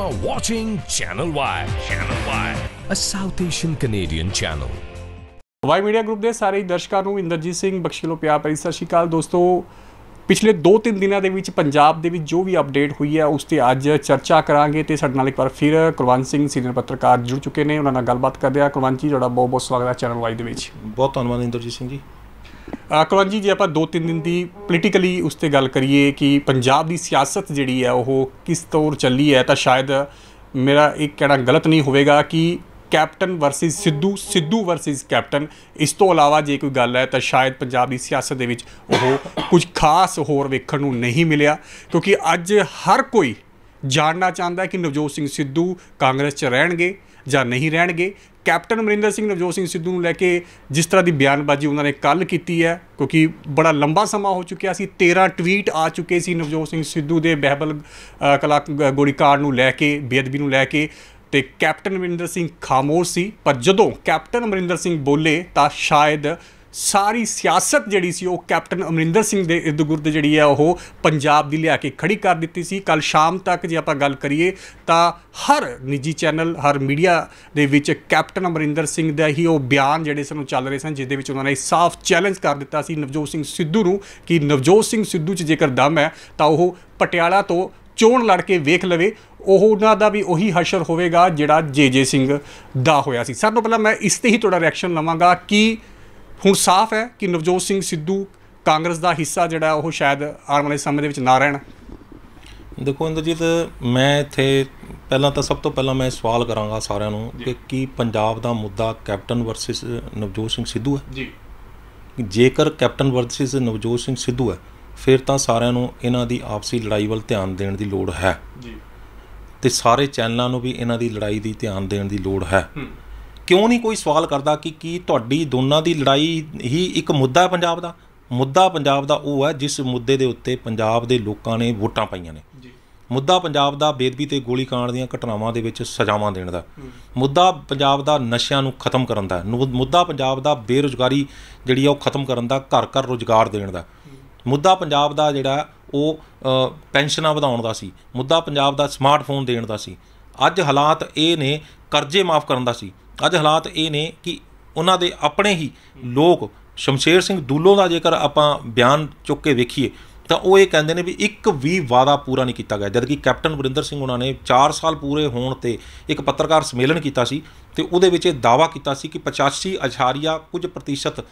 are watching Channel Y. Channel Y, a South Asian Canadian channel. Y Media Group ਦੇ ਸਾਰੇ ਦਰਸ਼ਕਾਂ ਨੂੰ ਇੰਦਰਜੀਤ ਸਿੰਘ ਬਖਸ਼ੀਲੋ ਪਿਆਰ ਭਰੀ ਸਤਿ ਸ਼੍ਰੀ ਅਕਾਲ ਦੋਸਤੋ ਪਿਛਲੇ 2-3 ਦਿਨਾਂ ਦੇ ਵਿੱਚ ਪੰਜਾਬ ਦੇ ਵਿੱਚ ਜੋ ਵੀ ਅਪਡੇਟ ਹੋਈ ਹੈ ਉਸ ਤੇ ਅੱਜ ਚਰਚਾ ਕਰਾਂਗੇ ਤੇ ਸਾਡੇ ਨਾਲ ਇੱਕ ਵਾਰ ਫਿਰ ਕੁਲਵੰਤ ਸਿੰਘ ਸੀਨੀਅਰ ਪੱਤਰਕਾਰ ਜੁੜ ਚੁੱਕੇ ਨੇ ਉਹਨਾਂ ਨਾਲ ਗੱਲਬਾਤ ਕਰਦੇ ਆ ਕੁਲਵੰਤ ਜੀ ਤੁਹਾਡਾ ਬਹੁਤ ਬਹੁਤ ਸਵਾਗਤ ਹੈ ਚੈਨਲ ਵਾਈ ਦੇ ਵਿੱਚ ਬਹੁਤ ਧੰਨਵਾਦ ਇੰਦਰਜੀਤ ਸਿੰਘ ਜੀ ਕੁਲਵੰਤ ਜੀ ਜੇ ਆਪਾਂ ਦੋ ਤਿੰਨ ਦਿਨ ਦੀ ਪੋਲੀਟੀਕਲੀ ਉਸ ਤੇ ਗੱਲ ਕਰੀਏ ਕਿ ਪੰਜਾਬ ਦੀ ਸਿਆਸਤ ਜਿਹੜੀ ਹੈ ਉਹ ਕਿਸ ਤੌਰ ਚੱਲੀ ਹੈ ਤਾਂ ਸ਼ਾਇਦ ਮੇਰਾ ਇੱਕ ਕਿਹੜਾ ਗਲਤ ਨਹੀਂ ਹੋਵੇਗਾ ਕਿ captain versus Sidhu Sidhu versus captain ਇਸ ਤੋਂ ਇਲਾਵਾ ਜੇ ਕੋਈ ਗੱਲ ਹੈ ਤਾਂ ਸ਼ਾਇਦ ਪੰਜਾਬ ਦੀ ਸਿਆਸਤ ਦੇ ਵਿੱਚ ਉਹ ਕੁਝ ਖਾਸ ਹੋਰ ਵੇਖਣ ਨੂੰ ਨਹੀਂ ਮਿਲਿਆ ਕਿਉਂਕਿ ਅੱਜ ਹਰ ਕੋਈ ਜਾਣਨਾ ਚਾਹੁੰਦਾ ਕਿ ਨਵਜੋਤ ਸਿੰਘ ਸਿੱਧੂ ਕਾਂਗਰਸ 'ਚ ਰਹਿਣਗੇ ਜਾਂ ਨਹੀਂ ਰਹਿਣਗੇ ਕੈਪਟਨ ਅਮਰਿੰਦਰ ਸਿੰਘ ਨਵਜੋਤ ਸਿੰਘ ਸਿੱਧੂ ਨੂੰ ਲੈ ਕੇ ਜਿਸ ਤਰ੍ਹਾਂ ਦੀ ਬਿਆਨਬਾਜ਼ੀ ਉਹਨਾਂ ਨੇ ਕੱਲ ਕੀਤੀ ਹੈ ਕਿਉਂਕਿ ਬੜਾ ਲੰਬਾ ਸਮਾਂ ਹੋ ਚੁੱਕਿਆ ਸੀ 13 ਟਵੀਟ ਆ ਚੁੱਕੇ ਸੀ ਨਵਜੋਤ ਸਿੰਘ ਸਿੱਧੂ ਦੇ ਬਹਿਬਲ ਕਲਾ ਗੋਲੀਕਾਰ ਨੂੰ ਲੈ ਕੇ ਬੇਅਦਬੀ ਨੂੰ ਲੈ ਕੇ ਤੇ ਕੈਪਟਨ ਅਮਰਿੰਦਰ ਸਿੰਘ ਖਾਮੋਸ਼ ਸੀ ਪਰ ਜਦੋਂ ਕੈਪਟਨ ਅਮਰਿੰਦਰ ਸਿੰਘ ਬੋਲੇ ਤਾਂ ਸ਼ਾਇਦ ਸਾਰੀ ਸਿਆਸਤ ਜਿਹੜੀ ਸੀ ਉਹ ਕੈਪਟਨ ਅਮਰਿੰਦਰ ਸਿੰਘ ਦੇ ਇਰਦ ਗਿਰਦ ਜਿਹੜੀ ਹੈ ਉਹ ਪੰਜਾਬ ਦੀ ਲਿਆ ਕੇ ਖੜੀ ਕਰ ਦਿੱਤੀ ਸੀ ਕੱਲ ਸ਼ਾਮ ਤੱਕ ਜੇ ਆਪਾਂ ਗੱਲ ਕਰੀਏ ਤਾਂ ਹਰ ਨਿੱਜੀ ਚੈਨਲ ਹਰ ਮੀਡੀਆ ਦੇ ਵਿੱਚ ਕੈਪਟਨ ਅਮਰਿੰਦਰ ਸਿੰਘ ਦਾ ਹੀ ਉਹ ਬਿਆਨ ਜਿਹੜੇ ਸਾਨੂੰ ਚੱਲ ਰਹੇ ਸਨ ਜਿਹਦੇ ਵਿੱਚ ਉਹਨਾਂ ਨੇ ਸਾਫ਼ ਚੈਲੰਜ ਕਰ ਦਿੱਤਾ ਸੀ ਨਵਜੋਤ ਸਿੰਘ ਸਿੱਧੂ ਨੂੰ ਕਿ ਨਵਜੋਤ ਸਿੰਘ ਸਿੱਧੂ 'ਚ ਜੇਕਰ ਦਮ ਹੈ ਤਾਂ ਉਹ ਪਟਿਆਲਾ ਤੋਂ ਚੋਣ ਲੜ ਕੇ ਵੇਖ ਲਵੇ ਉਹ ਉਹਨਾਂ ਦਾ ਵੀ ਉਹੀ ਹਸ਼ਰ ਹੋਵੇਗਾ ਜਿਹੜਾ ਜੇਜੇ ਸਿੰਘ ਦਾ ਹੋਇਆ ਸੀ ਸਭ ਤੋਂ ਪਹਿਲਾਂ ਮੈਂ ਇਸ ਤੇ ਹੀ ਤੁਹਾਡਾ ਰਿਐਕਸ਼ਨ ਲਵਾਂਗਾ ਕਿ ਹੁਣ ਸਾਫ਼ ਹੈ ਕਿ ਨਵਜੋਤ ਸਿੰਘ ਸਿੱਧੂ ਕਾਂਗਰਸ ਦਾ ਹਿੱਸਾ ਜਿਹੜਾ ਉਹ ਸ਼ਾਇਦ ਆਉਣ ਵਾਲੇ ਸਮੇਂ ਦੇ ਵਿੱਚ ਨਾ ਰਹਿਣ ਦੇਖੋ ਇੰਦਰਜੀਤ ਮੈਂ ਇੱਥੇ ਪਹਿਲਾਂ ਤਾਂ ਸਭ ਤੋਂ ਪਹਿਲਾਂ ਮੈਂ ਸਵਾਲ ਕਰਾਂਗਾ ਸਾਰਿਆਂ ਨੂੰ ਕਿ ਕੀ ਪੰਜਾਬ ਦਾ ਮੁੱਦਾ ਕੈਪਟਨ ਵਰਸਸ ਨਵਜੋਤ ਸਿੰਘ ਸਿੱਧੂ ਹੈ ਜੀ ਜੇਕਰ ਕੈਪਟਨ ਵਰਸਸ ਨਵਜੋਤ ਸਿੰਘ ਸਿੱਧੂ ਹੈ ਫਿਰ ਤਾਂ ਸਾਰਿਆਂ ਨੂੰ ਇਹਨਾਂ ਦੀ ਆਪਸੀ ਲੜਾਈ ਵੱਲ ਧਿਆਨ ਦੇਣ ਦੀ ਲੋੜ ਹੈ ਜੀ ਤੇ ਸਾਰੇ ਚੈਨਲਾਂ ਨੂੰ ਵੀ ਇਹਨਾਂ ਦੀ ਲੜਾਈ ਦੀ ਧਿਆਨ ਦੇਣ ਦੀ ਲੋੜ ਹੈ ਹੂੰ ਕਿਉਂ ਨਹੀਂ ਕੋਈ ਸਵਾਲ ਕਰਦਾ ਕਿ ਕੀ ਤੁਹਾਡੀ ਦੋਨਾਂ ਦੀ ਲੜਾਈ ਹੀ ਇੱਕ ਮੁੱਦਾ ਹੈ ਪੰਜਾਬ ਦਾ ਮੁੱਦਾ ਪੰਜਾਬ ਦਾ ਉਹ ਹੈ ਜਿਸ ਮੁੱਦੇ ਦੇ ਉੱਤੇ ਪੰਜਾਬ ਦੇ ਲੋਕਾਂ ਨੇ ਵੋਟਾਂ ਪਾਈਆਂ ਨੇ ਜੀ ਮੁੱਦਾ ਪੰਜਾਬ ਦਾ ਬੇਦਬੀ ਤੇ ਗੋਲੀ ਕਾਂਡ ਦੀਆਂ ਘਟਨਾਵਾਂ ਦੇ ਵਿੱਚ ਸਜ਼ਾਵਾਂ ਦੇਣ ਦਾ ਮੁੱਦਾ ਪੰਜਾਬ ਦਾ ਨਸ਼ਿਆਂ ਨੂੰ ਖਤਮ ਕਰਨ ਦਾ ਮੁੱਦਾ ਪੰਜਾਬ ਦਾ ਬੇਰੋਜ਼ਗਾਰੀ ਜਿਹੜੀ ਆ ਉਹ ਖਤਮ ਕਰਨ ਦਾ ਘਰ ਘਰ ਰੋਜ਼ਗਾਰ ਦੇਣ ਦਾ ਮੁੱਦਾ ਪੰਜਾਬ ਦਾ ਜਿਹੜਾ ਉਹ ਪੈਨਸ਼ਨਾਂ ਵਧਾਉਣ ਦਾ ਸੀ ਮੁੱਦਾ ਪੰਜਾਬ ਦਾ ਸਮਾਰਟਫੋਨ ਦੇਣ ਦਾ ਸੀ ਅੱਜ ਹਾਲਾਤ ਇਹ ਨੇ ਕਰਜ਼ੇ ਮਾਫ ਕਰਨ ਦਾ ਸੀ ਅੱਜ ਹਾਲਾਤ ਇਹ ਨੇ ਕਿ ਉਹਨਾਂ ਦੇ ਆਪਣੇ ਹੀ ਲੋਕ ਸ਼ਮਸ਼ੇਰ ਸਿੰਘ ਦੂਲੋ ਦਾ ਜੇਕਰ ਆਪਾਂ ਬਿਆਨ ਚੁੱਕ ਕੇ ਵੇਖੀਏ ਤਾਂ ਉਹ ਇਹ ਕਹਿੰਦੇ ਨੇ ਵੀ ਇੱਕ ਵੀ ਵਾਦਾ ਪੂਰਾ ਨਹੀਂ ਕੀਤਾ ਗਿਆ ਜਦਕਿ ਕੈਪਟਨ ਵਰਿੰਦਰ ਸਿੰਘ ਉਹਨਾਂ ਨੇ 4 ਸਾਲ ਪੂਰੇ ਹੋਣ ਤੇ ਇੱਕ ਪੱਤਰਕਾਰ ਸੰਮੇਲਨ ਕੀਤਾ ਸੀ ਤੇ ਉਹਦੇ ਵਿੱਚ ਇਹ ਦਾਵਾ ਕੀਤਾ ਸੀ ਕਿ 85 ਅਛਾਰੀਆ ਕੁਝ ਪ੍ਰਤੀਸ਼ਤ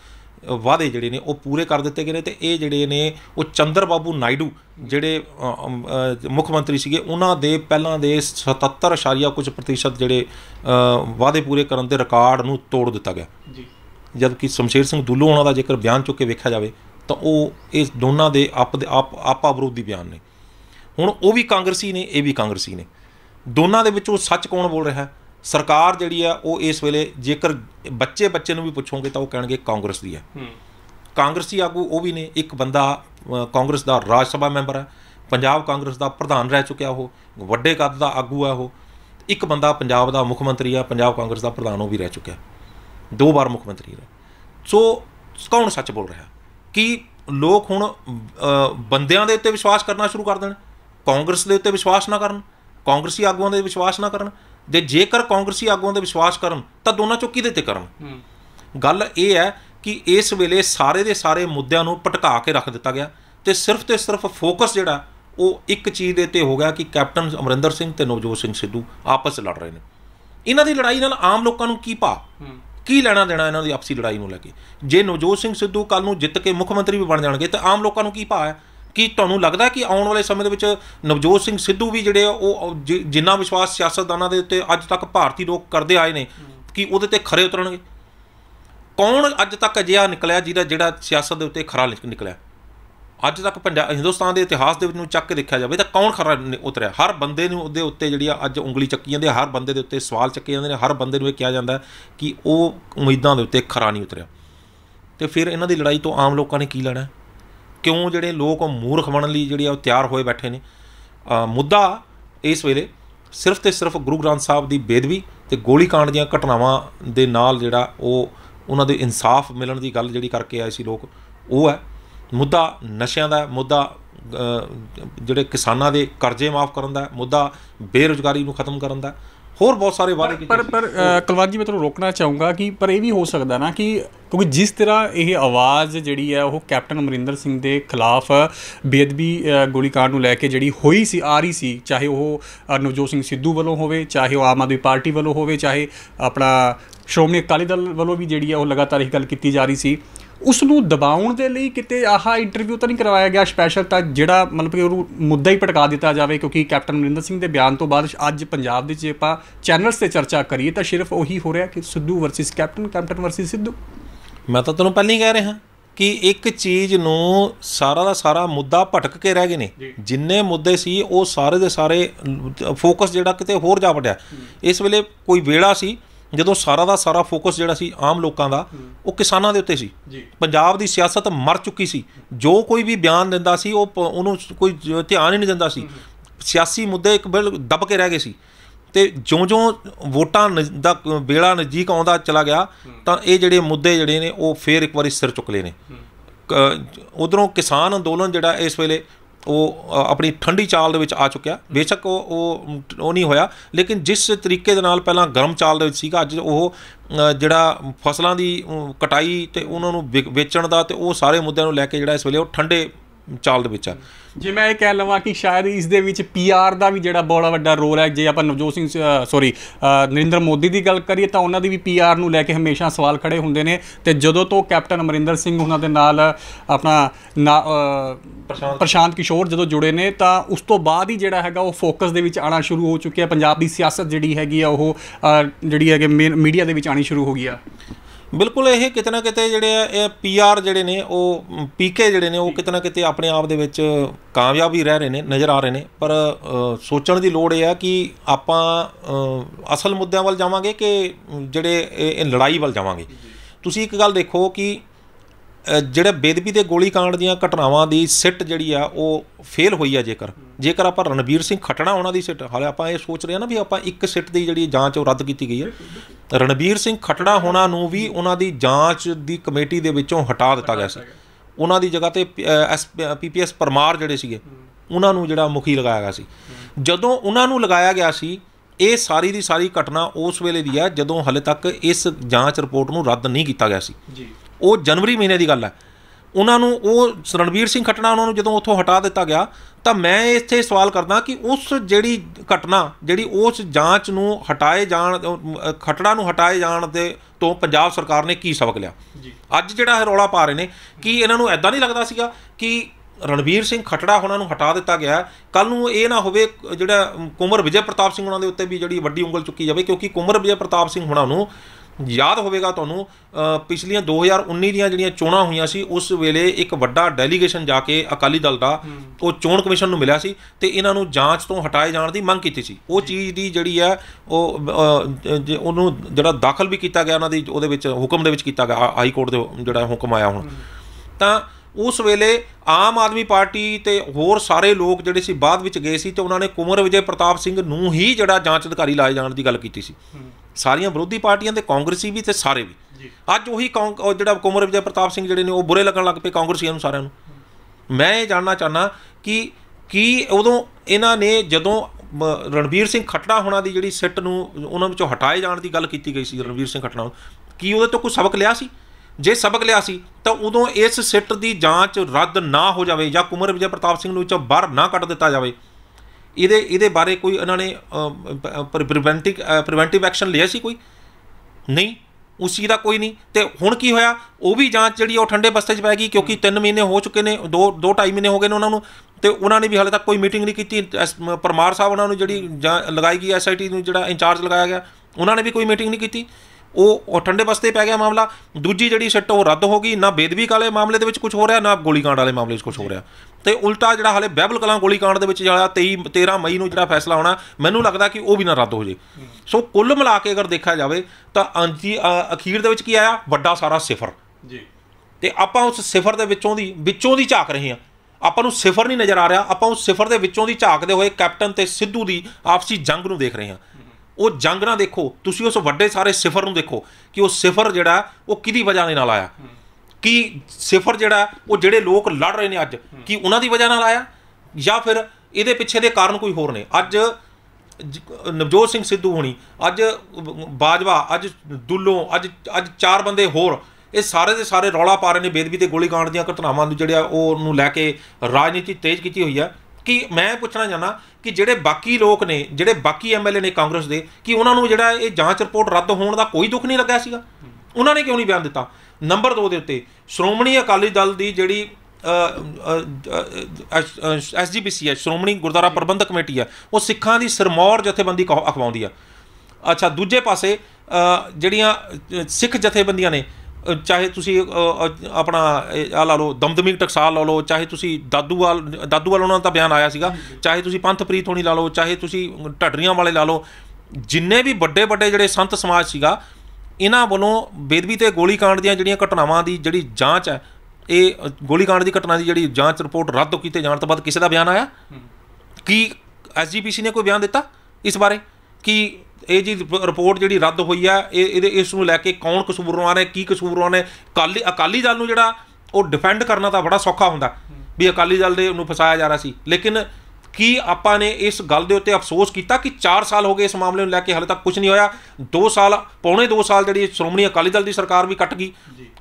ਵਾਅਦੇ ਜਿਹੜੇ ਨੇ ਉਹ ਪੂਰੇ ਕਰ ਦਿੱਤੇ ਗਏ ਨੇ ਤੇ ਇਹ ਜਿਹੜੇ ਨੇ ਉਹ ਚੰਦਰ ਬਾਬੂ ਨਾਇਡੂ ਜਿਹੜੇ ਮੁੱਖ ਮੰਤਰੀ ਸੀਗੇ ਉਹਨਾਂ ਦੇ ਪਹਿਲਾਂ ਦੇ 77 ਕੁਝ ਪ੍ਰਤੀਸ਼ਤ ਜਿਹੜੇ ਵਾਅਦੇ ਪੂਰੇ ਕਰਨ ਦੇ ਰਿਕਾਰਡ ਨੂੰ ਤੋੜ ਦਿੱਤਾ ਗਿਆ ਜੀ ਜਦ ਕਿ ਸ਼ਮਸ਼ੇਰ ਸਿੰਘ ਦੁੱਲੂ ਉਹਨਾਂ ਦਾ ਜੇਕਰ ਬਿਆਨ ਚੁੱਕ ਕੇ ਵੇਖਿਆ ਜਾਵੇ ਤਾਂ ਉਹ ਇਸ ਦੋਨਾਂ ਦੇ ਆਪ ਦੇ ਆਪ ਆਪਾ ਵਿਰੋਧੀ ਬਿਆਨ ਨੇ ਹੁਣ ਉਹ ਵੀ ਕਾਂਗਰਸੀ ਨੇ ਇਹ ਵੀ ਕਾਂਗਰਸੀ ਨੇ ਦੋਨਾਂ ਦੇ ਵਿੱਚ ਉਹ ਸੱਚ ਕੌਣ ਬੋਲ ਰਿਹਾ ਹੈ ਸਰਕਾਰ ਜਿਹੜੀ ਆ ਉਹ ਇਸ ਵੇਲੇ ਜੇਕਰ ਬੱਚੇ ਬੱਚੇ ਨੂੰ ਵੀ ਪੁੱਛੋਗੇ ਤਾਂ ਉਹ ਕਹਿਣਗੇ ਕਾਂਗਰਸ ਦੀ ਹੈ ਕਾਂਗਰਸੀ ਆਗੂ ਉਹ ਵੀ ਨੇ ਇੱਕ ਬੰਦਾ ਕਾਂਗਰਸ ਦਾ ਰਾਜ ਸਭਾ ਮੈਂਬਰ ਹੈ ਪੰਜਾਬ ਕਾਂਗਰਸ ਦਾ ਪ੍ਰਧਾਨ ਰਹਿ ਚੁੱਕਿਆ ਉਹ ਵੱਡੇ ਕੱਦ ਦਾ ਆਗੂ ਆ ਉਹ ਇੱਕ ਬੰਦਾ ਪੰਜਾਬ ਦਾ ਮੁੱਖ ਮੰਤਰੀ ਆ ਪੰਜਾਬ ਕਾਂਗਰਸ ਦਾ ਪ੍ਰਧਾਨ ਉਹ ਵੀ ਰਹਿ ਚੁੱਕਿਆ ਦੋ ਵਾਰ ਮੁੱਖ ਮੰਤਰੀ ਰਿਹਾ ਸੋ ਕੌਣ ਸੱਚ ਬੋਲ ਰਿਹਾ ਕਿ ਲੋਕ ਹੁਣ ਬੰਦਿਆਂ ਦੇ ਉੱਤੇ ਵਿਸ਼ਵਾਸ ਕਰਨਾ ਸ਼ੁਰੂ ਕਰ ਦੇਣ ਕਾਂਗਰਸ ਦੇ ਉੱਤੇ ਵਿਸ਼ਵਾਸ ਨਾ ਕਰਨ ਕਾਂਗਰਸੀ ਆਗੂਆਂ ਦੇ ਵਿਸ਼ਵਾਸ ਨਾ ਕਰਨ ਦੇ ਜੇਕਰ ਕਾਂਗਰਸੀ ਆਗੂਆਂ ਦੇ ਵਿਸ਼ਵਾਸ ਕਰਨ ਤਾਂ ਦੋਨਾਂ ਚੋਂ ਕਿਹਦੇ ਤੇ ਕਰਨ ਗੱਲ ਇਹ ਹੈ ਕਿ ਇਸ ਵੇਲੇ ਸਾਰੇ ਦੇ ਸਾਰੇ ਮੁੱਦਿਆਂ ਨੂੰ ਪਟਕਾ ਕੇ ਰੱਖ ਦਿੱਤਾ ਗਿਆ ਤੇ ਸਿਰਫ ਤੇ ਸਿਰਫ ਫੋਕਸ ਜਿਹੜਾ ਉਹ ਇੱਕ ਚੀਜ਼ ਦੇ ਤੇ ਹੋ ਗਿਆ ਕਿ ਕੈਪਟਨ ਅਮਰਿੰਦਰ ਸਿੰਘ ਤੇ ਨਵਜੋਤ ਸਿੰਘ ਸਿੱਧੂ ਆਪਸ ਲੜ ਰਹੇ ਨੇ ਇਹਨਾਂ ਦੀ ਲੜਾਈ ਨਾਲ ਆਮ ਲੋਕਾਂ ਨੂੰ ਕੀ ਭਾ ਕੀ ਲੈਣਾ ਦੇਣਾ ਇਹਨਾਂ ਦੀ ਆਪਸੀ ਲੜਾਈ ਨੂੰ ਲੈ ਕੇ ਜੇ ਨਵਜੋਤ ਸਿੰਘ ਸਿੱਧੂ ਕੱਲ ਨੂੰ ਜਿੱਤ ਕੇ ਮੁੱਖ ਮੰਤਰੀ ਵੀ ਬਣ ਜਾਣਗੇ ਤਾਂ ਆਮ ਲੋਕਾਂ ਨੂੰ ਕੀ ਭਾ ਹੈ ਕੀ ਤੁਹਾਨੂੰ ਲੱਗਦਾ ਕਿ ਆਉਣ ਵਾਲੇ ਸਮੇਂ ਦੇ ਵਿੱਚ ਨਵਜੋਤ ਸਿੰਘ ਸਿੱਧੂ ਵੀ ਜਿਹੜੇ ਆ ਉਹ ਜਿੰਨਾ ਵਿਸ਼ਵਾਸ ਸਿਆਸਤਦਾਨਾਂ ਦੇ ਉੱਤੇ ਅੱਜ ਤੱਕ ਭਾਰਤੀ ਲੋਕ ਕਰਦੇ ਆਏ ਨੇ ਕਿ ਉਹਦੇ ਤੇ ਖਰੇ ਉਤਰਨਗੇ ਕੌਣ ਅੱਜ ਤੱਕ ਅਜਿਹਾ ਨਿਕਲਿਆ ਜਿਹਦਾ ਜਿਹੜਾ ਸਿਆਸਤ ਦੇ ਉੱਤੇ ਖਰਾ ਨਿਕਲਿਆ ਅੱਜ ਤੱਕ ਪੰਜਾਬ ਹਿੰਦੁਸਤਾਨ ਦੇ ਇਤਿਹਾਸ ਦੇ ਵਿੱਚ ਨੂੰ ਚੱਕ ਕੇ ਦੇਖਿਆ ਜਾਵੇ ਤਾਂ ਕੌਣ ਖਰਾ ਉਤਰਿਆ ਹਰ ਬੰਦੇ ਨੂੰ ਉਹਦੇ ਉੱਤੇ ਜਿਹੜੀ ਅੱਜ ਉਂਗਲੀ ਚੱਕੀ ਜਾਂਦੇ ਹਰ ਬੰਦੇ ਦੇ ਉੱਤੇ ਸਵਾਲ ਚੱਕੇ ਜਾਂਦੇ ਨੇ ਹਰ ਬੰਦੇ ਨੂੰ ਇਹ ਕਿਹਾ ਜਾਂਦਾ ਕਿ ਉਹ ਉਮੀਦਾਂ ਦੇ ਉੱਤੇ ਖਰਾ ਨਹੀਂ ਉਤਰਿਆ ਤੇ ਫਿਰ ਇਹਨਾਂ ਦੀ ਲੜਾਈ ਤੋਂ ਆਮ ਲੋਕਾਂ ਨੇ ਕੀ ਲੈਣਾ ਕਿਉਂ ਜਿਹੜੇ ਲੋਕ ਮੂਰਖ ਬਣਨ ਲਈ ਜਿਹੜੇ ਆ ਤਿਆਰ ਹੋਏ ਬੈਠੇ ਨੇ ਮੁੱਦਾ ਇਸ ਵੇਲੇ ਸਿਰਫ ਤੇ ਸਿਰਫ ਗੁਰੂ ਗ੍ਰੰਥ ਸਾਹਿਬ ਦੀ ਬੇਦਬੀ ਤੇ ਗੋਲੀकांड ਦੀਆਂ ਘਟਨਾਵਾਂ ਦੇ ਨਾਲ ਜਿਹੜਾ ਉਹ ਉਹਨਾਂ ਦੇ ਇਨਸਾਫ ਮਿਲਣ ਦੀ ਗੱਲ ਜਿਹੜੀ ਕਰਕੇ ਆਏ ਸੀ ਲੋਕ ਉਹ ਹੈ ਮੁੱਦਾ ਨਸ਼ਿਆਂ ਦਾ ਮੁੱਦਾ ਜਿਹੜੇ ਕਿਸਾਨਾਂ ਦੇ ਕਰਜ਼ੇ ਮਾਫ ਕਰਨ ਦਾ ਮੁੱਦਾ ਬੇਰੋਜ਼ਗਾਰੀ ਨੂੰ ਖਤਮ ਕਰਨ ਦਾ ਹੋਰ ਬਹੁਤ ਸਾਰੇ ਵਾਅਦੇ ਕੀਤੇ ਪਰ ਪਰ ਕਲਵਾਦ ਜੀ ਮੈਂ ਤੁਹਾਨੂੰ ਰੋਕਣਾ ਚਾਹੂੰਗਾ ਕਿ ਪਰ ਇਹ ਵੀ ਹੋ ਸਕਦਾ ਨਾ ਕਿ ਕਿਉਂਕਿ ਜਿਸ ਤਰ੍ਹਾਂ ਇਹ ਆਵਾਜ਼ ਜਿਹੜੀ ਹੈ ਉਹ ਕੈਪਟਨ ਅਮਰਿੰਦਰ ਸਿੰਘ ਦੇ ਖਿਲਾਫ ਬੇਅਦਬੀ ਗੋਲੀਕਾਂਡ ਨੂੰ ਲੈ ਕੇ ਜਿਹੜੀ ਹੋਈ ਸੀ ਆ ਰਹੀ ਸੀ ਚਾਹੇ ਉਹ ਨਵਜੋਤ ਸਿੰਘ ਸਿੱਧੂ ਵੱਲੋਂ ਹੋਵੇ ਚਾਹੇ ਉਹ ਆਮ ਆਦਮੀ ਪਾਰਟੀ ਵੱਲੋਂ ਹੋਵੇ ਚਾਹੇ ਆਪਣਾ ਸ਼੍ਰੋਮਣੀ ਅਕਾਲੀ ਦਲ ਵੱਲੋਂ ਵੀ ਜਿਹੜੀ ਹੈ ਉਹ ਲਗਾਤਾਰ ਇਹ ਗੱਲ ਕੀਤੀ ਜਾ ਰਹੀ ਸੀ ਉਸ ਨੂੰ ਦਬਾਉਣ ਦੇ ਲਈ ਕਿਤੇ ਆਹ ਇੰਟਰਵਿਊ ਤਾਂ ਨਹੀਂ ਕਰਵਾਇਆ ਗਿਆ ਸਪੈਸ਼ਲ ਤਾਂ ਜਿਹੜਾ ਮਤਲਬ ਕਿ ਉਹ ਮੁੱਦਾ ਹੀ ਪਟਕਾ ਦਿੱਤਾ ਜਾਵੇ ਕਿਉਂਕਿ ਕੈਪਟਨ ਮਨਿੰਦਰ ਸਿੰਘ ਦੇ ਬਿਆਨ ਤੋਂ ਬਾਅਦ ਅੱਜ ਪੰਜਾਬ ਦੇ ਜੇ ਆਪਾਂ ਚੈਨਲਸ ਤੇ ਚਰਚਾ ਕਰੀਏ ਤਾਂ ਸਿਰਫ ਉਹੀ ਹੋ ਰਿਹਾ ਕਿ Sidhu versus captain captain versus Sidhu ਮੈਂ ਤਾਂ ਤੁਹਾਨੂੰ ਪਹਿਲਾਂ ਹੀ ਕਹਿ ਰਿਹਾ ਕਿ ਇੱਕ ਚੀਜ਼ ਨੂੰ ਸਾਰਾ ਦਾ ਸਾਰਾ ਮੁੱਦਾ ਭਟਕ ਕੇ ਰਹਿ ਗਏ ਨੇ ਜਿੰਨੇ ਮੁੱਦੇ ਸੀ ਉਹ ਸਾਰੇ ਦੇ ਸਾਰੇ ਫੋਕਸ ਜਿਹੜਾ ਕਿਤੇ ਹੋਰ ਜਾ ਪਟਿਆ ਇਸ ਵੇਲੇ ਕੋਈ ਵੇੜਾ ਸੀ ਜਦੋਂ ਸਾਰਾ ਦਾ ਸਾਰਾ ਫੋਕਸ ਜਿਹੜਾ ਸੀ ਆਮ ਲੋਕਾਂ ਦਾ ਉਹ ਕਿਸਾਨਾਂ ਦੇ ਉੱਤੇ ਸੀ ਪੰਜਾਬ ਦੀ ਸਿਆਸਤ ਮਰ ਚੁੱਕੀ ਸੀ ਜੋ ਕੋਈ ਵੀ ਬਿਆਨ ਦਿੰਦਾ ਸੀ ਉਹ ਉਹਨੂੰ ਕੋਈ ਧਿਆਨ ਹੀ ਨਹੀਂ ਦਿੰਦਾ ਸੀ ਸਿਆਸੀ ਮੁੱਦੇ ਇੱਕ ਬਿਲ ਦਬ ਕੇ ਰਹਿ ਗਏ ਸੀ ਤੇ ਜਿਉਂ-ਜਿਉਂ ਵੋਟਾਂ ਦਾ ਵੇਲਾ ਨਜ਼ਦੀਕ ਆਉਂਦਾ ਚਲਾ ਗਿਆ ਤਾਂ ਇਹ ਜਿਹੜੇ ਮੁੱਦੇ ਜਿਹੜੇ ਨੇ ਉਹ ਫੇਰ ਇੱਕ ਵਾਰੀ ਸਿਰ ਚੁੱਕ ਲੈਨੇ ਨੇ ਉਧਰੋਂ ਕਿਸਾਨ ਅੰਦੋਲਨ ਜਿਹੜਾ ਇਸ ਵੇਲੇ ਉਹ ਆਪਣੀ ਠੰਡੀ ਚਾਲ ਦੇ ਵਿੱਚ ਆ ਚੁੱਕਿਆ ਬੇਸ਼ੱਕ ਉਹ ਉਹ ਨਹੀਂ ਹੋਇਆ ਲੇਕਿਨ ਜਿਸ ਤਰੀਕੇ ਦੇ ਨਾਲ ਪਹਿਲਾਂ ਗਰਮ ਚਾਲ ਦੇ ਵਿੱਚ ਸੀਗਾ ਅੱਜ ਉਹ ਜਿਹੜਾ ਫਸਲਾਂ ਦੀ ਕਟਾਈ ਤੇ ਉਹਨਾਂ ਨੂੰ ਵੇਚਣ ਦਾ ਤੇ ਉਹ ਸਾਰੇ ਮੁੱਦਿਆਂ ਨੂੰ ਲੈ ਕੇ ਜਿਹੜਾ ਇਸ ਵੇਲੇ ਉਹ ਠੰਡੇ ਚਾਲ ਦੇ ਵਿੱਚ ਆ ਜੇ ਮੈਂ ਇਹ ਕਹਿ ਲਵਾਂ ਕਿ ਸ਼ਾਇਦ ਇਸ ਦੇ ਵਿੱਚ ਪੀਆਰ ਦਾ ਵੀ ਜਿਹੜਾ ਬੜਾ ਵੱਡਾ ਰੋਲ ਹੈ ਜੇ ਆਪਾਂ ਨਵਜੋਤ ਸਿੰਘ ਸੌਰੀ ਨਰਿੰਦਰ ਮੋਦੀ ਦੀ ਗੱਲ ਕਰੀਏ ਤਾਂ ਉਹਨਾਂ ਦੀ ਵੀ ਪੀਆਰ ਨੂੰ ਲੈ ਕੇ ਹਮੇਸ਼ਾ ਸਵਾਲ ਖੜੇ ਹੁੰਦੇ ਨੇ ਤੇ ਜਦੋਂ ਤੋਂ ਕੈਪਟਨ ਅਮਰਿੰਦਰ ਸਿੰਘ ਉਹਨਾਂ ਦੇ ਨਾਲ ਆਪਣਾ ਪ੍ਰਸ਼ਾਂਤ ਕਿਸ਼ੋਰ ਜਦੋਂ ਜੁੜੇ ਨੇ ਤਾਂ ਉਸ ਤੋਂ ਬਾਅਦ ਹੀ ਜਿਹੜਾ ਹੈਗਾ ਉਹ ਫੋਕਸ ਦੇ ਵਿੱਚ ਆਣਾ ਸ਼ੁਰੂ ਹੋ ਚੁੱਕਿਆ ਪੰਜਾਬ ਦੀ ਸਿਆਸਤ ਜਿਹੜੀ ਹੈਗੀ ਆ ਉਹ ਜਿਹੜੀ ਹੈਗੇ ਮੀਡੀਆ ਦੇ ਵਿੱਚ ਆਣੀ ਸ਼ੁਰੂ ਹੋ ਗਈ ਆ ਬਿਲਕੁਲ ਇਹ ਕਿਤਨਾ ਕਿਤੇ ਜਿਹੜੇ ਆ ਇਹ ਪੀਆਰ ਜਿਹੜੇ ਨੇ ਉਹ ਪੀਕੇ ਜਿਹੜੇ ਨੇ ਉਹ ਕਿਤਨਾ ਕਿਤੇ ਆਪਣੇ ਆਪ ਦੇ ਵਿੱਚ ਕਾਮਯਾਬ ਹੀ ਰਹਿ ਰਹੇ ਨੇ ਨਜ਼ਰ ਆ ਰਹੇ ਨੇ ਪਰ ਸੋਚਣ ਦੀ ਲੋੜ ਇਹ ਆ ਕਿ ਆਪਾਂ ਅਸਲ ਮੁੱਦਿਆਂ ਵੱਲ ਜਾਵਾਂਗੇ ਕਿ ਜਿਹੜੇ ਇਹ ਲੜਾਈ ਵੱਲ ਜਾਵਾਂਗੇ ਤੁਸੀਂ ਇੱਕ ਗੱਲ ਦੇਖੋ ਕਿ ਜਿਹੜੇ ਬੇਦਬੀ ਦੇ ਗੋਲੀ ਕਾਂਡ ਦੀਆਂ ਘਟਨਾਵਾਂ ਦੀ ਸਿੱਟ ਜਿਹੜੀ ਆ ਉਹ ਫੇਲ ਹੋਈ ਆ ਜੇਕਰ ਜੇਕਰ ਆਪਾਂ ਰਣਵੀਰ ਸਿੰਘ ਖਟਣਾ ਉਹਨਾਂ ਦੀ ਸਿੱਟ ਹਾਲੇ ਆਪਾਂ ਇਹ ਸੋਚ ਰਹੇ ਆ ਨਾ ਵੀ ਆਪਾਂ ਇੱਕ ਸਿੱਟ ਦੀ ਜਿਹੜੀ ਜਾਂਚ ਉਹ ਰੱਦ ਕੀਤੀ ਗਈ ਹੈ ਰਣਵੀਰ ਸਿੰਘ ਖਟੜਾ ਹੋਣਾ ਨੂੰ ਵੀ ਉਹਨਾਂ ਦੀ ਜਾਂਚ ਦੀ ਕਮੇਟੀ ਦੇ ਵਿੱਚੋਂ ਹਟਾ ਦਿੱਤਾ ਗਿਆ ਸੀ ਉਹਨਾਂ ਦੀ ਜਗ੍ਹਾ ਤੇ ਪੀਪੀਐਸ ਪਰਮਾਰ ਜਿਹੜੇ ਸੀਗੇ ਉਹਨਾਂ ਨੂੰ ਜਿਹੜਾ ਮੁਖੀ ਲਗਾਇਆ ਗਿਆ ਸੀ ਜਦੋਂ ਉਹਨਾਂ ਨੂੰ ਲਗਾਇਆ ਗਿਆ ਸੀ ਇਹ ਸਾਰੀ ਦੀ ਸਾਰੀ ਘਟਨਾ ਉਸ ਵੇਲੇ ਦੀ ਹੈ ਜਦੋਂ ਹਲੇ ਤੱਕ ਇਸ ਜਾਂਚ ਰਿਪੋਰਟ ਨੂੰ ਰੱਦ ਨਹੀਂ ਕੀਤਾ ਗਿਆ ਸੀ ਜੀ ਉਹ ਜਨਵਰੀ ਮਹੀਨੇ ਦੀ ਗੱਲ ਹੈ ਉਹਨਾਂ ਨੂੰ ਉਹ ਰਣਵੀਰ ਸਿੰਘ ਖਟਣਾ ਉਹਨਾਂ ਨੂੰ ਜਦੋਂ ਉੱਥੋਂ ਹਟਾ ਦਿੱਤਾ ਗਿਆ ਤਾਂ ਮੈਂ ਇੱਥੇ ਸਵਾਲ ਕਰਦਾ ਕਿ ਉਸ ਜਿਹੜੀ ਘਟਨਾ ਜਿਹੜੀ ਉਸ ਜਾਂਚ ਨੂੰ ਹਟਾਏ ਜਾਣ ਖਟੜਾ ਨੂੰ ਹਟਾਏ ਜਾਣ ਦੇ ਤੋਂ ਪੰਜਾਬ ਸਰਕਾਰ ਨੇ ਕੀ ਸਬਕ ਲਿਆ ਅੱਜ ਜਿਹੜਾ ਇਹ ਰੌਲਾ ਪਾ ਰਹੇ ਨੇ ਕਿ ਇਹਨਾਂ ਨੂੰ ਐਦਾਂ ਨਹੀਂ ਲੱਗਦਾ ਸੀਗਾ ਕਿ ਰਣਵੀਰ ਸਿੰਘ ਖਟੜਾ ਉਹਨਾਂ ਨੂੰ ਹਟਾ ਦਿੱਤਾ ਗਿਆ ਕੱਲ ਨੂੰ ਇਹ ਨਾ ਹੋਵੇ ਜਿਹੜਾ ਕੁਮਰ ਵਿਜੇ ਪ੍ਰਤਾਪ ਸਿੰਘ ਉਹਨਾਂ ਦੇ ਉੱਤੇ ਵੀ ਜਿਹੜੀ ਵੱਡੀ ਉਂਗਲ ਚੁੱਕੀ ਜਾਵੇ ਕਿਉਂਕਿ ਕੁਮਰ ਵਿਜੇ ਪ੍ਰਤਾਪ ਸਿੰਘ ਉਹਨਾਂ ਨੂੰ ਯਾਦ ਹੋਵੇਗਾ ਤੁਹਾਨੂੰ ਪਿਛਲੀਆਂ 2019 ਦੀਆਂ ਜਿਹੜੀਆਂ ਚੋਣਾਂ ਹੋਈਆਂ ਸੀ ਉਸ ਵੇਲੇ ਇੱਕ ਵੱਡਾ ਡੈਲੀਗੇਸ਼ਨ ਜਾ ਕੇ ਅਕਾਲੀ ਦਲ ਦਾ ਉਹ ਚੋਣ ਕਮਿਸ਼ਨ ਨੂੰ ਮਿਲਿਆ ਸੀ ਤੇ ਇਹਨਾਂ ਨੂੰ ਜਾਂਚ ਤੋਂ ਹਟਾਏ ਜਾਣ ਦੀ ਮੰਗ ਕੀਤੀ ਸੀ ਉਹ ਚੀਜ਼ ਦੀ ਜਿਹੜੀ ਹੈ ਉਹ ਉਹਨੂੰ ਜਿਹੜਾ ਦਾਖਲ ਵੀ ਕੀਤਾ ਗਿਆ ਉਹਨਾਂ ਦੀ ਉਹਦੇ ਵਿੱਚ ਹੁਕਮ ਦੇ ਵਿੱਚ ਕੀਤਾ ਗਿਆ ਹਾਈ ਕੋਰਟ ਦੇ ਜਿਹੜਾ ਹੁਕਮ ਆਇਆ ਹੁਣ ਤਾਂ ਉਸ ਵੇਲੇ ਆਮ ਆਦਮੀ ਪਾਰਟੀ ਤੇ ਹੋਰ ਸਾਰੇ ਲੋਕ ਜਿਹੜੇ ਸੀ ਬਾਅਦ ਵਿੱਚ ਗਏ ਸੀ ਤੇ ਉਹਨਾਂ ਨੇ ਕੁਮਰ ਵਿਜੇ ਪ੍ਰਤਾਪ ਸਿੰਘ ਨੂੰ ਹੀ ਜਿਹੜਾ ਜਾਂਚ ਅਧਿਕਾਰੀ ਲਾਏ ਜਾਣ ਦੀ ਗੱਲ ਕੀਤੀ ਸੀ ਸਾਰੀਆਂ ਵਿਰੋਧੀ ਪਾਰਟੀਆਂ ਦੇ ਕਾਂਗਰਸੀ ਵੀ ਤੇ ਸਾਰੇ ਵੀ ਅੱਜ ਉਹੀ ਜਿਹੜਾ ਕੁਮਰ ਵਿਜੇ ਪ੍ਰਤਾਪ ਸਿੰਘ ਜਿਹੜੇ ਨੇ ਉਹ ਬੁਰੇ ਲੱਗਣ ਲੱਗ ਪਏ ਕਾਂਗਰਸੀਆਂ ਨੂੰ ਸਾਰਿਆਂ ਨੂੰ ਮੈਂ ਇਹ ਜਾਣਨਾ ਚਾਹਨਾ ਕਿ ਕੀ ਉਦੋਂ ਇਹਨਾਂ ਨੇ ਜਦੋਂ ਰਣਵੀਰ ਸਿੰਘ ਖੱਟੜਾ ਹੋਣਾ ਦੀ ਜਿਹੜੀ ਸਿੱਟ ਨੂੰ ਉਹਨਾਂ ਵਿੱਚੋਂ ਹਟਾਏ ਜਾਣ ਦੀ ਗੱਲ ਕੀਤੀ ਗਈ ਸੀ ਰਣਵੀਰ ਸਿੰਘ ਖੱਟੜਾ ਕੀ ਉਹਦੇ ਤੋਂ ਕੋਈ ਸਬਕ ਲਿਆ ਸੀ ਜੇ ਸਬਕ ਲਿਆ ਸੀ ਤਾਂ ਉਦੋਂ ਇਸ ਸਿੱਟ ਦੀ ਜਾਂਚ ਰੱਦ ਨਾ ਹੋ ਜਾਵੇ ਜਾਂ ਕੁਮਰ ਵਿਜੇ ਪ੍ਰਤਾਪ ਸਿੰਘ ਨੂੰ ਵਿੱਚੋਂ ਬਾਹਰ ਨਾ ਕੱਢ ਦਿੱਤਾ ਜਾਵੇ ਇਹਦੇ ਇਹਦੇ ਬਾਰੇ ਕੋਈ ਉਹਨਾਂ ਨੇ ਪ੍ਰੀਵੈਂਟਿਵ ਪ੍ਰੀਵੈਂਟਿਵ ਐਕਸ਼ਨ ਲਿਆ ਸੀ ਕੋਈ ਨਹੀਂ ਉਸ ਚੀਜ਼ ਦਾ ਕੋਈ ਨਹੀਂ ਤੇ ਹੁਣ ਕੀ ਹੋਇਆ ਉਹ ਵੀ ਜਾਂਚ ਜਿਹੜੀ ਉਹ ਠੰਡੇ ਬਸਤੇ 'ਚ ਪੈ ਗਈ ਕਿਉਂਕਿ 3 ਮਹੀਨੇ ਹੋ ਚੁੱਕੇ ਨੇ 2 2 2.5 ਮਹੀਨੇ ਹੋ ਗਏ ਨੇ ਉਹਨਾਂ ਨੂੰ ਤੇ ਉਹਨਾਂ ਨੇ ਵੀ ਹਾਲੇ ਤੱਕ ਕੋਈ ਮੀਟਿੰਗ ਨਹੀਂ ਕੀਤੀ ਪਰਮਾਰ ਸਾਹਿਬ ਉਹਨਾਂ ਨੂੰ ਜਿਹੜੀ ਲਗਾਈ ਗਈ ਐਸਆਈਟੀ ਨੂੰ ਜਿਹੜਾ ਇੰਚਾਰਜ ਲਗਾਇਆ ਗਿਆ ਉਹਨਾਂ ਨੇ ਵੀ ਕੋਈ ਮੀਟਿੰਗ ਨਹੀਂ ਕੀਤੀ ਉਹ ਠੰਡੇ ਬਸਤੇ ਪੈ ਗਿਆ ਮਾਮਲਾ ਦੂਜੀ ਜਿਹੜੀ ਸਿੱਟ ਉਹ ਰੱਦ ਹੋ ਗਈ ਨਾ ਬੇਦਬੀ ਵਾਲੇ ਮਾਮਲੇ ਦੇ ਵਿੱਚ ਕੁਝ ਹੋ ਰਿਹਾ ਨਾ ਗੋਲੀਕਾਂਡ ਵਾਲੇ ਮਾਮਲੇ ਵਿੱਚ ਕੁਝ ਹੋ ਰਿਹਾ ਤੇ ਉਲਟਾ ਜਿਹੜਾ ਹਾਲੇ ਬਹਿਬਲ ਕਲਾਂ ਗੋਲੀ ਕਾਂਡ ਦੇ ਵਿੱਚ ਜਿਹੜਾ 23 13 ਮਈ ਨੂੰ ਜਿਹੜਾ ਫੈਸਲਾ ਹੋਣਾ ਮੈਨੂੰ ਲੱਗਦਾ ਕਿ ਉਹ ਵੀ ਨਾ ਰੱਦ ਹੋ ਜੇ ਸੋ ਕੁੱਲ ਮਿਲਾ ਕੇ ਅਗਰ ਦੇਖਿਆ ਜਾਵੇ ਤਾਂ ਅੰਤੀ ਅਖੀਰ ਦੇ ਵਿੱਚ ਕੀ ਆਇਆ ਵੱਡਾ ਸਾਰਾ ਸਿਫਰ ਜੀ ਤੇ ਆਪਾਂ ਉਸ ਸਿਫਰ ਦੇ ਵਿੱਚੋਂ ਦੀ ਵਿੱਚੋਂ ਦੀ ਝਾਕ ਰਹੇ ਹਾਂ ਆਪਾਂ ਨੂੰ ਸਿਫਰ ਨਹੀਂ ਨਜ਼ਰ ਆ ਰਿਹਾ ਆਪਾਂ ਉਸ ਸਿਫਰ ਦੇ ਵਿੱਚੋਂ ਦੀ ਝਾਕਦੇ ਹੋਏ ਕੈਪਟਨ ਤੇ ਸਿੱਧੂ ਦੀ ਆਪਸੀ ਜੰਗ ਨੂੰ ਦੇਖ ਰਹੇ ਹਾਂ ਉਹ ਜੰਗ ਨਾ ਦੇਖੋ ਤੁਸੀਂ ਉਸ ਵੱਡੇ ਸਾਰੇ ਸਿਫਰ ਨੂੰ ਦੇਖੋ ਕਿ ਉਹ ਸਿਫਰ ਜਿਹੜਾ ਉਹ ਕਿਹਦੀ ਵਜ੍ਹਾ ਦੇ ਨਾਲ ਆਇਆ ਕਿ ਸਿਫਰ ਜਿਹੜਾ ਉਹ ਜਿਹੜੇ ਲੋਕ ਲੜ ਰਹੇ ਨੇ ਅੱਜ ਕਿ ਉਹਨਾਂ ਦੀ ਵਜ੍ਹਾ ਨਾਲ ਆਇਆ ਜਾਂ ਫਿਰ ਇਹਦੇ ਪਿੱਛੇ ਦੇ ਕਾਰਨ ਕੋਈ ਹੋਰ ਨੇ ਅੱਜ ਨਵਜੋਤ ਸਿੰਘ ਸਿੱਧੂ ਹੋਣੀ ਅੱਜ ਬਾਜਵਾ ਅੱਜ ਦੁੱਲੋਂ ਅੱਜ ਅੱਜ ਚਾਰ ਬੰਦੇ ਹੋਰ ਇਹ ਸਾਰੇ ਦੇ ਸਾਰੇ ਰੌਲਾ ਪਾ ਰਹੇ ਨੇ ਬੇਦਬੀ ਤੇ ਕਾਂਡ ਦੀਆਂ ਘਟਨਾਵਾਂ ਨੂੰ ਜਿਹੜਿਆ ਉਹ ਨੂੰ ਲੈ ਕੇ ਰਾਜਨੀਤੀ ਤੇਜ਼ ਕੀਤੀ ਹੋਈ ਹੈ ਕਿ ਮੈਂ ਪੁੱਛਣਾ ਜਾਣਾ ਕਿ ਜਿਹੜੇ ਬਾਕੀ ਲੋਕ ਨੇ ਜਿਹੜੇ ਬਾਕੀ ਐਮਐਲਏ ਨੇ ਕਾਂਗਰਸ ਦੇ ਕਿ ਉਹਨਾਂ ਨੂੰ ਜਿਹੜਾ ਇਹ ਜਾਂਚ ਰਿਪੋਰਟ ਰੱਦ ਹੋਣ ਦਾ ਕੋਈ ਦੁੱਖ ਨਹੀਂ ਲੱਗਾ ਸੀਗਾ ਉਹਨਾਂ ਨੇ ਕਿਉਂ ਨਹੀਂ ਬਿਆਨ ਦਿੱਤਾ ਨੰਬਰ 2 ਦੇ ਉੱਤੇ ਸ਼੍ਰੋਮਣੀ ਅਕਾਲੀ ਦਲ ਦੀ ਜਿਹੜੀ ਐਸਜੀਪੀਸੀ ਹੈ ਸ਼੍ਰੋਮਣੀ ਗੁਰਦੁਆਰਾ ਪ੍ਰਬੰਧਕ ਕਮੇਟੀ ਹੈ ਉਹ ਸਿੱਖਾਂ ਦੀ ਸਰਮੌਰ ਜਥੇਬੰਦੀ ਅਖਵਾਉਂਦੀ ਆ ਅੱਛਾ ਦੂਜੇ ਪਾਸੇ ਜਿਹੜੀਆਂ ਸਿੱਖ ਜਥੇਬੰਦੀਆਂ ਨੇ ਚਾਹੇ ਤੁਸੀਂ ਆਪਣਾ ਆ ਲਾ ਲਓ ਦਮਦਮੀ ਟਕਸਾਲ ਲਾ ਲਓ ਚਾਹੇ ਤੁਸੀਂ ਦਾਦੂਵਾਲ ਦਾਦੂਵਾਲ ਉਹਨਾਂ ਦਾ ਬਿਆਨ ਆਇਆ ਸੀਗਾ ਚਾਹੇ ਤੁਸੀਂ ਪੰਥਪ੍ਰੀਤ ਹੋਣੀ ਲਾ ਲਓ ਚਾਹੇ ਤੁਸੀਂ ਢੱਡਰੀਆਂ ਵਾਲੇ ਲਾ ਲਓ ਜਿੰਨੇ ਵੀ ਵੱਡੇ ਵੱਡੇ ਜਿਹੜੇ ਸੰਤ ਸਮਾਜ ਸੀਗਾ ਇਹਨਾਂ ਵੱਲੋਂ ਬੇਦਬੀ ਤੇ ਗੋਲੀकांड ਦੀਆਂ ਜਿਹੜੀਆਂ ਘਟਨਾਵਾਂ ਦੀ ਜਿਹੜੀ ਜਾਂਚ ਹੈ ਇਹ ਗੋਲੀकांड ਦੀ ਘਟਨਾ ਦੀ ਜਿਹੜੀ ਜਾਂਚ ਰਿਪੋਰਟ ਰੱਦ ਕੀਤੇ ਜਾਣ ਤੋਂ ਬਾਅਦ ਕਿਸੇ ਦਾ ਬਿਆਨ ਆਇਆ ਕੀ ਐਸਜੀਪੀਸੀ ਨੇ ਕੋਈ ਬਿਆਨ ਦਿੱਤਾ ਇਸ ਬਾਰੇ ਕਿ ਇਹ ਜੀ ਰਿਪੋਰਟ ਜਿਹੜੀ ਰੱਦ ਹੋਈ ਆ ਇਹ ਇਹਦੇ ਇਸ ਨੂੰ ਲੈ ਕੇ ਕੌਣ ਕਸੂਰਵਾਰ ਹੈ ਕੀ ਕਸੂਰਵਾਰ ਨੇ ਕਾਲੀ ਅਕਾਲੀ ਦਲ ਨੂੰ ਜਿਹੜਾ ਉਹ ਡਿਫੈਂਡ ਕਰਨਾ ਤਾਂ ਬੜਾ ਸੌਖਾ ਹੁੰਦਾ ਵੀ ਅਕਾਲੀ ਦਲ ਦੇ ਨੂੰ ਫਸਾਇਆ ਜਾ ਰਿਹਾ ਸੀ ਲੇਕਿਨ ਕੀ ਆਪਾਂ ਨੇ ਇਸ ਗੱਲ ਦੇ ਉੱਤੇ ਅਫਸੋਸ ਕੀਤਾ ਕਿ 4 ਸਾਲ ਹੋ ਗਏ ਇਸ ਮਾਮਲੇ ਨੂੰ ਲੈ ਕੇ ਹਾਲੇ ਤੱਕ ਕੁਝ ਨਹੀਂ ਹੋਇਆ 2 ਸਾਲ ਪੌਣੇ 2 ਸਾਲ ਜਿਹੜੀ ਸ਼੍ਰੋਮਣੀ ਅਕਾਲੀ ਦਲ ਦੀ ਸਰਕਾਰ ਵੀ ਕੱਟ ਗਈ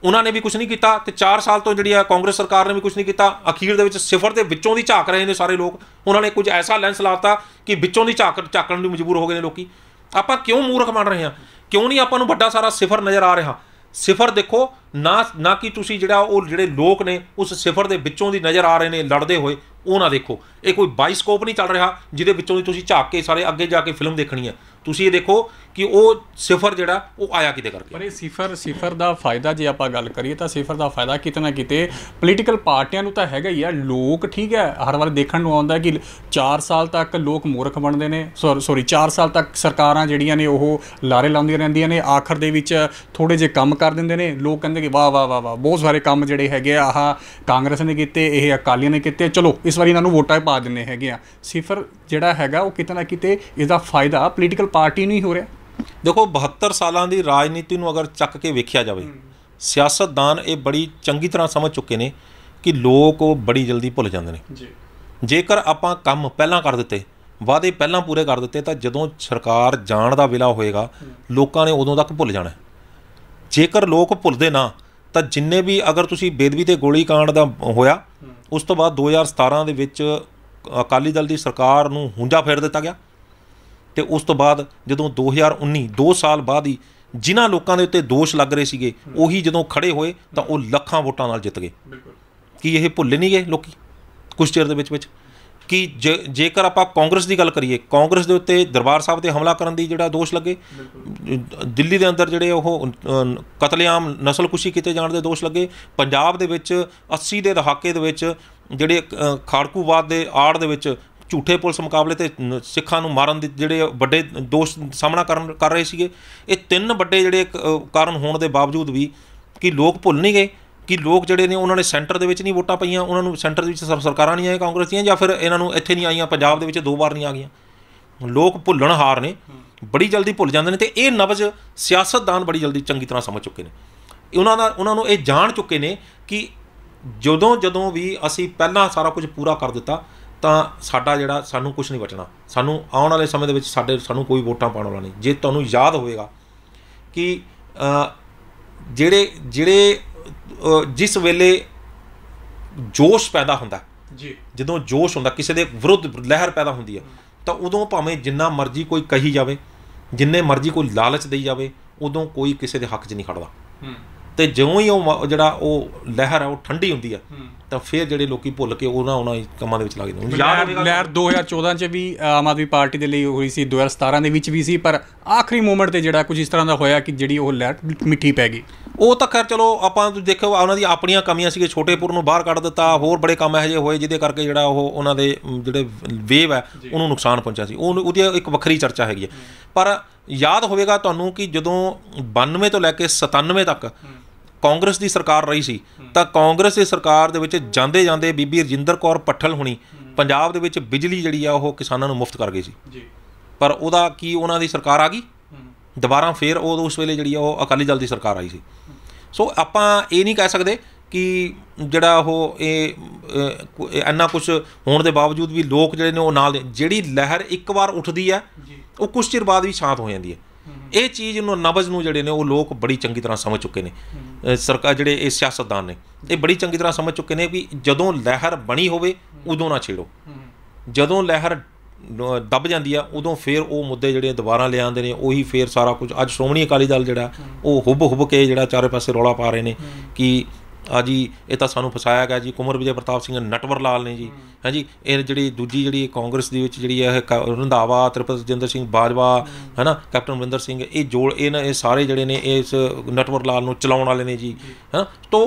ਉਹਨਾਂ ਨੇ ਵੀ ਕੁਝ ਨਹੀਂ ਕੀਤਾ ਤੇ 4 ਸਾਲ ਤੋਂ ਜਿਹੜੀ ਆ ਕਾਂਗਰਸ ਸਰਕਾਰ ਨੇ ਵੀ ਕੁਝ ਨਹੀਂ ਕੀਤਾ ਅਖੀਰ ਦੇ ਵਿੱਚ ਸਿਫਰ ਦੇ ਵਿੱਚੋਂ ਦੀ ਝਾਕ ਰਹੇ ਨੇ ਸਾਰੇ ਲੋਕ ਉਹਨਾਂ ਨੇ ਕੁਝ ਐਸਾ ਲੈਂਸ ਲਾਤਾ ਕਿ ਵਿੱਚੋਂ ਦੀ ਝਾਕ ਝਾਕਣ ਨੂੰ ਮਜਬੂਰ ਹੋ ਗਏ ਨੇ ਲੋਕੀ ਆਪਾਂ ਕਿਉਂ ਮੂਰਖ ਮੰਨ ਰਹੇ ਹਾਂ ਕਿਉਂ ਨਹੀਂ ਆਪਾਂ ਨੂੰ ਵੱਡਾ ਸਾਰਾ ਸਿਫਰ ਨਜ਼ਰ ਆ ਰਿਹਾ ਸਿਫਰ ਦੇਖੋ ਨਾ ਨਾ ਕਿ ਤੁਸੀਂ ਜਿਹੜਾ ਉਹ ਜਿਹੜੇ ਲੋਕ ਨੇ ਉਸ ਸਿਫਰ ਦੇ ਵਿੱਚੋਂ ਦੀ ਨਜ਼ਰ ਆ ਰਹੇ ਨੇ ਲੜਦੇ ਹੋਏ ਉਹ ਨਾ ਦੇਖੋ ਇਹ ਕੋਈ ਬਾਈਸਕੋਪ ਨਹੀਂ ਚੱਲ ਰਿਹਾ ਜਿਹਦੇ ਵਿੱਚੋਂ ਤੁਸੀਂ ਝਾਕ ਕੇ ਸਾਰੇ ਅੱਗੇ ਜਾ ਕੇ ਫਿਲਮ ਦੇਖਣੀ ਹੈ ਤੁਸੀਂ ਇਹ ਦੇਖੋ ਕਿ ਉਹ ਸਿਫਰ ਜਿਹੜਾ ਉਹ ਆਇਆ ਕਿਤੇ ਕਰਕੇ ਪਰ ਇਹ ਸਿਫਰ ਸਿਫਰ ਦਾ ਫਾਇਦਾ ਜੇ ਆਪਾਂ ਗੱਲ ਕਰੀਏ ਤਾਂ ਸਿਫਰ ਦਾ ਫਾਇਦਾ ਕਿਤਨਾ ਕਿਤੇ ਪੋਲੀਟੀਕਲ ਪਾਰਟੀਆਂ ਨੂੰ ਤਾਂ ਹੈਗਾ ਹੀ ਆ ਲੋਕ ਠੀਕ ਹੈ ਹਰ ਵਾਰ ਦੇਖਣ ਨੂੰ ਆਉਂਦਾ ਕਿ 4 ਸਾਲ ਤੱਕ ਲੋਕ ਮੂਰਖ ਬਣਦੇ ਨੇ ਸੌਰੀ 4 ਸਾਲ ਤੱਕ ਸਰਕਾਰਾਂ ਜਿਹੜੀਆਂ ਨੇ ਉਹ ਲਾਰੇ ਲਾਉਂਦੀਆਂ ਰਹਿੰਦੀਆਂ ਨੇ ਆਖਰ ਦੇ ਵਿੱਚ ਥੋੜੇ ਜੇ ਕੰਮ ਕਰ ਦਿੰਦੇ ਨੇ ਲੋਕ ਕਹਿੰਦੇ ਕਿ ਵਾਹ ਵਾਹ ਵਾਹ ਵਾਹ ਬਹੁਤ ਸਾਰੇ ਕੰਮ ਜਿਹੜੇ ਹੈਗੇ ਆਹ ਕਾਂਗਰਸ ਨੇ ਕੀਤੇ ਇਹ ਅਕਾਲੀਆਂ ਨੇ ਕੀਤੇ ਚਲੋ ਇਸ ਵਾਰੀ ਇਹਨਾਂ ਨੂੰ ਵੋਟਾਂ ਪਾ ਦਿੰਨੇ ਹੈਗੇ ਆ ਸਿਫਰ ਜਿਹੜਾ ਹੈਗਾ ਉਹ ਕਿਤਨਾ ਕਿਤੇ ਇਸ ਦਾ ਫਾਇਦਾ ਪੋਲੀਟੀਕਲ ਪਾਰਟ ਹੀ ਨਹੀਂ ਹੋ ਰਿਹਾ ਦੇਖੋ 72 ਸਾਲਾਂ ਦੀ ਰਾਜਨੀਤੀ ਨੂੰ ਅਗਰ ਚੱਕ ਕੇ ਵੇਖਿਆ ਜਾਵੇ ਸਿਆਸਤਦਾਨ ਇਹ ਬੜੀ ਚੰਗੀ ਤਰ੍ਹਾਂ ਸਮਝ ਚੁੱਕੇ ਨੇ ਕਿ ਲੋਕ ਬੜੀ ਜਲਦੀ ਭੁੱਲ ਜਾਂਦੇ ਨੇ ਜੀ ਜੇਕਰ ਆਪਾਂ ਕੰਮ ਪਹਿਲਾਂ ਕਰ ਦਿੱਤੇ ਵਾਅਦੇ ਪਹਿਲਾਂ ਪੂਰੇ ਕਰ ਦਿੱਤੇ ਤਾਂ ਜਦੋਂ ਸਰਕਾਰ ਜਾਣ ਦਾ ਵਿਲਾ ਹੋਏਗਾ ਲੋਕਾਂ ਨੇ ਉਦੋਂ ਤੱਕ ਭੁੱਲ ਜਾਣਾ ਜੇਕਰ ਲੋਕ ਭੁੱਲਦੇ ਨਾ ਤਾਂ ਜਿੰਨੇ ਵੀ ਅਗਰ ਤੁਸੀਂ ਬੇਦਵੀ ਤੇ ਗੋਲੀ ਕਾਂਡ ਦਾ ਹੋਇਆ ਉਸ ਤੋਂ ਬਾਅਦ 2017 ਦੇ ਵਿੱਚ ਅਕਾਲੀ ਦਲ ਦੀ ਸਰਕਾਰ ਨੂੰ ਹੁੰਜਾ ਫੇਰ ਦਿੱਤਾ ਗਿਆ ਤੇ ਉਸ ਤੋਂ ਬਾਅਦ ਜਦੋਂ 2019 2 ਸਾਲ ਬਾਅਦ ਹੀ ਜਿਨ੍ਹਾਂ ਲੋਕਾਂ ਦੇ ਉੱਤੇ ਦੋਸ਼ ਲੱਗ ਰਹੇ ਸੀਗੇ ਉਹੀ ਜਦੋਂ ਖੜੇ ਹੋਏ ਤਾਂ ਉਹ ਲੱਖਾਂ ਵੋਟਾਂ ਨਾਲ ਜਿੱਤ ਗਏ ਬਿਲਕੁਲ ਕੀ ਇਹ ਭੁੱਲ ਨਹੀਂ ਗਏ ਲੋਕੀ ਕੁਝ ਚਿਰ ਦੇ ਵਿੱਚ ਵਿੱਚ ਕਿ ਜੇਕਰ ਆਪਾਂ ਕਾਂਗਰਸ ਦੀ ਗੱਲ ਕਰੀਏ ਕਾਂਗਰਸ ਦੇ ਉੱਤੇ ਦਰਬਾਰ ਸਾਹਿਬ ਤੇ ਹਮਲਾ ਕਰਨ ਦੀ ਜਿਹੜਾ ਦੋਸ਼ ਲੱਗੇ ਦਿੱਲੀ ਦੇ ਅੰਦਰ ਜਿਹੜੇ ਉਹ ਕਤਲੇਆਮ ਨਸਲਕੁਸ਼ੀ ਕੀਤੇ ਜਾਣ ਦੇ ਦੋਸ਼ ਲੱਗੇ ਪੰਜਾਬ ਦੇ ਵਿੱਚ 80 ਦੇ ਦਹਾਕੇ ਦੇ ਵਿੱਚ ਜਿਹੜੇ ਖਾੜਕੂਵਾਦ ਦੇ ਆੜ ਦੇ ਵਿੱਚ ਝੂਠੇ ਪੁਲਿਸ ਮੁਕਾਬਲੇ ਤੇ ਸਿੱਖਾਂ ਨੂੰ ਮਾਰਨ ਦੇ ਜਿਹੜੇ ਵੱਡੇ ਦੋਸ਼ ਸਾਹਮਣਾ ਕਰਨ ਕਰ ਰਹੇ ਸੀਗੇ ਇਹ ਤਿੰਨ ਵੱਡੇ ਜਿਹੜੇ ਕਾਰਨ ਹੋਣ ਦੇ ਬਾਵਜੂਦ ਵੀ ਕਿ ਲੋਕ ਭੁੱਲ ਨਹੀਂ ਗਏ ਕਿ ਲੋਕ ਜਿਹੜੇ ਨੇ ਉਹਨਾਂ ਨੇ ਸੈਂਟਰ ਦੇ ਵਿੱਚ ਨਹੀਂ ਵੋਟਾਂ ਪਈਆਂ ਉਹਨਾਂ ਨੂੰ ਸੈਂਟਰ ਦੇ ਵਿੱਚ ਸਰਕਾਰਾਂ ਨਹੀਂ ਆਏ ਕਾਂਗਰਸ ਦੀਆਂ ਜਾਂ ਫਿਰ ਇਹਨਾਂ ਨੂੰ ਇੱਥੇ ਨਹੀਂ ਆਈਆਂ ਪੰਜਾਬ ਦੇ ਵਿੱਚ ਦੋ ਵਾਰ ਨਹੀਂ ਆ ਗਈਆਂ ਲੋਕ ਭੁੱਲਣ ਹਾਰ ਨੇ ਬੜੀ ਜਲਦੀ ਭੁੱਲ ਜਾਂਦੇ ਨੇ ਤੇ ਇਹ ਨਵਜ ਸਿਆਸਤਦਾਨ ਬੜੀ ਜਲਦੀ ਚੰਗੀ ਤਰ੍ਹਾਂ ਸਮਝ ਚੁੱਕੇ ਨੇ ਉਹਨਾਂ ਦਾ ਉਹਨਾਂ ਨੂੰ ਇਹ ਜਾਣ ਚੁੱਕੇ ਨੇ ਕਿ ਜਦੋਂ ਜਦੋਂ ਵੀ ਅਸੀਂ ਪਹਿਲਾਂ ਸਾਰਾ ਕੁਝ ਪੂਰਾ ਕਰ ਦਿੱਤਾ ਤਾਂ ਸਾਡਾ ਜਿਹੜਾ ਸਾਨੂੰ ਕੁਝ ਨਹੀਂ ਬਚਣਾ ਸਾਨੂੰ ਆਉਣ ਵਾਲੇ ਸਮੇਂ ਦੇ ਵਿੱਚ ਸਾਡੇ ਸਾਨੂੰ ਕੋਈ ਵੋਟਾਂ ਪਾਉਣ ਵਾਲਾ ਨਹੀਂ ਜੇ ਤੁਹਾਨੂੰ ਯਾਦ ਹੋਵੇਗਾ ਕਿ ਜਿਹੜੇ ਜਿਹੜੇ ਜਿਸ ਵੇਲੇ ਜੋਸ਼ ਪੈਦਾ ਹੁੰਦਾ ਜੀ ਜਦੋਂ ਜੋਸ਼ ਹੁੰਦਾ ਕਿਸੇ ਦੇ ਵਿਰੁੱਧ ਲਹਿਰ ਪੈਦਾ ਹੁੰਦੀ ਹੈ ਤਾਂ ਉਦੋਂ ਭਾਵੇਂ ਜਿੰਨਾ ਮਰਜ਼ੀ ਕੋਈ ਕਹੀ ਜਾਵੇ ਜਿੰਨੇ ਮਰਜ਼ੀ ਕੋਈ ਲਾਲਚ ਦੇਈ ਜਾਵੇ ਉਦੋਂ ਕੋਈ ਕਿਸੇ ਦੇ ਹੱਕ 'ਚ ਨਹੀਂ ਖੜਦਾ ਹੂੰ ਤੇ ਜਿਉਂ ਹੀ ਉਹ ਜਿਹੜਾ ਉਹ ਲਹਿਰ ਆ ਉਹ ਠੰਡੀ ਹੁੰਦੀ ਆ ਤਾਂ ਫਿਰ ਜਿਹੜੇ ਲੋਕੀ ਭੁੱਲ ਕੇ ਉਹਨਾਂ ਉਹਨਾਂ ਕੰਮਾਂ ਦੇ ਵਿੱਚ ਲੱਗ ਜਾਂਦੇ ਯਾਰ ਲਹਿਰ 2014 ਚ ਵੀ ਆਮ ਆਦਮੀ ਪਾਰਟੀ ਦੇ ਲਈ ਹੋਈ ਸੀ 2017 ਦੇ ਵਿੱਚ ਵੀ ਸੀ ਪਰ ਆਖਰੀ ਮੂਮੈਂਟ ਤੇ ਜਿਹੜਾ ਕੁਝ ਇਸ ਤਰ੍ਹਾਂ ਦਾ ਹੋਇਆ ਕਿ ਜਿਹੜੀ ਉਹ ਲਹਿਰ ਮਿੱਠੀ ਪੈ ਗਈ ਉਹ ਤਾਂ ਖੈਰ ਚਲੋ ਆਪਾਂ ਤੁਸੀਂ ਦੇਖੋ ਉਹਨਾਂ ਦੀ ਆਪਣੀਆਂ ਕਮੀਆਂ ਸੀਗੇ ਛੋਟੇਪੁਰ ਨੂੰ ਬਾਹਰ ਕੱਢ ਦਿੱਤਾ ਹੋਰ ਬੜੇ ਕੰਮ ਇਹ ਜੇ ਹੋਏ ਜਿਹਦੇ ਕਰਕੇ ਜਿਹੜਾ ਉਹ ਉਹਨਾਂ ਦੇ ਜਿਹੜੇ ਵੇਵ ਹੈ ਉਹਨੂੰ ਨੁਕਸਾਨ ਪਹੁੰਚਿਆ ਸੀ ਉਹ ਉਹਦੀ ਇੱਕ ਵੱਖਰੀ ਚਰਚਾ ਹੈਗੀ ਹੈ ਪਰ ਯਾਦ ਹੋਵੇਗਾ ਤੁਹਾਨੂੰ ਕਿ ਜਦੋਂ 92 ਤੋਂ ਲੈ ਕੇ 97 ਤੱਕ ਕਾਂਗਰਸ ਦੀ ਸਰਕਾਰ ਰਹੀ ਸੀ ਤਾਂ ਕਾਂਗਰਸ ਦੀ ਸਰਕਾਰ ਦੇ ਵਿੱਚ ਜਾਂਦੇ ਜਾਂਦੇ ਬੀਬੀ ਰਜਿੰਦਰ ਕੌਰ ਪੱਠਲ ਹੁਣੀ ਪੰਜਾਬ ਦੇ ਵਿੱਚ ਬਿਜਲੀ ਜਿਹੜੀ ਆ ਉਹ ਕਿਸਾਨਾਂ ਨੂੰ ਮੁਫਤ ਕਰ ਗਈ ਸੀ ਜੀ ਪਰ ਉਹਦਾ ਕੀ ਉਹਨਾਂ ਦੀ ਸਰਕਾਰ ਆ ਗਈ ਦੁਬਾਰਾ ਫੇਰ ਉਹ ਉਸ ਵੇਲੇ ਜਿਹੜੀ ਆ ਉਹ ਅਕਾਲੀ ਦਲ ਦੀ ਸਰਕਾਰ ਆਈ ਸੀ ਸੋ ਆਪਾਂ ਇਹ ਨਹੀਂ ਕਹਿ ਸਕਦੇ ਕਿ ਜਿਹੜਾ ਉਹ ਇਹ ਇੰਨਾ ਕੁਝ ਹੋਣ ਦੇ ਬਾਵਜੂਦ ਵੀ ਲੋਕ ਜਿਹੜੇ ਨੇ ਉਹ ਨਾਲ ਜਿਹੜੀ ਲਹਿਰ ਇੱਕ ਵਾਰ ਉੱਠਦੀ ਆ ਉਹ ਕੁਝ ਚਿਰ ਬਾਅਦ ਵੀ ਸ਼ਾਂਤ ਹੋ ਜਾਂਦੀ ਹੈ ਇਹ ਚੀਜ਼ ਨੂੰ ਨਬਜ਼ ਨੂੰ ਜਿਹੜੇ ਨੇ ਉਹ ਲੋਕ ਬੜੀ ਚੰਗੀ ਤਰ੍ਹਾਂ ਸਮਝ ਚੁੱਕੇ ਨੇ ਸਰਕਾਰ ਜਿਹੜੇ ਇਹ ਸਿਆਸਤਦਾਨ ਨੇ ਇਹ ਬੜੀ ਚੰਗੀ ਤਰ੍ਹਾਂ ਸਮਝ ਚੁੱਕੇ ਨੇ ਵੀ ਜਦੋਂ ਲਹਿਰ ਬਣੀ ਹੋਵੇ ਉਦੋਂ ਨਾ ਛੇੜੋ ਜਦੋਂ ਲਹਿਰ ਦੱਬ ਜਾਂਦੀ ਆ ਉਦੋਂ ਫੇਰ ਉਹ ਮੁੱਦੇ ਜਿਹੜੇ ਦੁਬਾਰਾ ਲਿਆਉਂਦੇ ਨੇ ਉਹੀ ਫੇਰ ਸਾਰਾ ਕੁਝ ਅੱਜ ਸ਼੍ਰੋਮਣੀ ਅਕਾਲੀ ਦਲ ਜਿਹੜਾ ਉਹ ਹੁਬ ਹੁਬ ਕੇ ਜਿਹੜਾ ਚਾਰੇ ਪਾਸੇ ਰੌਲਾ ਪਾ ਰਹੇ ਨੇ ਕਿ ਆ ਜੀ ਇਹ ਤਾਂ ਸਾਨੂੰ ਫਸਾਇਆ ਗਿਆ ਜੀ ਕੁਮਰ ਵਿਜੇ ਪ੍ਰਤਾਪ ਸਿੰਘ ਨਟਵਰ ਲਾਲ ਨੇ ਜੀ ਹਾਂ ਜੀ ਇਹ ਜਿਹੜੀ ਦੂਜੀ ਜਿਹੜੀ ਕਾਂਗਰਸ ਦੇ ਵਿੱਚ ਜਿਹੜੀ ਇਹ ਰੰਧਾਵਾ ਤ੍ਰਿਪਤ ਜਿੰਦਰ ਸਿੰਘ ਬਾਜਵਾ ਹੈਨਾ ਕੈਪਟਨ ਅਮਰਿੰਦਰ ਸਿੰਘ ਇਹ ਜੋੜ ਇਹ ਨਾ ਇਹ ਸਾਰੇ ਜਿਹੜੇ ਨੇ ਇਸ ਨਟਵਰ ਲਾਲ ਨੂੰ ਚਲਾਉਣ ਵਾਲੇ ਨੇ ਜੀ ਹੈਨਾ ਤੋਂ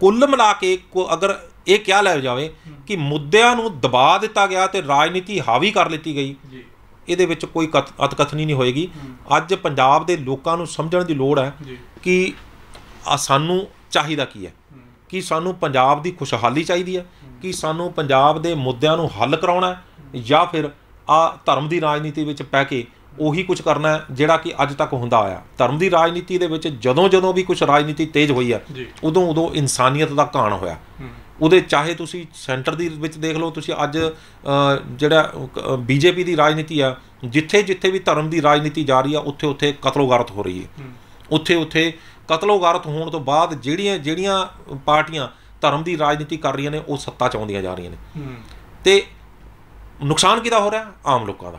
ਕੁੱਲ ਮਿਲਾ ਕੇ ਅਗਰ ਇਹ ਕਿਹਾ ਲੈ ਜਾਵੇ ਕਿ ਮੁੱਦਿਆਂ ਨੂੰ ਦਬਾ ਦਿੱਤਾ ਗਿਆ ਤੇ ਰਾਜਨੀਤੀ ਹਾਵੀ ਕਰ ਲਈਤੀ ਗਈ ਇਹਦੇ ਵਿੱਚ ਕੋਈ ਅਤਕਥਨੀ ਨਹੀਂ ਹੋਏਗੀ ਅੱਜ ਪੰਜਾਬ ਦੇ ਲੋਕਾਂ ਨੂੰ ਸਮਝਣ ਦੀ ਲੋੜ ਹੈ ਕਿ ਆ ਸਾਨੂੰ ਚਾਹੀਦਾ ਕੀ ਹੈ ਕਿ ਸਾਨੂੰ ਪੰਜਾਬ ਦੀ ਖੁਸ਼ਹਾਲੀ ਚਾਹੀਦੀ ਹੈ ਕਿ ਸਾਨੂੰ ਪੰਜਾਬ ਦੇ ਮੁੱਦਿਆਂ ਨੂੰ ਹੱਲ ਕਰਾਉਣਾ ਹੈ ਜਾਂ ਫਿਰ ਆ ਧਰਮ ਦੀ ਰਾਜਨੀਤੀ ਵਿੱਚ ਪੈ ਕੇ ਉਹੀ ਕੁਝ ਕਰਨਾ ਜਿਹੜਾ ਕਿ ਅੱਜ ਤੱਕ ਹੁੰਦਾ ਆਇਆ ਧਰਮ ਦੀ ਰਾਜਨੀਤੀ ਦੇ ਵਿੱਚ ਜਦੋਂ ਜਦੋਂ ਵੀ ਕੁਝ ਰਾਜਨੀਤੀ ਤੇਜ਼ ਹੋਈ ਹੈ ਉਦੋਂ ਉਦੋਂ ਇਨਸਾਨੀਅਤ ਦਾ ਕਾਣ ਹੋਇਆ ਉਹਦੇ ਚਾਹੇ ਤੁਸੀਂ ਸੈਂਟਰ ਦੀ ਵਿੱਚ ਦੇਖ ਲਓ ਤੁਸੀਂ ਅੱਜ ਜਿਹੜਾ ਬੀਜੇਪੀ ਦੀ ਰਾਜਨੀਤੀ ਆ ਜਿੱਥੇ ਜਿੱਥੇ ਵੀ ਧਰਮ ਦੀ ਰਾਜਨੀਤੀ ਜਾ ਰਹੀ ਆ ਉੱਥੇ ਉੱਥੇ ਕਤਲੋਗਾਰਤ ਹੋ ਰਹੀ ਹੈ ਉੱਥੇ ਉੱਥੇ ਕਤਲੋ ਗਾਰਤ ਹੋਣ ਤੋਂ ਬਾਅਦ ਜਿਹੜੀਆਂ ਜਿਹੜੀਆਂ ਪਾਰਟੀਆਂ ਧਰਮ ਦੀ ਰਾਜਨੀਤੀ ਕਰ ਰਹੀਆਂ ਨੇ ਉਹ ਸੱਤਾ ਚ ਆਉਂਦੀਆਂ ਜਾ ਰਹੀਆਂ ਨੇ ਤੇ ਨੁਕਸਾਨ ਕਿਹਦਾ ਹੋ ਰਿਹਾ ਆਮ ਲੋਕਾਂ ਦਾ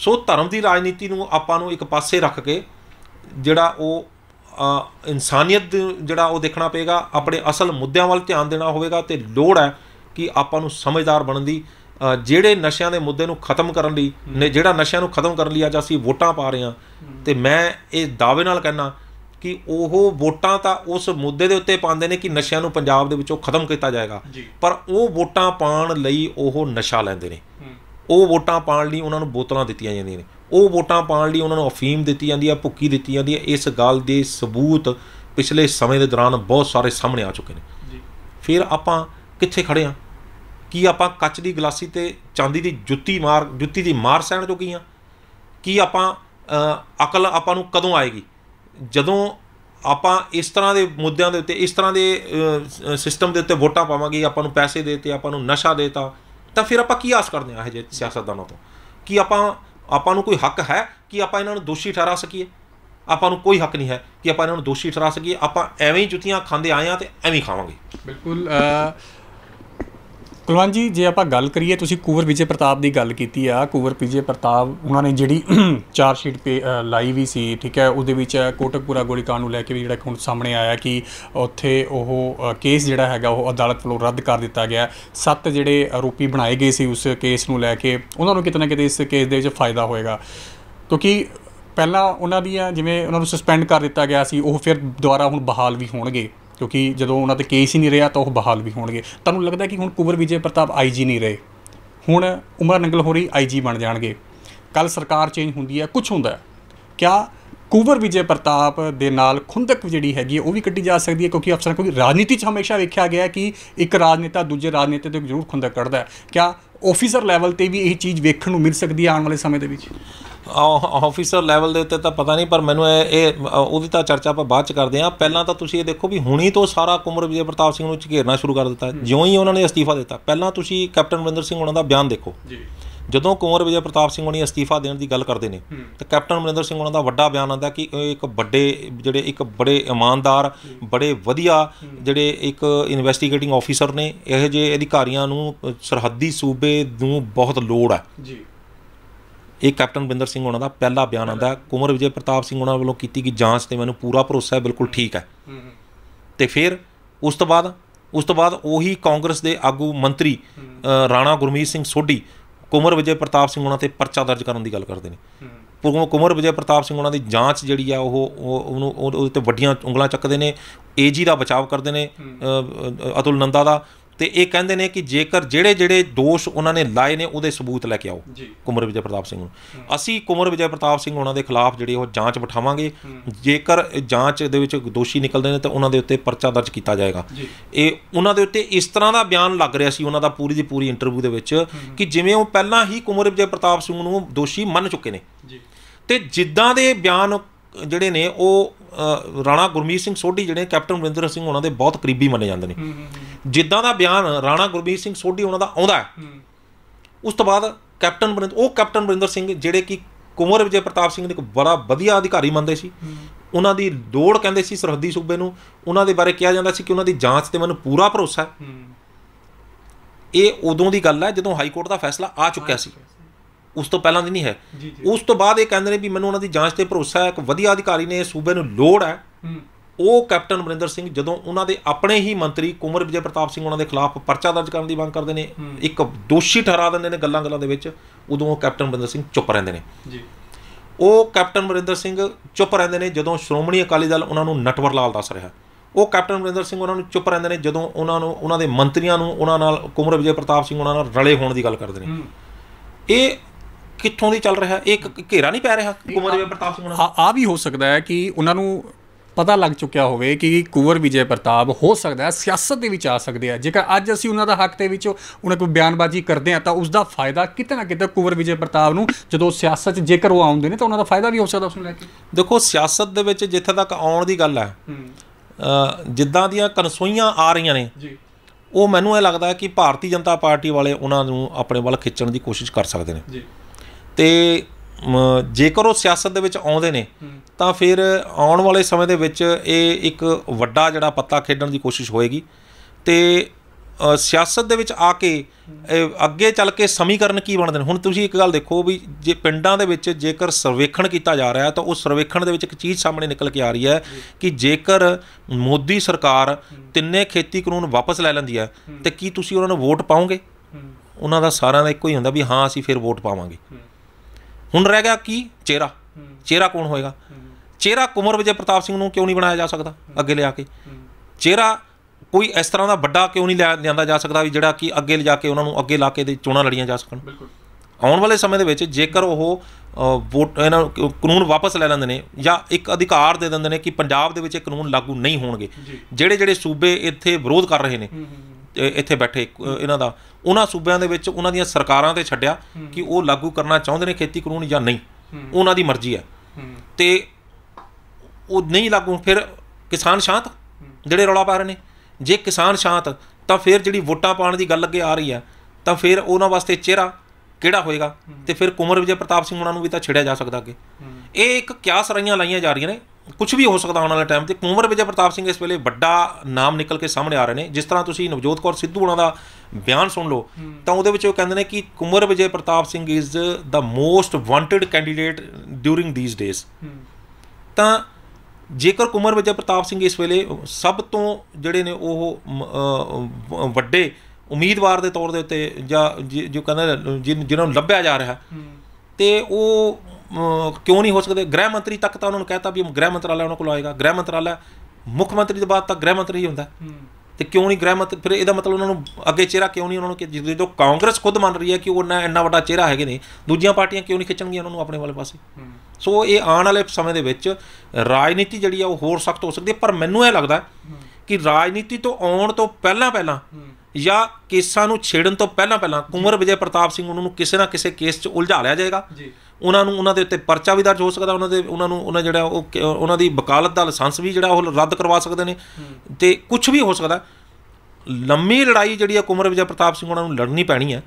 ਸੋ ਧਰਮ ਦੀ ਰਾਜਨੀਤੀ ਨੂੰ ਆਪਾਂ ਨੂੰ ਇੱਕ ਪਾਸੇ ਰੱਖ ਕੇ ਜਿਹੜਾ ਉਹ ਇਨਸਾਨੀਅਤ ਜਿਹੜਾ ਉਹ ਦੇਖਣਾ ਪਏਗਾ ਆਪਣੇ ਅਸਲ ਮੁੱਦਿਆਂ ਵੱਲ ਧਿਆਨ ਦੇਣਾ ਹੋਵੇਗਾ ਤੇ ਲੋੜ ਹੈ ਕਿ ਆਪਾਂ ਨੂੰ ਸਮਝਦਾਰ ਬਣਨ ਦੀ ਜਿਹੜੇ ਨਸ਼ਿਆਂ ਦੇ ਮੁੱਦੇ ਨੂੰ ਖਤਮ ਕਰਨ ਲਈ ਜਿਹੜਾ ਨਸ਼ਿਆਂ ਨੂੰ ਖਤਮ ਕਰਨ ਲਈ ਅੱਜ ਅਸੀਂ ਵੋਟਾਂ ਪਾ ਰਹੇ ਹਾਂ ਤੇ ਮੈਂ ਇਹ ਦਾਅਵੇ ਨਾਲ ਕਹਿਣਾ ਕਿ ਉਹ ਵੋਟਾਂ ਤਾਂ ਉਸ ਮੁੱਦੇ ਦੇ ਉੱਤੇ ਪਾਉਂਦੇ ਨੇ ਕਿ ਨਸ਼ਿਆਂ ਨੂੰ ਪੰਜਾਬ ਦੇ ਵਿੱਚੋਂ ਖਤਮ ਕੀਤਾ ਜਾਏਗਾ ਪਰ ਉਹ ਵੋਟਾਂ ਪਾਉਣ ਲਈ ਉਹ ਨਸ਼ਾ ਲੈਂਦੇ ਨੇ ਉਹ ਵੋਟਾਂ ਪਾਉਣ ਲਈ ਉਹਨਾਂ ਨੂੰ ਬੋਤਲਾਂ ਦਿੱਤੀਆਂ ਜਾਂਦੀਆਂ ਨੇ ਉਹ ਵੋਟਾਂ ਪਾਉਣ ਲਈ ਉਹਨਾਂ ਨੂੰ ਅਫੀਮ ਦਿੱਤੀ ਜਾਂਦੀ ਹੈ ਭੁੱਕੀ ਦਿੱਤੀ ਜਾਂਦੀ ਹੈ ਇਸ ਗੱਲ ਦੇ ਸਬੂਤ ਪਿਛਲੇ ਸਮੇਂ ਦੇ ਦੌਰਾਨ ਬਹੁਤ ਸਾਰੇ ਸਾਹਮਣੇ ਆ ਚੁੱਕੇ ਨੇ ਫਿਰ ਆਪਾਂ ਕਿੱਥੇ ਖੜੇ ਆ ਕੀ ਆਪਾਂ ਕੱਚ ਦੀ ਗਲਾਸੀ ਤੇ ਚਾਂਦੀ ਦੀ ਜੁੱਤੀ ਮਾਰ ਜੁੱਤੀ ਦੀ ਮਾਰ ਸਹਿਣ ਆ ਕੀ ਆਪਾਂ ਅਕਲ ਆਪਾਂ ਨੂੰ ਕਦੋਂ ਆਏਗੀ ਜਦੋਂ ਆਪਾਂ ਇਸ ਤਰ੍ਹਾਂ ਦੇ ਮੁੱਦਿਆਂ ਦੇ ਉੱਤੇ ਇਸ ਤਰ੍ਹਾਂ ਦੇ ਸਿਸਟਮ ਦੇ ਉੱਤੇ ਵੋਟਾਂ ਪਾਵਾਂਗੇ ਆਪਾਂ ਨੂੰ ਪੈਸੇ ਦੇਤੇ ਆਪਾਂ ਨੂੰ ਨਸ਼ਾ ਦੇਤਾ ਤਾਂ ਫਿਰ ਆਪਾਂ ਕੀ ਆਸ ਕਰਦੇ ਆ ਇਹ ਜੇ ਸਿਆਸਤਦਾਨਾਂ ਤੋਂ ਕਿ ਆਪਾਂ ਆਪਾਂ ਨੂੰ ਕੋਈ ਹੱਕ ਹੈ ਕਿ ਆਪਾਂ ਇਹਨਾਂ ਨੂੰ ਦੋਸ਼ੀ ਠਹਿਰਾ ਸਕੀਏ ਆਪਾਂ ਨੂੰ ਕੋਈ ਹੱਕ ਨਹੀਂ ਹੈ ਕਿ ਆਪਾਂ ਇਹਨਾਂ ਨੂੰ ਦੋਸ਼ੀ ਠਹਿਰਾ ਸਕੀਏ ਆਪਾਂ ਐਵੇਂ ਹੀ ਜੁੱਤੀਆਂ ਖਾਂਦੇ ਆਏ ਆ ਤੇ ਐਵੇਂ ਖਾਵਾਂਗੇ ਬਿਲਕੁਲ ਕੁਲਵੰਤ ਜੀ ਜੇ ਆਪਾਂ ਗੱਲ ਕਰੀਏ ਤੁਸੀਂ ਕੁਵਰ ਵਿਜੇ ਪ੍ਰਤਾਪ ਦੀ ਗੱਲ ਕੀਤੀ ਆ ਕੁਵਰ ਵਿਜੇ ਪ੍ਰਤਾਪ ਉਹਨਾਂ ਨੇ ਜਿਹੜੀ ਚਾਰ ਸ਼ੀਟ ਪੇ ਲਾਈ ਵੀ ਸੀ ਠੀਕ ਹੈ ਉਹਦੇ ਵਿੱਚ ਕੋਟਕਪੂਰਾ ਗੋਲੀਕਾਂਡ ਨੂੰ ਲੈ ਕੇ ਵੀ ਜਿਹੜਾ ਹੁਣ ਸਾਹਮਣੇ ਆਇਆ ਕਿ ਉੱਥੇ ਉਹ ਕੇਸ ਜਿਹੜਾ ਹੈਗਾ ਉਹ ਅਦਾਲਤ ਵੱਲੋਂ ਰੱਦ ਕਰ ਦਿੱਤਾ ਗਿਆ ਸੱਤ ਜਿਹੜੇ ਆਰੋਪੀ ਬਣਾਏ ਗਏ ਸੀ ਉਸ ਕੇਸ ਨੂੰ ਲੈ ਕੇ ਉਹਨਾਂ ਨੂੰ ਕਿਤਨਾ ਕਿਤੇ ਇਸ ਕੇਸ ਦੇ ਵਿੱਚ ਫਾਇਦਾ ਹੋਏਗਾ ਕਿਉਂਕਿ ਪਹਿਲਾਂ ਉਹਨਾਂ ਦੀਆਂ ਜਿਵੇਂ ਉਹਨਾਂ ਨੂੰ ਸਸਪੈਂਡ ਕਰ ਦਿੱਤਾ ਗਿਆ ਸੀ ਉਹ ਫਿਰ ਦੁਬਾਰਾ ਹੁਣ ਬਹਾਲ ਵੀ ਹੋਣਗੇ ਕਿਉਂਕਿ ਜਦੋਂ ਉਹਨਾਂ ਤੇ ਕੇਸ ਹੀ ਨਹੀਂ ਰਿਹਾ ਤਾਂ ਉਹ ਬਹਾਲ ਵੀ ਹੋਣਗੇ ਤੁਹਾਨੂੰ ਲੱਗਦਾ ਕਿ ਹੁਣ ਕੁਬਰ ਵਿਜੇ ਪ੍ਰਤਾਪ ਆਈਜੀ ਨਹੀਂ ਰਹੇ ਹੁਣ ਉਮਰ ਨੰਗਲ ਹੋਰੀ ਆਈਜੀ ਬਣ ਜਾਣਗੇ ਕੱਲ ਸਰਕਾਰ ਚੇਂਜ ਹੁੰਦੀ ਹੈ ਕੁਝ ਹੁੰਦਾ ਕਿਆ ਕੁਬਰ ਵਿਜੇ ਪ੍ਰਤਾਪ ਦੇ ਨਾਲ ਖੁੰਦਕ ਜਿਹੜੀ ਹੈਗੀ ਉਹ ਵੀ ਕੱਟੀ ਜਾ ਸਕਦੀ ਹੈ ਕਿਉਂਕਿ ਅਫਸਰਾਂ ਕੋਈ ਰਾਜਨੀਤੀ 'ਚ ਹਮੇਸ਼ਾ ਵੇਖਿਆ ਗਿਆ ਕਿ ਇੱਕ ਰਾਜਨੇਤਾ ਦੂਜੇ ਰਾਜਨੇਤਾ ਤੇ ਜ਼ਰੂਰ ਖੁੰਦਕ ਕੱਢਦਾ ਹੈ ਕਿਆ ਆਫੀਸਰ ਲੈਵਲ ਤੇ ਵੀ ਇਹ ਚੀਜ਼ ਵੇਖਣ ਨੂੰ ਮਿਲ ਸਕਦੀ ਹੈ ਆਉਣ ਵਾਲੇ ਸਮੇਂ ਦੇ ਵਿੱਚ ਆਫੀਸਰ ਲੈਵਲ ਦੇ ਉੱਤੇ ਤਾਂ ਪਤਾ ਨਹੀਂ ਪਰ ਮੈਨੂੰ ਇਹ ਉਹਦੀ ਤਾਂ ਚਰਚਾ ਆਪਾਂ ਬਾਅਦ ਚ ਕਰਦੇ ਆ ਪਹਿਲਾਂ ਤਾਂ ਤੁਸੀਂ ਇਹ ਦੇਖੋ ਵੀ ਹੁਣੀ ਤੋਂ ਸਾਰਾ ਕੁਮਰ ਵਿਜੇ ਪ੍ਰਤਾਪ ਸਿੰਘ ਨੂੰ ਝਕੇਰਨਾ ਸ਼ੁਰੂ ਕਰ ਦਿੱਤਾ ਜਿਉਂ ਹੀ ਉਹਨਾਂ ਨੇ ਅਸਤੀਫਾ ਦਿੱਤਾ ਪਹਿਲਾਂ ਤੁਸੀਂ ਕੈਪਟਨ ਅਮਰਿੰਦਰ ਸਿੰਘ ਉਹਨਾਂ ਦਾ ਬਿਆਨ ਦੇਖੋ ਜੀ ਜਦੋਂ ਕੁਮਰ ਵਿਜੇ ਪ੍ਰਤਾਪ ਸਿੰਘ ਹੋਣੀ ਅਸਤੀਫਾ ਦੇਣ ਦੀ ਗੱਲ ਕਰਦੇ ਨੇ ਤਾਂ ਕੈਪਟਨ ਅਮਰਿੰਦਰ ਸਿੰਘ ਉਹਨਾਂ ਦਾ ਵੱਡਾ ਬਿਆਨ ਆਂਦਾ ਕਿ ਇੱਕ ਵੱਡੇ ਜਿਹੜੇ ਇੱਕ ਬੜੇ ਇਮਾਨਦਾਰ ਬੜੇ ਵਧੀਆ ਜਿਹੜੇ ਇੱਕ ਇਨਵੈਸਟੀਗੇਟਿੰਗ ਆਫੀਸਰ ਨੇ ਇਹ ਜੇ ਅਧਿਕਾਰੀਆਂ ਨੂੰ ਸਰਹੱਦੀ ਸੂਬੇ ਨੂੰ ਬਹੁਤ ਲੋੜ ਹੈ ਜੀ ਇਹ ਕੈਪਟਨ ਬਿੰਦਰ ਸਿੰਘ ਉਹਨਾਂ ਦਾ ਪਹਿਲਾ ਬਿਆਨ ਆਂਦਾ ਕੁਮਰ ਵਿਜੇ ਪ੍ਰਤਾਪ ਸਿੰਘ ਉਹਨਾਂ ਵੱਲੋਂ ਕੀਤੀ ਗਈ ਜਾਂਚ ਤੇ ਮੈਨੂੰ ਪੂਰਾ ਭਰੋਸਾ ਹੈ ਬਿਲਕੁਲ ਠੀਕ ਹੈ ਤੇ ਫਿਰ ਉਸ ਤੋਂ ਬਾਅਦ ਉਸ ਤੋਂ ਬਾਅਦ ਉਹੀ ਕਾਂਗਰਸ ਦੇ ਆਗੂ ਮੰਤਰੀ ਰਾਣਾ ਗੁਰਮੀਤ ਸਿੰਘ ਸੋਢੀ ਕੁਮਰ ਵਿਜੇ ਪ੍ਰਤਾਪ ਸਿੰਘ ਉਹਨਾਂ ਤੇ ਪਰਚਾ ਦਰਜ ਕਰਨ ਦੀ ਗੱਲ ਕਰਦੇ ਨੇ ਕੁਮਰ ਵਿਜੇ ਪ੍ਰਤਾਪ ਸਿੰਘ ਉਹਨਾਂ ਦੀ ਜਾਂਚ ਜਿਹੜੀ ਆ ਉਹ ਉਹਨੂੰ ਉਹਦੇ ਤੇ ਵੱਡੀਆਂ ਉਂਗਲਾਂ ਚੱਕਦੇ ਨੇ ਏਜੀ ਦਾ ਬਚਾਅ ਕਰਦੇ ਨੇ ਅਤੁਲ ਨੰਦਾ ਦਾ ਤੇ ਇਹ ਕਹਿੰਦੇ ਨੇ ਕਿ ਜੇਕਰ ਜਿਹੜੇ ਜਿਹੜੇ ਦੋਸ਼ ਉਹਨਾਂ ਨੇ ਲਾਏ ਨੇ ਉਹਦੇ ਸਬੂਤ ਲੈ ਕੇ ਆਓ ਕੁਮਰ ਵਿਜੇ ਪ੍ਰਤਾਪ ਸਿੰਘ ਨੂੰ ਅਸੀਂ ਕੁਮਰ ਵਿਜੇ ਪ੍ਰਤਾਪ ਸਿੰਘ ਉਹਨਾਂ ਦੇ ਖਿਲਾਫ ਜਿਹੜੀ ਉਹ ਜਾਂਚ ਬਿਠਾਵਾਂਗੇ ਜੇਕਰ ਜਾਂਚ ਦੇ ਵਿੱਚ ਦੋਸ਼ੀ ਨਿਕਲਦੇ ਨੇ ਤਾਂ ਉਹਨਾਂ ਦੇ ਉੱਤੇ ਪਰਚਾ ਦਰਜ ਕੀਤਾ ਜਾਏਗਾ ਇਹ ਉਹਨਾਂ ਦੇ ਉੱਤੇ ਇਸ ਤਰ੍ਹਾਂ ਦਾ ਬਿਆਨ ਲੱਗ ਰਿਹਾ ਸੀ ਉਹਨਾਂ ਦਾ ਪੂਰੀ ਦੀ ਪੂਰੀ ਇੰਟਰਵਿਊ ਦੇ ਵਿੱਚ ਕਿ ਜਿਵੇਂ ਉਹ ਪਹਿਲਾਂ ਹੀ ਕੁਮਰ ਵਿਜੇ ਪ੍ਰਤਾਪ ਸਿੰਘ ਨੂੰ ਦੋਸ਼ੀ ਮੰਨ ਚੁੱਕੇ ਨੇ ਜੀ ਤੇ ਜਿੱਦਾਂ ਦੇ ਬਿਆਨ ਜਿਹੜੇ ਨੇ ਉਹ ਰਾਣਾ ਗੁਰਮੀਤ ਸਿੰਘ ਸੋਢੀ ਜਿਹੜੇ ਕੈਪਟਨ ਅਮਰਿੰਦਰ ਸਿੰਘ ਉਹਨਾਂ ਦੇ ਬਹੁਤ ਕਰੀਬੀ ਮੰਨੇ ਜਾਂਦੇ ਨੇ ਜਿੱਦਾਂ ਦਾ ਬਿਆਨ ਰਾਣਾ ਗੁਰਮੀਤ ਸਿੰਘ ਸੋਢੀ ਉਹਨਾਂ ਦਾ ਆਉਂਦਾ ਹੈ ਉਸ ਤੋਂ ਬਾਅਦ ਕੈਪਟਨ ਅਮਰਿੰਦਰ ਉਹ ਕੈਪਟਨ ਅਮਰਿੰਦਰ ਸਿੰਘ ਜਿਹੜੇ ਕਿ ਕੁਮਰ ਵਿਜੇ ਪ੍ਰਤਾਪ ਸਿੰਘ ਦੇ ਇੱਕ ਬੜਾ ਵਧੀਆ ਅਧਿਕਾਰੀ ਮੰਨਦੇ ਸੀ ਉਹਨਾਂ ਦੀ ਲੋੜ ਕਹਿੰਦੇ ਸੀ ਸਰਹੱਦੀ ਸੂਬੇ ਨੂੰ ਉਹਨਾਂ ਦੇ ਬਾਰੇ ਕਿਹਾ ਜਾਂਦਾ ਸੀ ਕਿ ਉਹਨਾਂ ਦੀ ਜਾਂਚ ਤੇ ਮੈਨੂੰ ਪੂਰਾ ਭਰੋਸਾ ਹੈ ਇਹ ਉਦੋਂ ਦੀ ਗੱਲ ਹੈ ਜਦੋਂ ਹਾਈ ਕੋਰਟ ਦਾ ਫੈਸਲਾ ਆ ਚੁੱਕਿਆ ਸੀ ਉਸ ਤੋਂ ਪਹਿਲਾਂ ਦੀ ਨਹੀਂ ਹੈ ਉਸ ਤੋਂ ਬਾਅਦ ਇਹ ਕਹਿੰਦੇ ਨੇ ਵੀ ਮੈਨੂੰ ਉਹਨਾਂ ਦੀ ਜਾਂਚ ਤੇ ਭਰੋਸਾ ਹੈ ਇੱਕ ਵਧੀਆ ਅਧਿਕਾਰੀ ਨੇ ਸੂਬੇ ਨੂੰ ਲੋੜ ਹੈ ਉਹ ਕੈਪਟਨ ਅਮਰਿੰਦਰ ਸਿੰਘ ਜਦੋਂ ਉਹਨਾਂ ਦੇ ਆਪਣੇ ਹੀ ਮੰਤਰੀ ਕੁਮਰ ਵਿਜੇ ਪ੍ਰਤਾਪ ਸਿੰਘ ਉਹਨਾਂ ਦੇ ਖਿਲਾਫ ਪਰਚਾ ਦਰਜ ਕਰਨ ਦੀ ਮੰਗ ਕਰਦੇ ਨੇ ਇੱਕ ਦੋਸ਼ੀ ਠਹਿਰਾ ਦਿੰਦੇ ਨੇ ਗੱਲਾਂ-ਗੱਲਾਂ ਦੇ ਵਿੱਚ ਉਦੋਂ ਉਹ ਕੈਪਟਨ ਅਮਰਿੰਦਰ ਸਿੰਘ ਚੁੱਪ ਰਹਿੰਦੇ ਨੇ ਜੀ ਉਹ ਕੈਪਟਨ ਅਮਰਿੰਦਰ ਸਿੰਘ ਚੁੱਪ ਰਹਿੰਦੇ ਨੇ ਜਦੋਂ ਸ਼੍ਰੋਮਣੀ ਅਕਾਲੀ ਦਲ ਉਹਨਾਂ ਨੂੰ ਨਟਵਰ ਲਾਲ ਦੱਸ ਰਿਹਾ ਉਹ ਕੈਪਟਨ ਅਮਰਿੰਦਰ ਸਿੰਘ ਉਹਨਾਂ ਨੂੰ ਚੁੱਪ ਰਹਿੰਦੇ ਨੇ ਜਦੋਂ ਉਹਨਾਂ ਨੂੰ ਉਹਨਾਂ ਦੇ ਮੰਤਰੀਆਂ ਨੂੰ ਉਹਨਾਂ ਨਾਲ ਕੁਮਰ ਵਿਜੇ ਪ੍ਰਤਾਪ ਸਿੰਘ ਉਹਨਾਂ ਨਾਲ ਰਲੇ ਹੋਣ ਦੀ ਗੱਲ ਕਰਦੇ ਨੇ ਇਹ ਕਿੱਥੋਂ ਦੀ ਚੱਲ ਰਿਹਾ ਇਹ ਘੇਰਾ ਨਹੀਂ ਪੈ ਰਿਹਾ ਕੁੰਵਰ ਵਿਜੇ ਪ੍ਰਤਾਪ ਸਿੰਘ ਨਾਲ ਆ ਵੀ ਹੋ ਸਕਦਾ ਹੈ ਕਿ ਉਹਨਾਂ ਨੂੰ ਪਤਾ ਲੱਗ ਚੁੱਕਿਆ ਹੋਵੇ ਕਿ ਕੁਵਰ ਵਿਜੇ ਪ੍ਰਤਾਪ ਹੋ ਸਕਦਾ ਹੈ ਸਿਆਸਤ ਦੇ ਵਿੱਚ ਆ ਸਕਦੇ ਆ ਜੇਕਰ ਅੱਜ ਅਸੀਂ ਉਹਨਾਂ ਦਾ ਹੱਕ ਦੇ ਵਿੱਚ ਉਹਨਾਂ ਕੋਈ ਬਿਆਨਬਾਜ਼ੀ ਕਰਦੇ ਆ ਤਾਂ ਉਸ ਦਾ ਫਾਇਦਾ ਕਿਤੇ ਨਾ ਕਿਤੇ ਕੁਵਰ ਵਿਜੇ ਪ੍ਰਤਾਪ ਨੂੰ ਜਦੋਂ ਸਿਆਸਤ 'ਚ ਜੇਕਰ ਉਹ ਆਉਂਦੇ ਨੇ ਤਾਂ ਉਹਨਾਂ ਦਾ ਫਾਇਦਾ ਵੀ ਹੋ ਸਕਦਾ ਉਸ ਨੂੰ ਲੈ ਕੇ ਦੇਖੋ ਸਿਆਸਤ ਦੇ ਵਿੱਚ ਜਿੱਥੇ ਤੱਕ ਆਉਣ ਦੀ ਗੱਲ ਹੈ ਜਿੱਦਾਂ ਦੀਆਂ ਕਨਸੋਈਆਂ ਆ ਰਹੀਆਂ ਨੇ ਜੀ ਉਹ ਮੈਨੂੰ ਇਹ ਲੱਗਦਾ ਕਿ ਭਾਰਤੀ ਜਨਤਾ ਪਾਰਟੀ ਵਾਲੇ ਉਹਨਾਂ ਨੂੰ ਆਪਣੇ ਵੱਲ ਖਿੱਚਣ ਦੀ ਕੋਸ਼ਿਸ਼ ਕਰ ਸਕਦੇ ਨੇ ਜੀ ਤੇ ਜੇਕਰ ਉਹ ਸਿਆਸਤ ਦੇ ਵਿੱਚ ਆਉਂਦੇ ਨੇ ਤਾਂ ਫਿਰ ਆਉਣ ਵਾਲੇ ਸਮੇਂ ਦੇ ਵਿੱਚ ਇਹ ਇੱਕ ਵੱਡਾ ਜਿਹੜਾ ਪੱਤਾ ਖੇਡਣ ਦੀ ਕੋਸ਼ਿਸ਼ ਹੋਏਗੀ ਤੇ ਸਿਆਸਤ ਦੇ ਵਿੱਚ ਆ ਕੇ ਅੱਗੇ ਚੱਲ ਕੇ ਸਮੀਕਰਨ ਕੀ ਬਣਦੇ ਨੇ ਹੁਣ ਤੁਸੀਂ ਇੱਕ ਗੱਲ ਦੇਖੋ ਵੀ ਜੇ ਪਿੰਡਾਂ ਦੇ ਵਿੱਚ ਜੇਕਰ ਸਰਵੇਖਣ ਕੀਤਾ ਜਾ ਰਿਹਾ ਹੈ ਤਾਂ ਉਹ ਸਰਵੇਖਣ ਦੇ ਵਿੱਚ ਇੱਕ ਚੀਜ਼ ਸਾਹਮਣੇ ਨਿਕਲ ਕੇ ਆ ਰਹੀ ਹੈ ਕਿ ਜੇਕਰ ਮੋਦੀ ਸਰਕਾਰ ਤਿੰਨੇ ਖੇਤੀ ਕਾਨੂੰਨ ਵਾਪਸ ਲੈ ਲੈਂਦੀ ਹੈ ਤੇ ਕੀ ਤੁਸੀਂ ਉਹਨਾਂ ਨੂੰ ਵੋਟ ਪਾਓਗੇ ਉਹਨਾਂ ਦਾ ਸਾਰਿਆਂ ਦਾ ਇੱਕੋ ਹੀ ਹੁੰਦਾ ਵੀ ਹਾਂ ਅਸੀਂ ਫਿਰ ਵੋਟ ਪਾਵਾਂਗੇ ਹੁਣ ਰਹਿ ਗਿਆ ਕੀ ਚਿਹਰਾ ਚਿਹਰਾ ਕੌਣ ਹੋਏਗਾ ਚਿਹਰਾ ਕੁਮਰ ਵਿਜੇ ਪ੍ਰਤਾਪ ਸਿੰਘ ਨੂੰ ਕਿਉਂ ਨਹੀਂ ਬਣਾਇਆ ਜਾ ਸਕਦਾ ਅੱਗੇ ਲਿਆ ਕੇ ਚਿਹਰਾ ਕੋਈ ਇਸ ਤਰ੍ਹਾਂ ਦਾ ਵੱਡਾ ਕਿਉਂ ਨਹੀਂ ਲਿਆ ਜਾਂਦਾ ਜਾ ਸਕਦਾ ਵੀ ਜਿਹੜਾ ਕਿ ਅੱਗੇ ਲਿਜਾ ਕੇ ਉਹਨਾਂ ਨੂੰ ਅੱਗੇ ਲਾ ਕੇ ਦੇ ਚੋਣਾਂ ਲੜੀਆਂ ਜਾ ਸਕਣ ਬਿਲਕੁਲ ਆਉਣ ਵਾਲੇ ਸਮੇਂ ਦੇ ਵਿੱਚ ਜੇਕਰ ਉਹ ਵੋਟ ਇਹਨਾਂ ਕਾਨੂੰਨ ਵਾਪਸ ਲੈ ਲੈਂਦੇ ਨੇ ਜਾਂ ਇੱਕ ਅਧਿਕਾਰ ਦੇ ਦਿੰਦੇ ਨੇ ਕਿ ਪੰਜਾਬ ਦੇ ਵਿੱਚ ਇਹ ਕਾਨੂੰਨ ਲਾਗੂ ਨਹੀਂ ਹੋਣਗੇ ਜਿਹੜੇ ਜਿਹੜੇ ਸੂਬੇ ਇੱਥੇ ਵਿਰੋਧ ਕਰ ਰਹੇ ਨੇ ਇੱਥੇ ਬੈਠੇ ਇਹਨਾਂ ਦਾ ਉਹਨਾਂ ਸੂਬਿਆਂ ਦੇ ਵਿੱਚ ਉਹਨਾਂ ਦੀਆਂ ਸਰਕਾਰਾਂ ਤੇ ਛੱਡਿਆ ਕਿ ਉਹ ਲਾਗੂ ਕਰਨਾ ਚਾਹੁੰਦੇ ਨੇ ਖੇਤੀ ਕਾਨੂੰਨ ਜਾਂ ਨਹੀਂ ਉਹਨਾਂ ਦੀ ਮਰਜ਼ੀ ਹੈ ਤੇ ਉਹ ਨਹੀਂ ਲਾਗੂ ਫਿਰ ਕਿਸਾਨ ਸ਼ਾਂਤ ਜਿਹੜੇ ਰੌਲਾ ਪਾ ਰਹੇ ਨੇ ਜੇ ਕਿਸਾਨ ਸ਼ਾਂਤ ਤਾਂ ਫਿਰ ਜਿਹੜੀ ਵੋਟਾਂ ਪਾਉਣ ਦੀ ਗੱਲ ਅੱਗੇ ਆ ਰਹੀ ਹੈ ਤਾਂ ਫਿਰ ਉਹਨਾਂ ਵਾਸਤੇ ਚਿਹਰਾ ਕਿਹੜਾ ਹੋਏਗਾ ਤੇ ਫਿਰ ਕੁਮਰ ਵਿਜੇ ਪ੍ਰਤਾਪ ਸਿੰਘ ਉਹਨਾਂ ਨੂੰ ਵੀ ਤਾਂ ਛੇੜਿਆ ਜਾ ਸਕਦਾ ਅੱਗੇ ਇਹ ਇੱਕ ਕਿਆਸ ਰਾਈਆਂ ਲਾਈਆਂ ਜਾ ਰਹੀਆਂ ਨੇ ਕੁਝ ਵੀ ਹੋ ਸਕਦਾ ਆਉਣ ਵਾਲੇ ਟਾਈਮ ਤੇ ਕੁੰਵਰ ਵਿਜੇ ਪ੍ਰਤਾਪ ਸਿੰਘ ਇਸ ਵੇਲੇ ਵੱਡਾ ਨਾਮ ਨਿਕਲ ਕੇ ਸਾਹਮਣੇ ਆ ਰਹੇ ਨੇ ਜਿਸ ਤਰ੍ਹਾਂ ਤੁਸੀਂ ਨਵਜੋਤ ਕੌਰ ਸਿੱਧੂ ਉਹਨਾਂ ਦਾ ਬਿਆਨ ਸੁਣ ਲਓ ਤਾਂ ਉਹਦੇ ਵਿੱਚ ਉਹ ਕਹਿੰਦੇ ਨੇ ਕਿ Kunwar Vijay Pratap Singh is the most wanted candidate during these days ਤਾਂ ਜੇਕਰ ਕੁੰਵਰ ਵਿਜੇ ਪ੍ਰਤਾਪ ਸਿੰਘ ਇਸ ਵੇਲੇ ਸਭ ਤੋਂ ਜਿਹੜੇ ਨੇ ਉਹ ਵੱਡੇ ਉਮੀਦਵਾਰ ਦੇ ਤੌਰ ਦੇ ਉੱਤੇ ਜਾਂ ਜੋ ਕਹਿੰਦੇ ਜਿਹਨਾਂ ਨੂੰ ਲੱਭਿਆ ਜਾ ਰਿਹਾ ਤੇ ਉਹ ਕਿਉਂ ਨਹੀਂ ਹੋ ਸਕਦੇ ਗ੍ਰਹਿ ਮੰਤਰੀ ਤੱਕ ਤਾਂ ਉਹਨਾਂ ਨੂੰ ਕਹਿਤਾ ਵੀ ਗ੍ਰਹਿ ਮੰਤਰਾਲਾ ਉਹਨਾਂ ਕੋਲ ਆਏਗਾ ਗ੍ਰਹਿ ਮੰਤਰਾਲਾ ਮੁੱਖ ਮੰਤਰੀ ਦੇ ਬਾਅਦ ਤਾਂ ਗ੍ਰਹਿ ਮੰਤਰੀ ਹੀ ਹੁੰਦਾ ਤੇ ਕਿਉਂ ਨਹੀਂ ਗ੍ਰਹਿ ਮੰਤਰੀ ਫਿਰ ਇਹਦਾ ਮਤਲਬ ਉਹਨਾਂ ਨੂੰ ਅੱਗੇ ਚਿਹਰਾ ਕਿਉਂ ਨਹੀਂ ਉਹਨਾਂ ਨੂੰ ਕਿ ਜਦੋਂ ਕਾਂਗਰਸ ਖੁਦ ਮੰਨ ਰਹੀ ਹੈ ਕਿ ਉਹਨਾਂ ਇੰਨਾ ਵੱਡਾ ਚਿਹਰਾ ਹੈਗੇ ਨੇ ਦੂਜੀਆਂ ਪਾਰਟੀਆਂ ਕਿਉਂ ਨਹੀਂ ਖਿੱਚਣਗੀਆਂ ਉਹਨਾਂ ਨੂੰ ਆਪਣੇ ਵਾਲੇ ਪਾਸੇ ਸੋ ਇਹ ਆਉਣ ਵਾਲੇ ਸਮੇਂ ਦੇ ਵਿੱਚ ਰਾਜਨੀਤੀ ਜਿਹੜੀ ਆ ਉਹ ਹੋਰ ਸਖਤ ਹੋ ਸਕਦੀ ਹੈ ਪਰ ਮੈਨੂੰ ਇਹ ਲੱਗਦਾ ਕਿ ਰਾਜਨੀਤੀ ਤੋਂ ਆਉਣ ਤੋਂ ਪਹਿਲਾਂ ਪਹਿਲਾਂ ਜਾਂ ਕੇਸਾਂ ਨੂੰ ਛੇੜਨ ਤੋਂ ਪਹਿਲਾਂ ਪਹਿਲਾਂ ਕੁਮਰ ਵਿਜੇ ਪ੍ਰਤਾਪ ਸਿੰਘ ਉਹਨਾਂ ਨੂੰ ਕਿਸੇ ਨਾ ਕਿਸੇ ਕੇਸ 'ਚ ਉਲਝਾ ਲਿਆ ਜਾਏਗਾ ਜੀ ਉਹਨਾਂ ਨੂੰ ਉਹਨਾਂ ਦੇ ਉੱਤੇ ਪਰਚਾ ਵੀ ਦਰਜ ਹੋ ਸਕਦਾ ਉਹਨਾਂ ਦੇ ਉਹਨਾਂ ਨੂੰ ਉਹਨਾਂ ਜਿਹੜਾ ਉਹ ਉਹਨਾਂ ਦੀ ਵਕਾਲਤ ਦਾ ਲਾਇਸੈਂਸ ਵੀ ਜਿਹੜਾ ਉਹ ਰੱਦ ਕਰਵਾ ਸਕਦੇ ਨੇ ਤੇ ਕੁਝ ਵੀ ਹੋ ਸਕਦਾ ਲੰਮੀ ਲੜਾਈ ਜਿਹੜੀ ਆ ਕੁਮਰ ਵਿਜੇ ਪ੍ਰਤਾਪ ਸਿੰਘ ਉਹਨਾਂ ਨੂੰ ਲੜਨੀ ਪੈਣੀ ਹੈ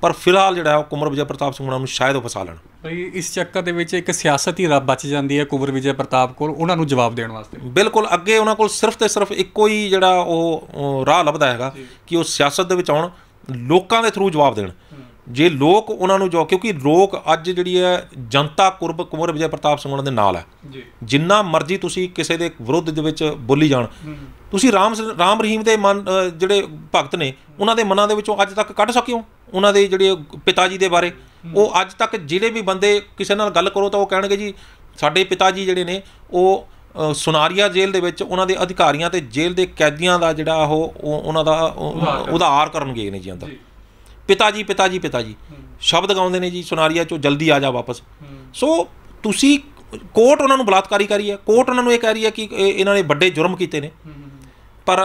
ਪਰ ਫਿਲਹਾਲ ਜਿਹੜਾ ਉਹ ਕੁਮਰ ਵਿਜੇ ਪ੍ਰਤਾਪ ਸਿੰਘ ਉਹਨਾਂ ਨੂੰ ਸ਼ਾਇਦ ਉਹ ਫਸਾ ਲੈਣ ਬਈ ਇਸ ਚੱਕਰ ਦੇ ਵਿੱਚ ਇੱਕ ਸਿਆਸਤ ਹੀ ਰੱਬ ਬਚ ਜਾਂਦੀ ਹੈ ਕੁਮਰ ਵਿਜੇ ਪ੍ਰਤਾਪ ਕੋਲ ਉਹਨਾਂ ਨੂੰ ਜਵਾਬ ਦੇਣ ਵਾਸਤੇ ਬਿਲਕੁਲ ਅੱਗੇ ਉਹਨਾਂ ਕੋਲ ਸਿਰਫ ਤੇ ਸਿਰਫ ਇੱਕੋ ਹੀ ਜਿਹੜਾ ਉਹ ਰਾਹ ਲੱਭਦਾ ਹੈਗਾ ਕਿ ਉਹ ਸਿਆਸਤ ਦੇ ਵਿੱਚ ਆਉਣ ਲੋਕਾਂ ਦੇ ਥਰੂ ਜਵਾਬ ਦੇਣ ਜੇ ਲੋਕ ਉਹਨਾਂ ਨੂੰ ਜੋ ਕਿਉਂਕਿ ਲੋਕ ਅੱਜ ਜਿਹੜੀ ਹੈ ਜਨਤਾ ਕੁਰਬ ਕੁਮਰ ਵਿਜੇ ਪ੍ਰਤਾਪ ਸਿੰਘ ਉਹਨਾਂ ਦੇ ਨਾਲ ਹੈ ਜੀ ਜਿੰਨਾ ਮਰਜ਼ੀ ਤੁਸੀਂ ਕਿਸੇ ਦੇ ਵਿਰੁੱਧ ਦੇ ਵਿੱਚ ਬੋਲੀ ਜਾਣ ਤੁਸੀਂ ਰਾਮ ਰਾਮ ਰਹੀਮ ਦੇ ਮਨ ਜਿਹੜੇ ਭਗਤ ਨੇ ਉਹਨਾਂ ਦੇ ਮਨਾਂ ਦੇ ਵਿੱਚੋਂ ਅੱਜ ਤੱਕ ਕੱਢ ਸਕਿਓ ਉਹਨਾਂ ਦੇ ਜਿਹੜੇ ਪਿਤਾ ਜੀ ਦੇ ਬਾਰੇ ਉਹ ਅੱਜ ਤੱਕ ਜਿਹੜੇ ਵੀ ਬੰਦੇ ਕਿਸੇ ਨਾਲ ਗੱਲ ਕਰੋ ਤਾਂ ਉਹ ਕਹਿਣਗੇ ਜੀ ਸਾਡੇ ਪਿਤਾ ਜੀ ਜਿਹੜੇ ਨੇ ਉਹ ਸੁਨਾਰੀਆ ਜੇਲ੍ਹ ਦੇ ਵਿੱਚ ਉਹਨਾਂ ਦੇ ਅਧਿਕਾਰੀਆਂ ਤੇ ਜੇਲ੍ਹ ਦੇ ਕੈਦੀਆਂ ਦਾ ਜਿਹੜਾ ਉਹ ਉਹਨਾਂ ਦਾ ਉਧਾਰ ਕਰਨ ਗਏ ਨੇ ਜੀ ਅੰਦਰ ਪਿਤਾ ਜੀ ਪਿਤਾ ਜੀ ਪਿਤਾ ਜੀ ਸ਼ਬਦ ਗਾਉਂਦੇ ਨੇ ਜੀ ਸੁਨਾਰੀਆ ਚੋਂ ਜਲਦੀ ਆ ਜਾ ਵਾਪਸ ਸੋ ਤੁਸੀਂ ਕੋਰਟ ਉਹਨਾਂ ਨੂੰ ਬਲਾਤਕਾਰੀ ਕਰੀ ਹੈ ਕੋਰਟ ਉਹਨਾਂ ਨੂੰ ਇਹ ਕਹਿ ਰਹੀ ਹੈ ਕਿ ਇਹਨਾਂ ਨੇ ਵੱਡੇ ਜੁਰਮ ਕੀਤੇ ਨੇ ਪਰ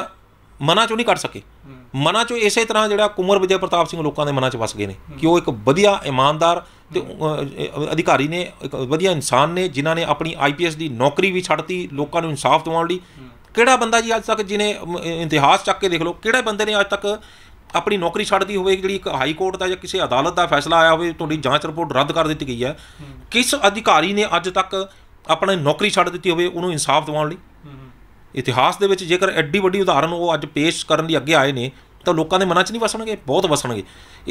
ਮਨਾ ਚੋਂ ਨਹੀਂ ਕੱਢ ਸਕੇ ਮਨਾ ਚੋਂ ਇਸੇ ਤਰ੍ਹਾਂ ਜਿਹੜਾ ਕੁਮਰ ਵਿਜੇ ਪ੍ਰਤਾਪ ਸਿੰਘ ਲੋਕਾਂ ਦੇ ਮਨਾਂ 'ਚ ਵਸ ਗਏ ਨੇ ਕਿ ਉਹ ਇੱਕ ਵਧੀਆ ਇਮਾਨਦਾਰ ਤੇ ਅਧਿਕਾਰੀ ਨੇ ਇੱਕ ਵਧੀਆ ਇਨਸਾਨ ਨੇ ਜਿਨ੍ਹਾਂ ਨੇ ਆਪਣੀ ਆਈਪੀਐਸ ਦੀ ਨੌਕਰੀ ਵੀ ਛੱਡਤੀ ਲੋਕਾਂ ਨੂੰ ਇਨਸਾਫ ਦਿਵਾਉਣ ਲਈ ਕਿਹੜਾ ਬੰਦਾ ਜੀ ਅੱਜ ਤੱਕ ਜਿਨੇ ਇਤਿਹਾਸ ਚੱਕ ਕੇ ਦੇਖ ਲਓ ਕਿਹੜੇ ਬੰਦੇ ਨੇ ਅੱਜ ਤੱਕ ਆਪਣੀ ਨੌਕਰੀ ਛੱਡਦੀ ਹੋਵੇ ਜਿਹੜੀ ਇੱਕ ਹਾਈ ਕੋਰਟ ਦਾ ਜਾਂ ਕਿਸੇ ਅਦਾਲਤ ਦਾ ਫੈਸਲਾ ਆਇਆ ਹੋਵੇ ਤੁਹਾਡੀ ਜਾਂਚ ਰਿਪੋਰਟ ਰੱਦ ਕਰ ਦਿੱਤੀ ਗਈ ਹੈ ਕਿਸ ਅਧਿਕਾਰੀ ਨੇ ਅੱਜ ਤੱਕ ਆਪਣੀ ਨੌਕਰੀ ਛੱਡ ਦਿੱਤੀ ਹੋਵੇ ਉਹਨੂੰ ਇਨਸਾਫ ਦਿਵਾਉਣ ਲਈ ਇਤਿਹਾਸ ਦੇ ਵਿੱਚ ਜੇਕਰ ਐਡੀ ਵੱਡੀ ਉਦਾਹਰਨ ਉਹ ਅੱਜ ਪੇਸ਼ ਕਰਨ ਲਈ ਅੱਗੇ ਆਏ ਨੇ ਤਾਂ ਲੋਕਾਂ ਦੇ ਮਨਾਂ 'ਚ ਨਹੀਂ ਵਸਣਗੇ ਬਹੁਤ ਵਸਣਗੇ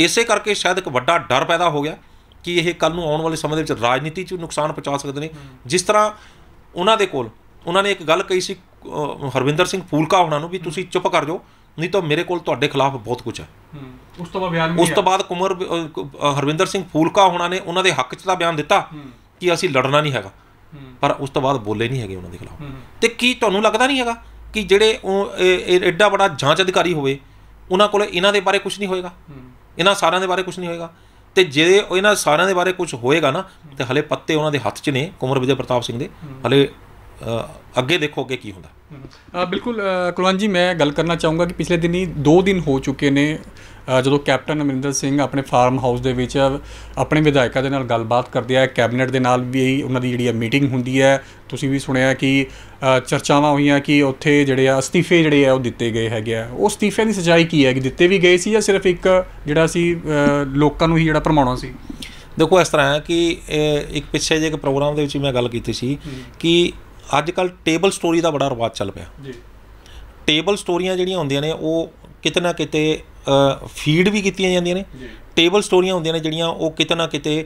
ਇਸੇ ਕਰਕੇ ਸ਼ਾਇਦ ਇੱਕ ਵੱਡਾ ਡਰ ਪੈਦਾ ਹੋ ਗਿਆ ਕਿ ਇਹ ਕੱਲ ਨੂੰ ਆਉਣ ਵਾਲੇ ਸਮੇਂ ਦੇ ਵਿੱਚ ਰਾਜਨੀਤੀ 'ਚ ਨੁਕਸਾਨ ਪਹੁੰਚਾ ਸਕਦੇ ਨੇ ਜਿਸ ਤਰ੍ਹਾਂ ਉਹਨਾਂ ਦੇ ਕੋਲ ਉਹਨਾਂ ਨੇ ਇੱਕ ਗੱਲ ਕਹੀ ਸੀ ਹਰਵਿੰਦਰ ਸਿੰਘ ਫੂਲਕਾ ਉਹਨਾਂ ਨੂੰ ਵੀ ਤੁਸੀਂ ਚੁੱਪ ਕਰ ਜਾਓ ਨਹੀਂ ਤਾਂ ਮੇਰੇ ਕੋਲ ਤੁਹਾਡੇ ਖਿਲਾਫ ਬਹੁਤ ਕੁਝ ਹੈ ਉਸ ਤੋਂ ਬਾਅਦ ਬਿਆਨ ਉਸ ਤੋਂ ਬਾਅਦ ਕੁਮਰ ਹਰਵਿੰਦਰ ਸਿੰਘ ਫੂਲਕਾ ਹੋਣਾ ਨੇ ਉਹਨਾਂ ਦੇ ਹੱਕ 'ਚ ਦਾ ਬਿਆਨ ਦਿੱਤਾ ਕਿ ਅਸੀਂ ਲੜਨਾ ਨਹੀਂ ਹੈਗਾ ਪਰ ਉਸ ਤੋਂ ਬਾਅਦ ਬੋਲੇ ਨਹੀਂ ਹੈਗੇ ਉਹਨਾਂ ਦੇ ਖਿਲਾਫ ਤੇ ਕੀ ਤੁਹਾਨੂੰ ਲੱਗਦਾ ਨਹੀਂ ਹੈਗਾ ਕਿ ਜਿਹੜੇ ਉਹ ਐਡਾ ਬੜਾ ਜਾਂਚ ਅਧਿਕਾਰੀ ਹੋਵੇ ਉਹਨਾਂ ਕੋਲੇ ਇਹਨਾਂ ਦੇ ਬਾਰੇ ਕੁਝ ਨਹੀਂ ਹੋਏਗਾ ਇਹਨਾਂ ਸਾਰਿਆਂ ਦੇ ਬਾਰੇ ਕੁਝ ਨਹੀਂ ਹੋਏਗਾ ਤੇ ਜੇ ਇਹਨਾਂ ਸਾਰਿਆਂ ਦੇ ਬਾਰੇ ਕੁਝ ਹੋਏਗਾ ਨਾ ਤੇ ਹਲੇ ਪੱਤੇ ਉਹਨਾਂ ਦੇ ਹੱਥ 'ਚ ਨੇ ਕੁਮਰ ਵਿਜੇ ਪ੍ਰਤਾਪ ਸਿੰਘ ਦੇ ਹਲੇ ਅੱਗੇ ਦੇਖੋ ਅੱਗੇ ਕੀ ਹੁੰਦਾ ਬਿਲਕੁਲ ਕੁਲਵੰਤ ਜੀ ਮੈਂ ਗੱਲ ਕਰਨਾ ਚਾਹੂੰਗਾ ਕਿ ਪਿਛਲੇ ਦਿਨੀ 2 ਦਿਨ ਹੋ ਚੁੱਕੇ ਨੇ ਜਦੋਂ ਕੈਪਟਨ ਅਮਰਿੰਦਰ ਸਿੰਘ ਆਪਣੇ ਫਾਰਮ ਹਾਊਸ ਦੇ ਵਿੱਚ ਆਪਣੇ ਵਿਧਾਇਕਾਂ ਦੇ ਨਾਲ ਗੱਲਬਾਤ ਕਰਦੇ ਆ ਕੈਬਨਿਟ ਦੇ ਨਾਲ ਵੀ ਉਹਨਾਂ ਦੀ ਜਿਹੜੀ ਮੀਟਿੰਗ ਹੁੰਦੀ ਹੈ ਤੁਸੀਂ ਵੀ ਸੁਣਿਆ ਕਿ ਚਰਚਾਵਾਂ ਹੋਈਆਂ ਕਿ ਉੱਥੇ ਜਿਹੜੇ ਆ ਅਸਤੀਫੇ ਜਿਹੜੇ ਆ ਉਹ ਦਿੱਤੇ ਗਏ ਹੈਗੇ ਆ ਉਹ ਅਸਤੀਫੇ ਦੀ ਸਜਾਈ ਕੀ ਹੈ ਕਿ ਦਿੱਤੇ ਵੀ ਗਏ ਸੀ ਜਾਂ ਸਿਰਫ ਇੱਕ ਜਿਹੜਾ ਸੀ ਲੋਕਾਂ ਨੂੰ ਹੀ ਜਿਹੜਾ ਭਰਮਾਉਣਾ ਸੀ ਦੇਖੋ ਇਸ ਤਰ੍ਹਾਂ ਹੈ ਕਿ ਇੱਕ ਪਿੱਛੇ ਜੇ ਇੱਕ ਪ੍ਰੋਗਰਾਮ ਦੇ ਵਿੱਚ ਮੈਂ ਗੱਲ ਕੀਤੀ ਸੀ ਕਿ ਅੱਜ ਕੱਲ ਟੇਬਲ ਸਟੋਰੀ ਦਾ ਬੜਾ ਰਵਾਜ ਚੱਲ ਪਿਆ ਜੀ ਟੇਬਲ ਸਟੋਰੀਆਂ ਜਿਹੜੀਆਂ ਹੁੰਦੀਆਂ ਨੇ ਉਹ ਕਿਤੇ ਨਾ ਕਿਤੇ ਫੀਡ ਵੀ ਕੀਤੀਆਂ ਜਾਂਦੀਆਂ ਨੇ ਟੇਬਲ ਸਟੋਰੀਆਂ ਹੁੰਦੀਆਂ ਨੇ ਜਿਹੜੀਆਂ ਉਹ ਕਿਤੇ ਨਾ ਕਿਤੇ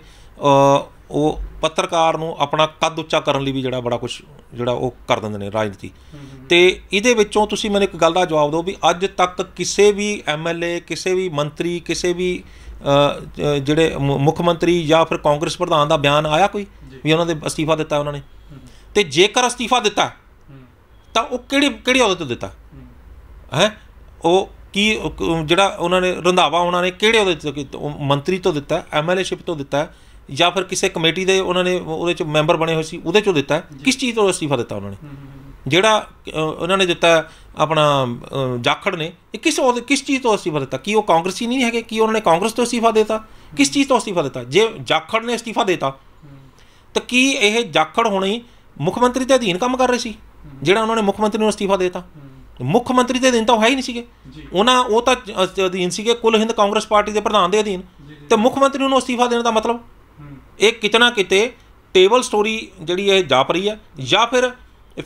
ਉਹ ਪੱਤਰਕਾਰ ਨੂੰ ਆਪਣਾ ਕੱਦ ਉੱਚਾ ਕਰਨ ਲਈ ਵੀ ਜਿਹੜਾ ਬੜਾ ਕੁਝ ਜਿਹੜਾ ਉਹ ਕਰ ਦਿੰਦੇ ਨੇ ਰਾਜਨੀਤੀ ਤੇ ਇਹਦੇ ਵਿੱਚੋਂ ਤੁਸੀਂ ਮੈਨੂੰ ਇੱਕ ਗੱਲ ਦਾ ਜਵਾਬ ਦਿਓ ਵੀ ਅੱਜ ਤੱਕ ਕਿਸੇ ਵੀ ਐਮਐਲਏ ਕਿਸੇ ਵੀ ਮੰਤਰੀ ਕਿਸੇ ਵੀ ਜਿਹੜੇ ਮੁੱਖ ਮੰਤਰੀ ਜਾਂ ਫਿਰ ਕਾਂਗਰਸ ਪ੍ਰਧਾਨ ਦਾ ਬਿਆਨ ਆਇਆ ਕੋਈ ਵੀ ਉਹਨਾਂ ਦੇ ਅਸਤੀਫਾ ਦਿੱਤਾ ਉਹਨਾਂ ਨੇ ਤੇ ਜੇਕਰ ਅਸਤੀਫਾ ਦਿੱਤਾ ਤਾਂ ਉਹ ਕਿਹੜੀ ਕਿਹੜੀ ਅਹੁਦੇ ਤੋਂ ਦਿੱਤਾ ਹੈ ਉਹ ਕੀ ਜਿਹੜਾ ਉਹਨਾਂ ਨੇ ਰੰਧਾਵਾ ਉਹਨਾਂ ਨੇ ਕਿਹੜੇ ਉਹਦੇ ਤੋਂ ਮੰਤਰੀ ਤੋਂ ਦਿੱਤਾ ਐਮਐਲਏਸ਼ਿਪ ਤੋਂ ਦਿੱਤਾ ਜਾਂ ਫਿਰ ਕਿਸੇ ਕਮੇਟੀ ਦੇ ਉਹਨਾਂ ਨੇ ਉਹਦੇ ਚ ਮੈਂਬਰ ਬਣੇ ਹੋਏ ਸੀ ਉਹਦੇ ਚੋਂ ਦਿੱਤਾ ਕਿਸ ਚੀਜ਼ ਤੋਂ ਅਸਤੀਫਾ ਦਿੱਤਾ ਉਹਨਾਂ ਨੇ ਜਿਹੜਾ ਉਹਨਾਂ ਨੇ ਦਿੱਤਾ ਆਪਣਾ ਜਾਖੜ ਨੇ ਇਹ ਕਿਸ ਉਹ ਕਿਸ ਚੀਜ਼ ਤੋਂ ਅਸਤੀਫਾ ਦਿੱਤਾ ਕੀ ਉਹ ਕਾਂਗਰਸੀ ਨਹੀਂ ਹੈਗੇ ਕੀ ਉਹਨਾਂ ਨੇ ਕਾਂਗਰਸ ਤੋਂ ਅਸਤੀਫਾ ਦਿੱਤਾ ਕਿਸ ਚੀਜ਼ ਤੋਂ ਅਸਤੀਫਾ ਦਿੱਤਾ ਜੇ ਜਾਖੜ ਨੇ ਅਸਤੀਫਾ ਦਿੱਤਾ ਤਾਂ ਕੀ ਇਹ ਜਾਖੜ ਹੋਣੀ ਮੁੱਖ ਮੰਤਰੀ ਦੇ ਅਧੀਨ ਕੰਮ ਕਰ ਰਹੇ ਸੀ ਜਿਹੜਾ ਉਹਨਾਂ ਨੇ ਮੁੱਖ ਮੰਤਰੀ ਨੂੰ ਅਸਤੀਫਾ ਦਿੱਤਾ ਮੁੱਖ ਮੰਤਰੀ ਦੇ ਅਧੀਨ ਤਾਂ ਉਹ ਹੈ ਹੀ ਨਹੀਂ ਸੀਗੇ ਉਹਨਾਂ ਉਹ ਤਾਂ ਅਧੀਨ ਸੀਗੇ ਕੁੱਲ ਹਿੰਦ ਕਾਂਗਰਸ ਪਾਰਟੀ ਦੇ ਪ੍ਰਧਾਨ ਦੇ ਅਧੀਨ ਤੇ ਮੁੱਖ ਮੰਤਰੀ ਨੂੰ ਅਸਤੀਫਾ ਦੇਣ ਦਾ ਮਤਲਬ ਇਹ ਕਿਤਨਾ ਕਿਤੇ ਟੇਬਲ ਸਟੋਰੀ ਜਿਹੜੀ ਇਹ ਜਾਪ ਰਹੀ ਹੈ ਜਾਂ ਫਿਰ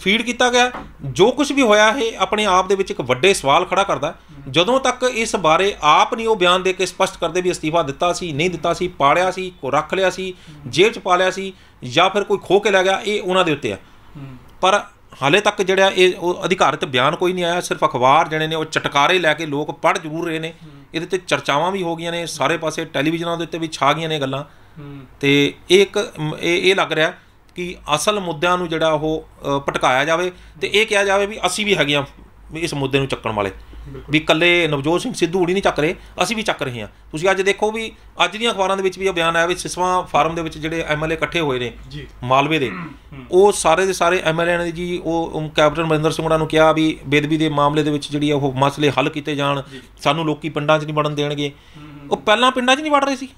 ਫੀਡ ਕੀਤਾ ਗਿਆ ਜੋ ਕੁਝ ਵੀ ਹੋਇਆ ਹੈ ਆਪਣੇ ਆਪ ਦੇ ਵਿੱਚ ਇੱਕ ਵੱਡੇ ਸਵਾਲ ਖੜਾ ਕਰਦਾ ਜਦੋਂ ਤੱਕ ਇਸ ਬਾਰੇ ਆਪ ਨਹੀਂ ਉਹ ਬਿਆਨ ਦੇ ਕੇ ਸਪਸ਼ਟ ਕਰਦੇ ਵੀ ਅਸਤੀਫਾ ਦਿੱਤਾ ਸੀ ਨਹੀਂ ਦਿੱਤਾ ਸੀ ਪਾੜਿਆ ਸੀ ਕੋ ਰੱਖ ਲਿਆ ਸੀ ਜੇਬ 'ਚ ਪਾ ਲਿਆ ਸੀ ਜਾਂ ਫਿਰ ਕੋਈ ਖੋ ਕੇ ਲੈ ਗਿਆ ਇਹ ਉਹਨਾਂ ਦੇ ਉੱਤੇ ਆ ਪਰ ਹਾਲੇ ਤੱਕ ਜਿਹੜਾ ਇਹ ਅਧਿਕਾਰਤ ਬਿਆਨ ਕੋਈ ਨਹੀਂ ਆਇਆ ਸਿਰਫ ਅਖਬਾਰ ਜਿਹੜੇ ਨੇ ਉਹ ਚਟਕਾਰੇ ਲੈ ਕੇ ਲੋਕ ਪੜ ਜ਼ਰੂਰ ਰਹੇ ਨੇ ਇਹਦੇ ਤੇ ਚਰਚਾਵਾਂ ਵੀ ਹੋ ਗਈਆਂ ਨੇ ਸਾਰੇ ਪਾਸੇ ਟੈਲੀਵਿਜ਼ਨਾਂ ਦੇ ਉੱਤੇ ਵੀ ਛਾ ਗਈਆਂ ਨੇ ਗੱਲਾਂ ਤੇ ਇਹ ਇੱਕ ਇਹ ਲੱਗ ਰਿਹਾ ਕਿ ਅਸਲ ਮੁੱਦਿਆਂ ਨੂੰ ਜਿਹੜਾ ਉਹ ਪਟਕਾਇਆ ਜਾਵੇ ਤੇ ਇਹ ਕਿਹਾ ਜਾਵੇ ਵੀ ਅਸੀਂ ਵੀ ਹੈਗੇ ਆ ਇਸ ਮੁੱਦੇ ਨੂੰ ਚੱਕਣ ਵਾਲੇ ਵੀ ਕੱਲੇ ਨਵਜੋਤ ਸਿੰਘ ਸਿੱਧੂ ਹੀ ਨਹੀਂ ਚੱਕ ਰਹੇ ਅਸੀਂ ਵੀ ਚੱਕ ਰਹੇ ਹਾਂ ਤੁਸੀਂ ਅੱਜ ਦੇਖੋ ਵੀ ਅੱਜ ਦੀਆਂ ਅਖਬਾਰਾਂ ਦੇ ਵਿੱਚ ਵੀ ਇਹ ਬਿਆਨ ਆਇਆ ਵੀ ਸਿਸਵਾ ਫਾਰਮ ਦੇ ਵਿੱਚ ਜਿਹੜੇ ਐਮਐਲਏ ਇਕੱਠੇ ਹੋਏ ਨੇ ਮਾਲਵੇ ਦੇ ਉਹ ਸਾਰੇ ਦੇ ਸਾਰੇ ਐਮਐਲਏ ਨੇ ਜੀ ਉਹ ਕੈਪਟਨ ਮਹਿੰਦਰ ਸਿੰਘ ਉਹਨਾਂ ਨੂੰ ਕਿਹਾ ਵੀ ਬੇਦਬੀ ਦੇ ਮਾਮਲੇ ਦੇ ਵਿੱਚ ਜਿਹੜੀ ਉਹ ਮਸਲੇ ਹੱਲ ਕੀਤੇ ਜਾਣ ਸਾਨੂੰ ਲੋਕੀ ਪਿੰਡਾਂ 'ਚ ਨਹੀਂ ਵੜਨ ਦੇਣਗੇ ਉਹ ਪਹਿਲਾਂ ਪਿੰਡਾਂ 'ਚ ਨਹੀਂ ਵੜ ਰਹੇ ਸੀ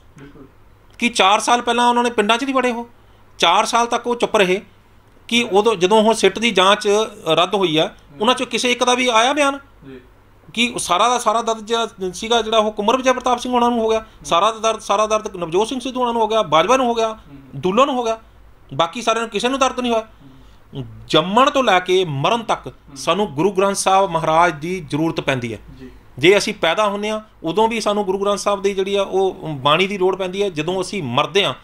ਕਿ 4 ਸਾਲ ਪਹਿਲਾਂ ਉਹਨਾਂ ਨੇ ਪਿੰਡਾਂ 'ਚ ਨਹੀਂ ਵੜੇ ਉਹ 4 ਸਾਲ ਤੱਕ ਉਹ ਚੁੱਪ ਰਹੇ ਕਿ ਉਦੋਂ ਜਦੋਂ ਉਹ ਸਿੱਟ ਦੀ ਜਾਂਚ ਰੱਦ ਹੋਈ ਆ ਉਹਨਾਂ ਚੋਂ ਕਿਸੇ ਇੱਕ ਦਾ ਵੀ ਆਇਆ ਬਿਆਨ ਕਿ ਸਾਰਾ ਦਾ ਸਾਰਾ ਦਰਦ ਜਿਹੜਾ ਸੀਗਾ ਜਿਹੜਾ ਉਹ ਕੁਮਰ ਵਿਜੇ ਪ੍ਰਤਾਪ ਸਿੰਘ ਉਹਨਾਂ ਨੂੰ ਹੋ ਗਿਆ ਸਾਰਾ ਦਾ ਦਰਦ ਸਾਰਾ ਦਰਦ ਨਵਜੋਤ ਸਿੰਘ ਸਿੱਧੂ ਉਹਨਾਂ ਨੂੰ ਹੋ ਗਿਆ ਬਾਜਵਾ ਨੂੰ ਹੋ ਗਿਆ ਦੁੱਲੋ ਨੂੰ ਹੋ ਗਿਆ ਬਾਕੀ ਸਾਰਿਆਂ ਨੂੰ ਕਿਸੇ ਨੂੰ ਦਰਦ ਨਹੀਂ ਹੋਇਆ ਜੰਮਣ ਤੋਂ ਲੈ ਕੇ ਮਰਨ ਤੱਕ ਸਾਨੂੰ ਗੁਰੂ ਗ੍ਰੰਥ ਸਾਹਿਬ ਮਹਾਰਾਜ ਦੀ ਜ਼ਰੂਰਤ ਪੈਂਦੀ ਹੈ ਜੇ ਅਸੀਂ ਪੈਦਾ ਹੁੰਨੇ ਆ ਉਦੋਂ ਵੀ ਸਾਨੂੰ ਗੁਰੂ ਗ੍ਰੰਥ ਸਾਹਿਬ ਦੀ ਜਿਹੜੀ ਆ ਉਹ ਬਾਣੀ ਦੀ ਲੋੜ ਪੈਂਦੀ ਹੈ ਜਦੋਂ ਅਸੀਂ ਮਰਦੇ ਆ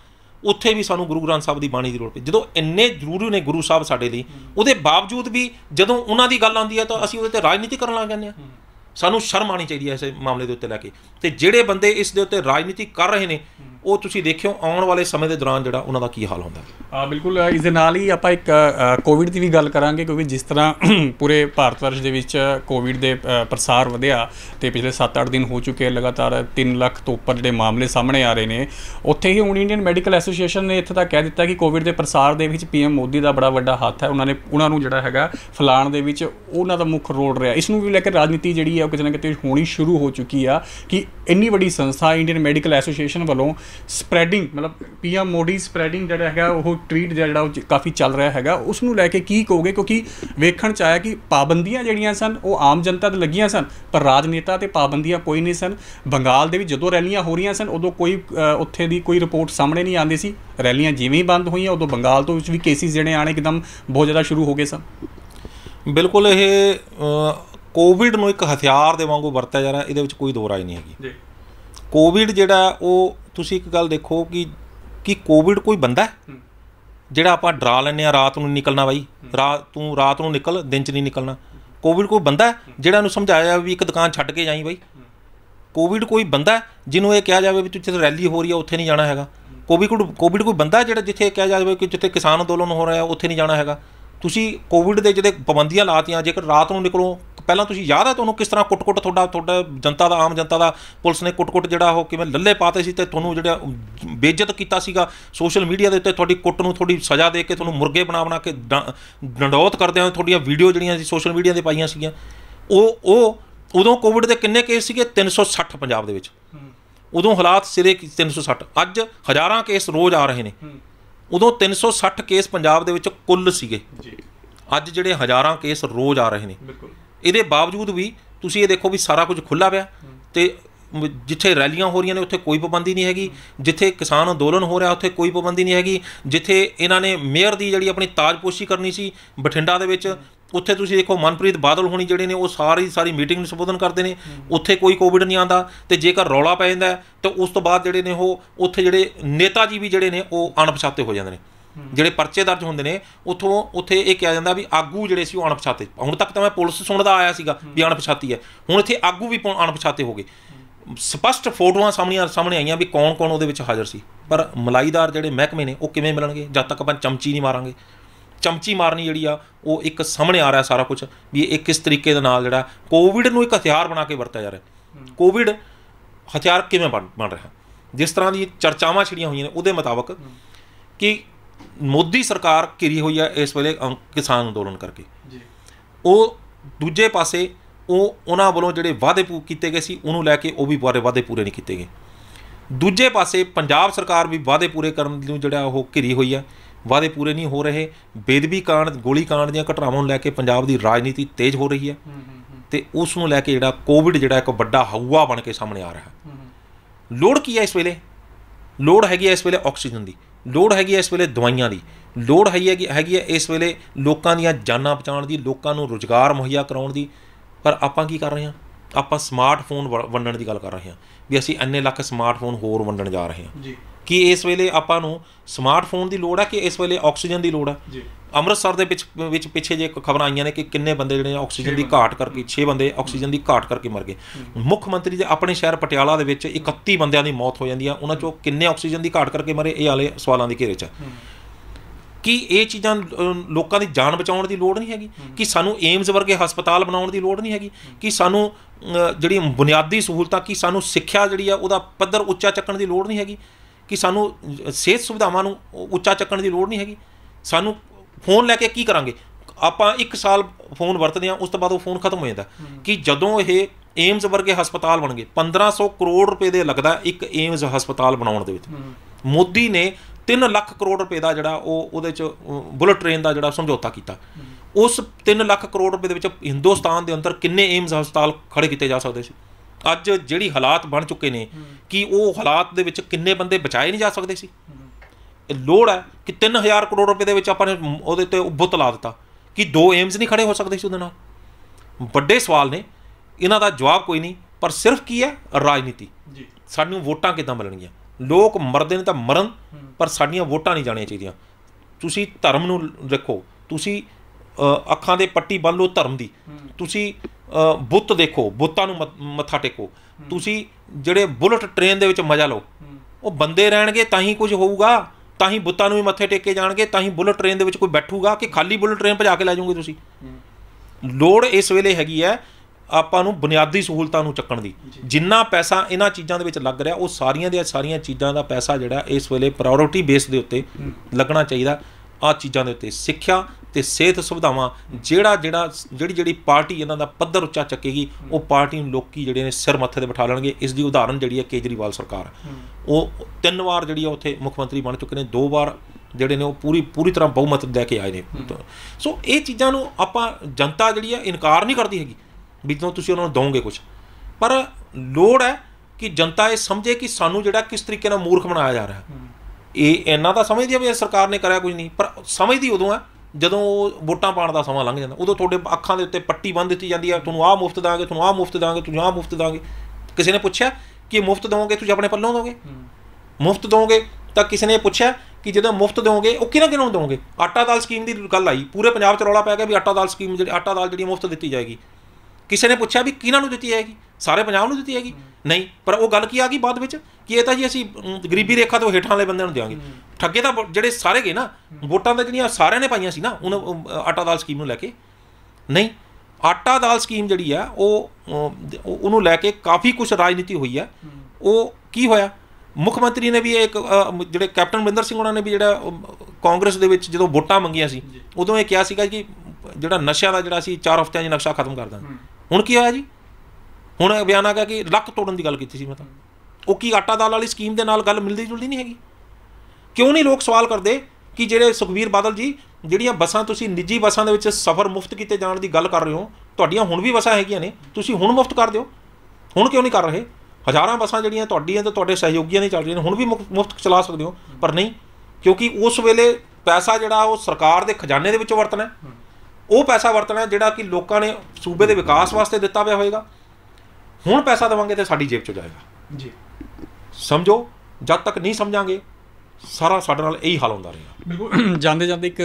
ਉੱਥੇ ਵੀ ਸਾਨੂੰ ਗੁਰੂ ਗ੍ਰੰਥ ਸਾਹਿਬ ਦੀ ਬਾਣੀ ਦੀ ਲੋੜ ਪਈ ਜਦੋਂ ਇੰਨੇ ਜ਼ਰੂਰੀ ਨੇ ਗੁਰੂ ਸਾਹਿਬ ਸਾਡੇ ਲਈ ਉਹਦੇ ਬਾਵਜੂਦ ਵੀ ਜਦੋਂ ਉਹਨਾਂ ਦੀ ਗੱਲ ਆਉਂਦੀ ਹੈ ਤਾਂ ਅਸੀਂ ਉਹਦੇ ਤੇ ਰਾਜਨੀਤੀ ਕਰਨ ਲੱਗ ਜਾਂਦੇ ਆ ਸਾਨੂੰ ਸ਼ਰਮ ਆਣੀ ਚਾਹੀਦੀ ਹੈ ਇਸ ਮਾਮਲੇ ਦੇ ਉੱਤੇ ਲੈ ਕੇ ਤੇ ਜਿਹੜੇ ਬੰਦੇ ਇਸ ਦੇ ਉੱਤੇ ਰਾਜਨੀਤੀ ਕਰ ਰਹੇ ਨੇ ਉਹ ਤੁਸੀਂ ਦੇਖਿਓ ਆਉਣ ਵਾਲੇ ਸਮੇਂ ਦੇ ਦੌਰਾਨ ਜਿਹੜਾ ਉਹਨਾਂ ਦਾ ਕੀ ਹਾਲ ਹੁੰਦਾ ਆ ਬਿਲਕੁਲ ਇਸ ਦੇ ਨਾਲ ਹੀ ਆਪਾਂ ਇੱਕ ਕੋਵਿਡ ਦੀ ਵੀ ਗੱਲ ਕਰਾਂਗੇ ਕਿਉਂਕਿ ਜਿਸ ਤਰ੍ਹਾਂ ਪੂਰੇ ਭਾਰਤ ਵਰਸ਼ ਦੇ ਵਿੱਚ ਕੋਵਿਡ ਦੇ ਪ੍ਰਸਾਰ ਵਧਿਆ ਤੇ ਪਿਛਲੇ 7-8 ਦਿਨ ਹੋ ਚੁੱਕੇ ਲਗਾਤਾਰ 3 ਲੱਖ ਤੋਂ ਉੱਪਰ ਜਿਹੜੇ ਮਾਮਲੇ ਸਾਹਮਣੇ ਆ ਰਹੇ ਨੇ ਉੱਥੇ ਹੀ ਹੁਣ ਇੰਡੀਅਨ ਮੈਡੀਕਲ ਐਸੋਸੀਏਸ਼ਨ ਨੇ ਇੱਥੇ ਤੱਕ ਕਹਿ ਦਿੱਤਾ ਕਿ ਕੋਵਿਡ ਦੇ ਪ੍ਰਸਾਰ ਦੇ ਵਿੱਚ ਪੀਐਮ ਮੋਦੀ ਦਾ ਬੜਾ ਵੱਡਾ ਹੱਥ ਹੈ ਉਹਨਾਂ ਨੇ ਉਹਨਾਂ ਨੂੰ ਜਿਹੜਾ ਹੈਗਾ ਫਲਾਣ ਦੇ ਵਿੱਚ ਉਹਨਾਂ ਦਾ ਮੁੱਖ ਰੋਲ ਰਿਹਾ ਇਸ ਨੂੰ ਵੀ ਲੈ ਕੇ ਰਾਜਨੀਤੀ ਜਿਹੜੀ ਹੈ ਉਹ ਕਿਤੇ ਨਾ ਕਿਤੇ ਹੋਣੀ ਸ਼ੁਰੂ ਹੋ ਚੁੱਕੀ ਆ ਕਿ ਇੰਨੀ ਵੱਡੀ ਸੰਸਥਾ ਇੰਡੀਅਨ ਮੈਡੀਕਲ ਐਸੋਸੀਏਸ਼ਨ ਵੱਲੋਂ ਸਪਰੈਡਿੰਗ ਮਤਲਬ ਪੀਐਮ ਮੋਦੀ ਸਪਰੈਡਿੰਗ ਜਿਹੜਾ ਹੈਗਾ ਉਹ ਟ੍ਰੀਟ ਜਿਹੜਾ ਉਹ ਕਾਫੀ ਚੱਲ ਰਿਹਾ ਹੈਗਾ ਉਸ ਨੂੰ ਲੈ ਕੇ ਕੀ ਕਹੋਗੇ ਕਿਉਂਕਿ ਵੇਖਣ ਚ ਆਇਆ ਕਿ ਪਾਬੰਦੀਆਂ ਜਿਹੜੀਆਂ ਸਨ ਉਹ ਆਮ ਜਨਤਾ ਤੇ ਲੱਗੀਆਂ ਸਨ ਪਰ ਰਾਜਨੇਤਾ ਤੇ ਪਾਬੰਦੀਆਂ ਕੋਈ ਨਹੀਂ ਸਨ ਬੰਗਾਲ ਦੇ ਵੀ ਜਦੋਂ ਰੈਲੀਆਂ ਹੋ ਰਹੀਆਂ ਸਨ ਉਦੋਂ ਕੋਈ ਉੱਥੇ ਦੀ ਕੋਈ ਰਿਪੋਰਟ ਸਾਹਮਣੇ ਨਹੀਂ ਆਉਂਦੀ ਸੀ ਰੈਲੀਆਂ ਜਿਵੇਂ ਹੀ ਬੰਦ ਹੋਈਆਂ ਉਦੋਂ ਬੰਗਾਲ ਤੋਂ ਵਿੱਚ ਵੀ ਕੇਸਿਸ ਜਿਹੜੇ ਆਣੇ ਇੱਕਦਮ ਬਹੁਤ ਜ਼ਿਆਦਾ ਸ਼ੁਰੂ ਹੋ ਗਏ ਸਨ ਬਿਲਕੁਲ ਇਹ ਕੋਵਿਡ ਨੂੰ ਇੱਕ ਹਥਿਆਰ ਦੇ ਵਾਂਗੂ ਵਰਤਿਆ ਜਾ ਰਿਹਾ ਇਹਦੇ ਵਿੱਚ ਕੋਈ ਦੋ ਨਹੀਂ ਹੈਗੀ ਜੀ ਕੋਵਿਡ ਜਿਹੜਾ ਉਹ ਤੁਸੀਂ ਇੱਕ ਗੱਲ ਦੇਖੋ ਕਿ ਕੀ ਕੋਵਿਡ ਕੋਈ ਬੰਦਾ ਹੈ ਜਿਹੜਾ ਆਪਾਂ ਡਰਾ ਲੈਨੇ ਆ ਰਾਤ ਨੂੰ ਨਿਕਲਣਾ ਬਾਈ ਰਾਤ ਤੂੰ ਰਾਤ ਨੂੰ ਨਿਕਲ ਦਿਨ ਚ ਨਹੀਂ ਨਿਕਲਣਾ ਕੋਵਿਡ ਕੋਈ ਬੰਦਾ ਹੈ ਜਿਹੜਾ ਨੂੰ ਸਮਝਾਇਆ ਵੀ ਇੱਕ ਦੁਕਾਨ ਛੱਡ ਕੇ ਜਾਈ ਬਾਈ ਕੋਵਿਡ ਕੋਈ ਬੰਦਾ ਹੈ ਜਿਹਨੂੰ ਇਹ ਕਿਹਾ ਜਾਵੇ ਵੀ ਜਿੱਥੇ ਰੈਲੀ ਹੋ ਰਹੀ ਆ ਉੱਥੇ ਨਹੀਂ ਜਾਣਾ ਹੈਗਾ ਕੋਵਿਡ ਕੋਵਿਡ ਕੋਈ ਬੰਦਾ ਜਿਹੜਾ ਜਿੱਥੇ ਇਹ ਕਿਹਾ ਜਾਵੇ ਕਿ ਜਿੱਥੇ ਕਿਸਾਨ ਅੰਦੋਲਨ ਹੋ ਰਿਹਾ ਉੱਥੇ ਨਹੀਂ ਜਾਣਾ ਹੈਗਾ ਤੁਸੀਂ ਕੋਵਿਡ ਦੇ ਜਿਹੜੇ ਪਾਬੰਦੀਆਂ ਲਾਤੀਆਂ ਜੇਕਰ ਰਾਤ ਨੂੰ ਨਿਕਲੋ ਪਹਿਲਾਂ ਤੁਸੀਂ ਯਾਦ ਹੈ ਤੁਹਾਨੂੰ ਕਿਸ ਤਰ੍ਹਾਂ ਕੁੱਟ-ਕੁੱਟ ਤੁਹਾਡਾ ਤੁਹਾਡਾ ਜਨਤਾ ਦਾ ਆਮ ਜਨਤਾ ਦਾ ਪੁਲਿਸ ਨੇ ਕੁੱਟ-ਕੁੱਟ ਜਿਹੜਾ ਉਹ ਕਿਵੇਂ ਲੱਲੇ ਪਾਤੇ ਸੀ ਤੇ ਤੁਹਾਨੂੰ ਜਿਹੜਾ ਬੇਇੱਜ਼ਤ ਕੀਤਾ ਸੀਗਾ ਸੋਸ਼ਲ ਮੀਡੀਆ ਦੇ ਉੱਤੇ ਤੁਹਾਡੀ ਕੁੱਟ ਨੂੰ ਤੁਹਾਡੀ ਸਜ਼ਾ ਦੇ ਕੇ ਤੁਹਾਨੂੰ ਮੁਰਗੇ ਬਣਾ ਬਣਾ ਕੇ ਡੰਡੌਤ ਕਰਦੇ ਆ ਤੁਹਾਡੀਆਂ ਵੀਡੀਓ ਜਿਹੜੀਆਂ ਸੀ ਸੋਸ਼ਲ ਮੀਡੀਆ ਤੇ ਪਾਈਆਂ ਸੀਗੀਆਂ ਉਹ ਉਹ ਉਦੋਂ ਕੋਵਿਡ ਦੇ ਕਿੰਨੇ ਕੇਸ ਸੀਗੇ 360 ਪੰਜਾਬ ਦੇ ਵਿੱਚ ਉਦੋਂ ਹਾਲਾਤ ਸਿਰੇ 360 ਅੱਜ ਹਜ਼ਾਰਾਂ ਕੇਸ ਰੋਜ਼ ਆ ਰਹੇ ਨੇ ਉਦੋਂ 360 ਕੇਸ ਪੰਜਾਬ ਦੇ ਵਿੱਚ ਕੁੱਲ ਸੀਗੇ ਜੀ ਅੱਜ ਜਿਹੜੇ ਹਜ਼ਾਰਾਂ ਕੇਸ ਰੋਜ਼ ਆ ਰਹੇ ਨੇ ਬਿਲਕੁਲ ਇਹਦੇ ਬਾਵਜੂਦ ਵੀ ਤੁਸੀਂ ਇਹ ਦੇਖੋ ਵੀ ਸਾਰਾ ਕੁਝ ਖੁੱਲਾ ਪਿਆ ਤੇ ਜਿੱਥੇ ਰੈਲੀਆਂ ਹੋ ਰਹੀਆਂ ਨੇ ਉੱਥੇ ਕੋਈ ਪਾਬੰਦੀ ਨਹੀਂ ਹੈਗੀ ਜਿੱਥੇ ਕਿਸਾਨ ਅੰਦੋਲਨ ਹੋ ਰਿਹਾ ਉੱਥੇ ਕੋਈ ਪਾਬੰਦੀ ਨਹੀਂ ਹੈਗੀ ਜਿੱਥੇ ਇਹਨਾਂ ਨੇ ਮੇਅਰ ਦੀ ਜਿਹੜੀ ਆਪਣੀ ਤਾਜਪੋਸ਼ੀ ਕਰਨੀ ਸੀ ਬਠਿੰਡਾ ਦੇ ਵਿੱਚ ਉੱਥੇ ਤੁਸੀਂ ਦੇਖੋ ਮਨਪ੍ਰੀਤ ਬਾਦਲ ਹੋਣੀ ਜਿਹੜੇ ਨੇ ਉਹ ਸਾਰੀ ਸਾਰੀ ਮੀਟਿੰਗ ਨੂੰ ਸੰਬੋਧਨ ਕਰਦੇ ਨੇ ਉੱਥੇ ਕੋਈ ਕੋਵਿਡ ਨਹੀਂ ਆਂਦਾ ਤੇ ਜੇਕਰ ਰੌਲਾ ਪੈ ਜਾਂਦਾ ਤਾਂ ਉਸ ਤੋਂ ਬਾਅਦ ਜਿਹੜੇ ਨੇ ਉਹ ਉੱਥੇ ਜਿਹੜੇ ਨੇਤਾ ਜੀ ਵੀ ਜਿਹੜੇ ਨੇ ਉਹ ਅਣਪਛਾਤੇ ਹੋ ਜਾਂਦੇ ਨੇ ਜਿਹੜੇ ਪਰਚੇ ਦਰਜ ਹੁੰਦੇ ਨੇ ਉਥੋਂ ਉਥੇ ਇਹ ਕਿਹਾ ਜਾਂਦਾ ਵੀ ਆਗੂ ਜਿਹੜੇ ਸੀ ਉਹ ਅਣਪਛਾਤੇ ਹੁਣ ਤੱਕ ਤਾਂ ਮੈਂ ਪੁਲਿਸ ਸੁਣਦਾ ਆਇਆ ਸੀਗਾ ਵੀ ਅਣਪਛਾਤੀ ਹੈ ਹੁਣ ਇੱਥੇ ਆਗੂ ਵੀ ਅਣਪਛਾਤੇ ਹੋ ਗਏ ਸਪਸ਼ਟ ਫੋਟੋਆਂ ਸਾਹਮਣੇ ਸਾਹਮਣੇ ਆਈਆਂ ਵੀ ਕੌਣ ਕੌਣ ਉਹਦੇ ਵਿੱਚ ਹਾਜ਼ਰ ਸੀ ਪਰ ਮਲਾਈਦਾਰ ਜਿਹੜੇ ਮਹਿਕਮੇ ਨੇ ਉਹ ਕਿਵੇਂ ਮਿਲਣਗੇ ਜਦ ਤੱਕ ਆਪਾਂ ਚਮਚੀ ਨਹੀਂ ਮਾਰਾਂਗੇ ਚਮਚੀ ਮਾਰਨੀ ਜਿਹੜੀ ਆ ਉਹ ਇੱਕ ਸਾਹਮਣੇ ਆ ਰਿਹਾ ਸਾਰਾ ਕੁਝ ਵੀ ਇਹ ਕਿਸ ਤਰੀਕੇ ਦੇ ਨਾਲ ਜਿਹੜਾ ਕੋਵਿਡ ਨੂੰ ਇੱਕ ਹਥਿਆਰ ਬਣਾ ਕੇ ਵਰਤਿਆ ਜਾ ਰਿਹਾ ਕੋਵਿਡ ਹਥਿਆਰ ਕਿਵੇਂ ਬਣ ਰਿਹਾ ਜਿਸ ਤਰ੍ਹਾਂ ਦੀ ਚਰਚਾਵਾਂ ਛੜੀਆਂ ਹੋਈਆਂ ਨੇ ਉਹਦੇ ਮੁਤਾਬਕ ਕਿ ਮੋਦੀ ਸਰਕਾਰ ਘਿਰੀ ਹੋਈ ਹੈ ਇਸ ਵੇਲੇ ਕਿਸਾਨ ਅੰਦੋਲਨ ਕਰਕੇ ਜੀ ਉਹ ਦੂਜੇ ਪਾਸੇ ਉਹ ਉਹਨਾਂ ਵੱਲੋਂ ਜਿਹੜੇ ਵਾਅਦੇ ਕੀਤੇ ਗਏ ਸੀ ਉਹਨੂੰ ਲੈ ਕੇ ਉਹ ਵੀ ਬਾਰੇ ਵਾਅਦੇ ਪੂਰੇ ਨਹੀਂ ਕੀਤੇ ਗਏ ਦੂਜੇ ਪਾਸੇ ਪੰਜਾਬ ਸਰਕਾਰ ਵੀ ਵਾਅਦੇ ਪੂਰੇ ਕਰਨ ਨੂੰ ਜਿਹੜਾ ਉਹ ਘਿਰੀ ਹੋਈ ਆ ਵਾਅਦੇ ਪੂਰੇ ਨਹੀਂ ਹੋ ਰਹੇ ਬੇਦਬੀ ਕਾਂਡ ਗੋਲੀ ਕਾਂਡ ਦੀਆਂ ਘਟਨਾਵਾਂ ਨੂੰ ਲੈ ਕੇ ਪੰਜਾਬ ਦੀ ਰਾਜਨੀਤੀ ਤੇਜ਼ ਹੋ ਰਹੀ ਹੈ ਤੇ ਉਸ ਨੂੰ ਲੈ ਕੇ ਜਿਹੜਾ ਕੋਵਿਡ ਜਿਹੜਾ ਇੱਕ ਵੱਡਾ ਹਊਆ ਬਣ ਕੇ ਸਾਹਮਣੇ ਆ ਰਿਹਾ ਲੋੜ ਕੀ ਹੈ ਇਸ ਵੇਲੇ ਲੋੜ ਹੈਗੀ ਹੈ ਇਸ ਵੇਲੇ ਆਕਸੀਜਨ ਦੀ ਲੋੜ ਹੈਗੀ ਐ ਇਸ ਵੇਲੇ ਦਵਾਈਆਂ ਦੀ ਲੋੜ ਹੈਗੀ ਹੈਗੀ ਐ ਇਸ ਵੇਲੇ ਲੋਕਾਂ ਦੀਆਂ ਜਾਨਾਂ ਬਚਾਉਣ ਦੀ ਲੋਕਾਂ ਨੂੰ ਰੋਜ਼ਗਾਰ ਮੁਹੱਈਆ ਕਰਾਉਣ ਦੀ ਪਰ ਆਪਾਂ ਕੀ ਕਰ ਰਹੇ ਹਾਂ ਆਪਾਂ ਸਮਾਰਟਫੋਨ ਵੰਡਣ ਦੀ ਗੱਲ ਕਰ ਰਹੇ ਹਾਂ ਵੀ ਅਸੀਂ ਇੰਨੇ ਲੱਖ ਸਮਾਰਟਫੋਨ ਹੋਰ ਵੰਡਣ ਜਾ ਰਹੇ ਹਾਂ ਜੀ ਕਿ ਇਸ ਵੇਲੇ ਆਪਾਂ ਨੂੰ ਸਮਾਰਟਫੋਨ ਦੀ ਲੋੜ ਹੈ ਕਿ ਇਸ ਵੇਲੇ ਆਕਸੀਜਨ ਦੀ ਲੋੜ ਹੈ ਜੀ ਅੰਮ੍ਰਿਤਸਰ ਦੇ ਵਿੱਚ ਵਿੱਚ ਪਿੱਛੇ ਜੇ ਖਬਰਾਂ ਆਈਆਂ ਨੇ ਕਿ ਕਿੰਨੇ ਬੰਦੇ ਜਿਹੜੇ ਆਕਸੀਜਨ ਦੀ ਘਾਟ ਕਰਕੇ 6 ਬੰਦੇ ਆਕਸੀਜਨ ਦੀ ਘਾਟ ਕਰਕੇ ਮਰ ਗਏ ਮੁੱਖ ਮੰਤਰੀ ਦੇ ਆਪਣੇ ਸ਼ਹਿਰ ਪਟਿਆਲਾ ਦੇ ਵਿੱਚ 31 ਬੰਦਿਆਂ ਦੀ ਮੌਤ ਹੋ ਜਾਂਦੀ ਹੈ ਉਹਨਾਂ ਚੋਂ ਕਿੰਨੇ ਆਕਸੀਜਨ ਦੀ ਘਾਟ ਕਰਕੇ ਮਰੇ ਇਹ ਵਾਲੇ ਸਵਾਲਾਂ ਦੇ ਘੇਰੇ 'ਚ ਕੀ ਇਹ ਚੀਜ਼ਾਂ ਲੋਕਾਂ ਦੀ ਜਾਨ ਬਚਾਉਣ ਦੀ ਲੋੜ ਨਹੀਂ ਹੈਗੀ ਕਿ ਸਾਨੂੰ ਏਮਜ਼ ਵਰਗੇ ਹਸਪਤਾਲ ਬਣਾਉਣ ਦੀ ਲੋੜ ਨਹੀਂ ਹੈਗੀ ਕਿ ਸਾਨੂੰ ਜਿਹੜੀ ਬੁਨਿਆਦੀ ਸਹੂਲਤਾਂ ਕਿ ਸਾਨੂੰ ਸਿੱਖਿਆ ਜਿਹੜੀ ਆ ਉਹਦਾ ਪੱਧਰ ਉੱਚਾ ਚੱਕਣ ਦੀ ਲੋੜ ਨਹੀਂ ਹੈਗੀ ਕਿ ਸਾਨੂੰ ਸਿਹਤ ਸੁਵਿਧਾਵਾਂ ਨੂੰ ਉੱਚਾ ਚੱਕਣ ਦੀ ਲੋੜ ਨਹੀਂ ਹੈਗੀ ਸਾਨੂੰ ਫੋਨ ਲੈ ਕੇ ਕੀ ਕਰਾਂਗੇ ਆਪਾਂ 1 ਸਾਲ ਫੋਨ ਵਰਤਦੇ ਆ ਉਸ ਤੋਂ ਬਾਅਦ ਉਹ ਫੋਨ ਖਤਮ ਹੋ ਜਾਂਦਾ ਕਿ ਜਦੋਂ ਇਹ ਏਮਜ਼ ਵਰਗੇ ਹਸਪਤਾਲ ਬਣ ਗਏ 1500 ਕਰੋੜ ਰੁਪਏ ਦੇ ਲੱਗਦਾ ਇੱਕ ਏਮਜ਼ ਹਸਪਤਾਲ ਬਣਾਉਣ ਦੇ ਵਿੱਚ ਮੋਦੀ ਨੇ 3 ਲੱਖ ਕਰੋੜ ਰੁਪਏ ਦਾ ਜਿਹੜਾ ਉਹ ਉਹਦੇ ਚ ਬੁਲਟ ਟ੍ਰੇਨ ਦਾ ਜਿਹੜਾ ਸਮਝੌਤਾ ਕੀਤਾ ਉਸ 3 ਲੱਖ ਕਰੋੜ ਰੁਪਏ ਦੇ ਵਿੱਚ ਹਿੰਦੁਸਤਾਨ ਦੇ ਅੰਦਰ ਕਿੰਨੇ ਏਮਜ਼ ਹਸਪਤਾਲ ਖੜੇ ਕੀਤੇ ਜਾ ਸਕਦੇ ਸੀ ਅੱਜ ਜਿਹੜੀ ਹਾਲਾਤ ਬਣ ਚੁੱਕੇ ਨੇ ਕਿ ਉਹ ਹਾਲਾਤ ਦੇ ਵਿੱਚ ਕਿੰਨੇ ਬੰਦੇ ਬਚਾਏ ਨਹੀਂ ਜਾ ਸਕਦੇ ਸੀ ਇਹ ਲੋੜ ਹੈ ਕਿ 3000 ਕਰੋੜ ਰੁਪਏ ਦੇ ਵਿੱਚ ਆਪਾਂ ਨੇ ਉਹਦੇ ਤੇ ਬੁੱਤ ਲਾ ਦਿੱਤਾ ਕਿ ਦੋ ਏਮਸ ਨਹੀਂ ਖੜੇ ਹੋ ਸਕਦੇ ਸੀ ਉਹਦੇ ਨਾਲ ਵੱਡੇ ਸਵਾਲ ਨੇ ਇਹਨਾਂ ਦਾ ਜਵਾਬ ਕੋਈ ਨਹੀਂ ਪਰ ਸਿਰਫ ਕੀ ਹੈ ਰਾਜਨੀਤੀ ਜੀ ਸਾਨੂੰ ਵੋਟਾਂ ਕਿਦਾਂ ਮਿਲਣਗੀਆਂ ਲੋਕ ਮਰਦੇ ਨੇ ਤਾਂ ਮਰਨ ਪਰ ਸਾਡੀਆਂ ਵੋਟਾਂ ਨਹੀਂ ਜਾਣੀਆਂ ਚਾਹੀਦੀਆਂ ਤੁਸੀਂ ਧਰਮ ਨੂੰ ਰੱਖੋ ਤੁਸੀਂ ਅੱਖਾਂ ਦੇ ਪੱਟੀ ਬੰਨ ਲਓ ਧਰਮ ਦੀ ਤੁਸੀਂ ਬੁੱਤ ਦੇਖੋ ਬੁੱਤਾਂ ਨੂੰ ਮੱਥਾ ਟੇਕੋ ਤੁਸੀਂ ਜਿਹੜੇ ਬੁਲਟ ਟ੍ਰੇਨ ਦੇ ਵਿੱਚ ਮਜ਼ਾ ਲਓ ਉਹ ਬੰਦੇ ਰਹਿਣਗੇ ਤਾਂ ਹੀ ਕੁਝ ਹੋਊਗਾ ਤਾਂ ਹੀ ਬੁੱਤਾਂ ਨੂੰ ਵੀ ਮੱਥੇ ਟੇਕੇ ਜਾਣਗੇ ਤਾਂ ਹੀ ਬੁਲਟ ਟ੍ਰੇਨ ਦੇ ਵਿੱਚ ਕੋਈ ਬੈਠੂਗਾ ਕਿ ਖਾਲੀ ਬੁਲਟ ਟ੍ਰੇਨ ਭਜਾ ਕੇ ਲੈ ਜਾਓਗੇ ਤੁਸੀਂ ਲੋੜ ਇਸ ਵੇਲੇ ਹੈਗੀ ਹੈ ਆਪਾਂ ਨੂੰ ਬੁਨਿਆਦੀ ਸਹੂਲਤਾਂ ਨੂੰ ਚੱਕਣ ਦੀ ਜਿੰਨਾ ਪੈਸਾ ਇਹਨਾਂ ਚੀਜ਼ਾਂ ਦੇ ਵਿੱਚ ਲੱਗ ਰਿਹਾ ਉਹ ਸਾਰੀਆਂ ਦੀਆਂ ਸਾਰੀਆਂ ਚੀਜ਼ਾਂ ਦਾ ਪੈਸਾ ਜਿਹੜਾ ਇਸ ਵੇਲੇ ਪ੍ਰਾਇੋਰਟੀ ਬੇਸ ਦੇ ਉੱਤੇ ਲੱਗਣਾ ਚਾਹੀਦਾ ਆ ਚੀਜ਼ਾਂ ਦੇ ਉੱਤੇ ਸਿੱਖਿਆ ਤੇ ਸਿਹਤ ਸੁਵਿਧਾਵਾਂ ਜਿਹੜਾ ਜਿਹੜਾ ਜਿਹੜੀ ਜਿਹੜੀ ਪਾਰਟੀ ਇਹਨਾਂ ਦਾ ਪੱਧਰ ਉੱਚਾ ਚੱਕੇਗੀ ਉਹ ਪਾਰਟੀ ਨੂੰ ਲੋਕੀ ਜਿਹੜੇ ਨੇ ਸਿਰ ਮੱਥੇ ਤੇ ਬਿਠਾ ਲੈਣਗੇ ਇਸ ਦੀ ਉਦਾਹਰਨ ਜਿਹੜੀ ਹੈ ਕੇਜਰੀਵਾਲ ਸਰਕਾਰ ਉਹ ਤਿੰਨ ਵਾਰ ਜਿਹੜੀ ਹੈ ਉੱਥੇ ਮੁੱਖ ਮੰਤਰੀ ਬਣ ਚੁੱਕੇ ਨੇ ਦੋ ਵਾਰ ਜਿਹੜੇ ਨੇ ਉਹ ਪੂਰੀ ਪੂਰੀ ਤਰ੍ਹਾਂ ਬਹੁਮਤ ਲੈ ਕੇ ਆਏ ਨੇ ਸੋ ਇਹ ਚੀਜ਼ਾਂ ਨੂੰ ਆਪਾਂ ਜਨਤਾ ਜਿਹੜੀ ਹੈ ਇਨਕਾਰ ਨਹੀਂ ਕਰਦੀ ਹੈਗੀ ਵੀ ਜਦੋਂ ਤੁਸੀਂ ਉਹਨਾਂ ਨੂੰ ਦੋਗੇ ਕੁਝ ਪਰ ਲੋੜ ਹੈ ਕਿ ਜਨਤਾ ਇਹ ਸਮਝੇ ਕਿ ਸਾਨੂੰ ਜਿਹੜਾ ਕਿਸ ਤਰੀਕੇ ਨਾਲ ਮੂਰਖ ਬਣਾਇਆ ਜਾ ਰਿਹਾ ਇਹ ਇਹਨਾਂ ਦਾ ਸਮਝਦੀ ਹੈ ਵੀ ਸਰਕਾਰ ਨੇ ਕਰਿਆ ਕੁਝ ਨਹੀਂ ਪਰ ਸਮਝਦੀ ਉਦੋਂ ਹੈ ਜਦੋਂ ਉਹ ਵੋਟਾਂ ਪਾਉਣ ਦਾ ਸਮਾਂ ਲੰਘ ਜਾਂਦਾ ਉਦੋਂ ਤੁਹਾਡੇ ਅੱਖਾਂ ਦੇ ਉੱਤੇ ਪੱਟੀ ਬੰਨ੍ਹ ਦਿੱਤੀ ਜਾਂਦੀ ਹੈ ਤੁਹਾਨੂੰ ਆਹ ਮੁਫਤ ਦਾਂਗੇ ਤੁਹਾਨੂੰ ਆਹ ਮੁਫਤ ਦਾਂਗੇ ਤੁਹਾਨੂੰ ਆਹ ਮੁਫਤ ਦਾਂਗੇ ਕਿਸੇ ਨੇ ਪੁੱਛਿਆ ਕਿ ਮੁਫਤ ਦੋਗੇ ਤੁਸੀਂ ਆਪਣੇ ਪੱਲੋਂ ਦੋਗੇ ਮੁਫਤ ਦੋਗੇ ਤਾਂ ਕਿਸੇ ਨੇ ਪੁੱਛਿਆ ਕਿ ਜਦੋਂ ਮੁਫਤ ਦੋਗੇ ਉਹ ਕਿਹਨਾਂ ਕਿਹਨਾਂ ਦੋਗੇ ਆਟਾ ਦਾਲ ਸਕੀਮ ਦੀ ਗੱਲ ਆਈ ਪੂਰੇ ਪੰਜਾਬ 'ਚ ਰੌਲਾ ਪੈ ਗਿਆ ਵੀ ਆਟਾ ਦਾਲ ਸਕੀਮ ਜਿਹੜੀ ਆਟਾ ਦਾਲ ਜਿਹੜੀ ਮੁਫਤ ਦਿੱਤੀ ਜਾਏਗੀ ਕਿਸੇ ਨੇ ਪੁੱਛਿਆ ਵੀ ਕਿਹਨਾਂ ਨੂੰ ਦਿੱਤੀ ਜਾਏਗੀ ਸਾਰੇ ਪੰਜਾਬ ਨੂੰ ਦਿੱਤੀ ਜਾਏਗੀ ਨਹੀਂ ਪਰ ਉਹ ਗੱਲ ਕੀ ਆ ਗਈ ਬਾਅਦ ਵਿੱਚ ਕਿ ਇਹ ਤਾਂ ਜੀ ਅਸੀਂ ਗਰੀਬੀ ਰੇਖਾ ਤੋਂ ਹੇਠਾਂ ਵਾਲੇ ਬੰਦਿਆਂ ਨੂੰ ਦੇਵਾਂਗੇ ਠੱਗੇ ਤਾਂ ਜਿਹੜੇ ਸਾਰੇ ਗਏ ਨਾ ਵੋਟਾਂ ਤਾਂ ਜਿਹੜੀਆਂ ਸਾਰਿਆਂ ਨੇ ਪਾਈਆਂ ਸੀ ਨਾ ਉਹਨਾਂ ਆਟਾ ਦਾਲ ਸਕੀਮ ਨੂੰ ਲੈ ਕੇ ਨਹੀਂ ਆਟਾ ਦਾਲ ਸਕੀਮ ਜਿਹੜੀ ਆ ਉਹ ਉਹਨੂੰ ਲੈ ਕੇ ਕਾਫੀ ਕੁਝ ਰਾਜਨੀਤੀ ਹੋਈ ਆ ਉਹ ਕੀ ਹੋਇਆ ਮੁੱਖ ਮੰਤਰੀ ਨੇ ਵੀ ਇੱਕ ਜਿਹੜੇ ਕੈਪਟਨ ਮਿੰਦਰ ਸਿੰਘ ਉਹਨਾਂ ਨੇ ਵੀ ਜਿਹੜਾ ਕਾਂਗਰਸ ਦੇ ਵਿੱਚ ਜਦੋਂ ਵੋਟਾਂ ਮੰਗੀਆਂ ਸੀ ਉਦੋਂ ਇਹ ਕਿਹਾ ਸੀਗਾ ਕਿ ਜਿਹੜਾ ਨਸ਼ਿਆਂ ਦਾ ਜਿਹੜਾ ਸੀ 4 ਹਫ਼ਤਿਆਂ ਦੇ ਨਕਸ਼ਾ ਖਤਮ ਕਰ ਦਾਂਗੇ ਹੁਣ ਕੀ ਹੋਇਆ ਜੀ ਹੁਣ ਬਿਆਨ ਆ ਗਿਆ ਕਿ ਲੱਕ ਤੋੜਨ ਦੀ ਗੱਲ ਕੀਤੀ ਸੀ ਮੈਂ ਤਾਂ ਉਹ ਕੀ ਆਟਾ ਦਾਲ ਵਾਲੀ ਸਕੀਮ ਦੇ ਨਾਲ ਗੱਲ ਮਿਲਦੀ ਜੁਲਦੀ ਨਹੀਂ ਹੈਗੀ ਕਿਉਂ ਨਹੀਂ ਲੋਕ ਸਵਾਲ ਕਰਦੇ ਕਿ ਜਿਹੜੇ ਸੁਖਵੀਰ ਬਾਦਲ ਜੀ ਜਿਹੜੀਆਂ ਬੱਸਾਂ ਤੁਸੀਂ ਨਿੱਜੀ ਬੱਸਾਂ ਦੇ ਵਿੱਚ ਸਫ਼ਰ ਮੁਫਤ ਕੀਤੇ ਜਾਣ ਦੀ ਗੱਲ ਕਰ ਰਹੇ ਹੋ ਤੁਹਾਡੀਆਂ ਹੁਣ ਵੀ ਬੱਸਾਂ ਹੈਗੀਆਂ ਨੇ ਤੁਸੀਂ ਹੁਣ ਮੁਫਤ ਕਰ ਦਿਓ ਹੁਣ ਕਿਉਂ ਨਹੀਂ ਕਰ ਰਹੇ ਹਜ਼ਾਰਾਂ ਬੱਸਾਂ ਜਿਹੜੀਆਂ ਤੁਹਾਡੀਆਂ ਤੇ ਤੁਹਾਡੇ ਸਹਿਯੋਗੀਆਂ ਨੇ ਚੱਲ ਰਹੀਆਂ ਨੇ ਹੁਣ ਵੀ ਮੁਫਤ ਚਲਾ ਸਕਦੇ ਹੋ ਪਰ ਨਹੀਂ ਕਿਉਂਕਿ ਉਸ ਵੇਲੇ ਪੈਸਾ ਜਿਹੜਾ ਉਹ ਸਰਕਾਰ ਦੇ ਖਜ਼ਾਨੇ ਦੇ ਵਿੱਚੋਂ ਵਰਤਣਾ ਉਹ ਪੈਸਾ ਵਰਤਣਾ ਜਿਹੜਾ ਕਿ ਲੋਕਾਂ ਨੇ ਸੂਬੇ ਦੇ ਵਿਕਾਸ ਵਾਸਤੇ ਦਿੱਤਾ ਹੋਇਆ ਹੋਵੇਗਾ ਹੁਣ ਪੈਸਾ ਦੇਵਾਂਗੇ ਤੇ ਸਾਡੀ ਜੇਬ ਚ ਜਾਏਗਾ ਜੀ ਸਮਝੋ ਜਦ ਤੱਕ ਨਹੀਂ ਸਮਝਾਂਗੇ ਸਾਰਾ ਸਾਡੇ ਨਾਲ ਇਹੀ ਹਾਲ ਹੁੰਦਾ ਰਿਹਾ ਬਿਲਕੁਲ ਜਾਂਦੇ ਜਾਂਦੇ ਇੱਕ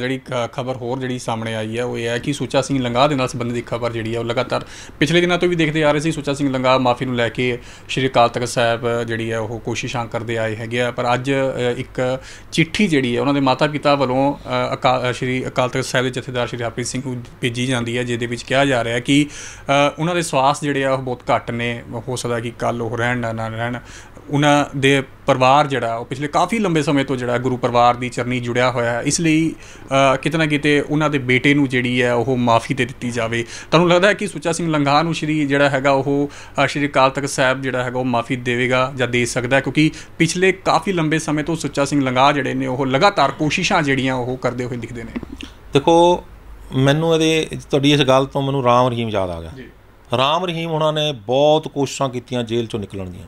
ਜਿਹੜੀ ਖਬਰ ਹੋਰ ਜਿਹੜੀ ਸਾਹਮਣੇ ਆਈ ਹੈ ਉਹ ਇਹ ਹੈ ਕਿ ਸੁਚਾ ਸਿੰਘ ਲੰਗਾ ਦੇ ਨਾਲ ਸੰਬੰਧਿਤ ਇੱਕ ਖਬਰ ਜਿਹੜੀ ਹੈ ਉਹ ਲਗਾਤਾਰ ਪਿਛਲੇ ਦਿਨਾਂ ਤੋਂ ਵੀ ਦੇਖਦੇ ਆ ਰਹੇ ਸੀ ਸੁਚਾ ਸਿੰਘ ਲੰਗਾ ਮਾਫੀ ਨੂੰ ਲੈ ਕੇ ਸ਼੍ਰੀ ਅਕਾਲ ਤਖਤ ਸਾਹਿਬ ਜਿਹੜੀ ਹੈ ਉਹ ਕੋਸ਼ਿਸ਼ਾਂ ਕਰਦੇ ਆਏ ਹੈਗੇ ਆ ਪਰ ਅੱਜ ਇੱਕ ਚਿੱਠੀ ਜਿਹੜੀ ਹੈ ਉਹਨਾਂ ਦੇ ਮਾਤਾ-ਪਿਤਾ ਵੱਲੋਂ ਸ਼੍ਰੀ ਅਕਾਲ ਤਖਤ ਸਾਹਿਬ ਦੇ ਜਥੇਦਾਰ ਸ਼੍ਰੀ ਹਰਪ੍ਰੀਤ ਸਿੰਘ ਨੂੰ ਭੇਜੀ ਜਾਂਦੀ ਹੈ ਜਿਹਦੇ ਵਿੱਚ ਕਿਹਾ ਜਾ ਰਿਹਾ ਹੈ ਕਿ ਉਹਨਾਂ ਦੇ ਸਵਾਸ ਜਿਹੜੇ ਆ ਉਹ ਬਹੁਤ ਘੱਟ ਨੇ ਹੋ ਸਕਦਾ ਕਿ ਕੱਲ ਉਹ ਰਹਿਣ ਨਾ ਰਹਿਣ ਉਹਨਾਂ ਦੇ ਪਰਿਵਾਰ ਜਿਹੜਾ ਉਹ ਪਿਛਲੇ ਕਾਫੀ ਲੰਬੇ ਸਮੇਂ ਤੋਂ ਜਿਹੜਾ ਗੁਰੂ ਪਰਿਵਾਰ ਦੀ ਚਰਨੀ ਜੁੜਿਆ ਹੋਇਆ ਹੈ ਇਸ ਲਈ ਕਿਤਨਾ ਕਿਤੇ ਉਹਨਾਂ ਦੇ ਬੇਟੇ ਨੂੰ ਜਿਹੜੀ ਹੈ ਉਹ ਮਾਫੀ ਦੇ ਦਿੱਤੀ ਜਾਵੇ ਤੁਹਾਨੂੰ ਲੱਗਦਾ ਹੈ ਕਿ ਸੁੱਚਾ ਸਿੰਘ ਲੰਗਾਹ ਨੂੰ ਸ਼੍ਰੀ ਜਿਹੜਾ ਹੈਗਾ ਉਹ ਸ਼੍ਰੀ ਕਾਲ ਤਖਤ ਸਾਹਿਬ ਜਿਹੜਾ ਹੈਗਾ ਉਹ ਮਾਫੀ ਦੇਵੇਗਾ ਜਾਂ ਦੇ ਸਕਦਾ ਹੈ ਕਿਉਂਕਿ ਪਿਛਲੇ ਕਾਫੀ ਲੰਬੇ ਸਮੇਂ ਤੋਂ ਸੁੱਚਾ ਸਿੰਘ ਲੰਗਾਹ ਜਿਹੜੇ ਨੇ ਉਹ ਲਗਾਤਾਰ ਕੋਸ਼ਿਸ਼ਾਂ ਜਿਹੜੀਆਂ ਉਹ ਕਰਦੇ ਹੋਏ ਦਿਖਦੇ ਨੇ ਦੇਖੋ ਮੈਨੂੰ ਇਹਦੇ ਤੁਹਾਡੀ ਇਸ ਗੱਲ ਤੋਂ ਮੈਨੂੰ ਰਾਮ ਰਹੀਮ ਯਾਦ ਆ ਗਿਆ ਜੀ ਰਾਮ ਰਹੀਮ ਉਹਨਾਂ ਨੇ ਬਹੁਤ ਕੋਸ਼ਿਸ਼ਾਂ ਕੀਤੀਆਂ ਜੇਲ੍ਹ ਚੋਂ ਨਿਕਲਣ ਦੀਆਂ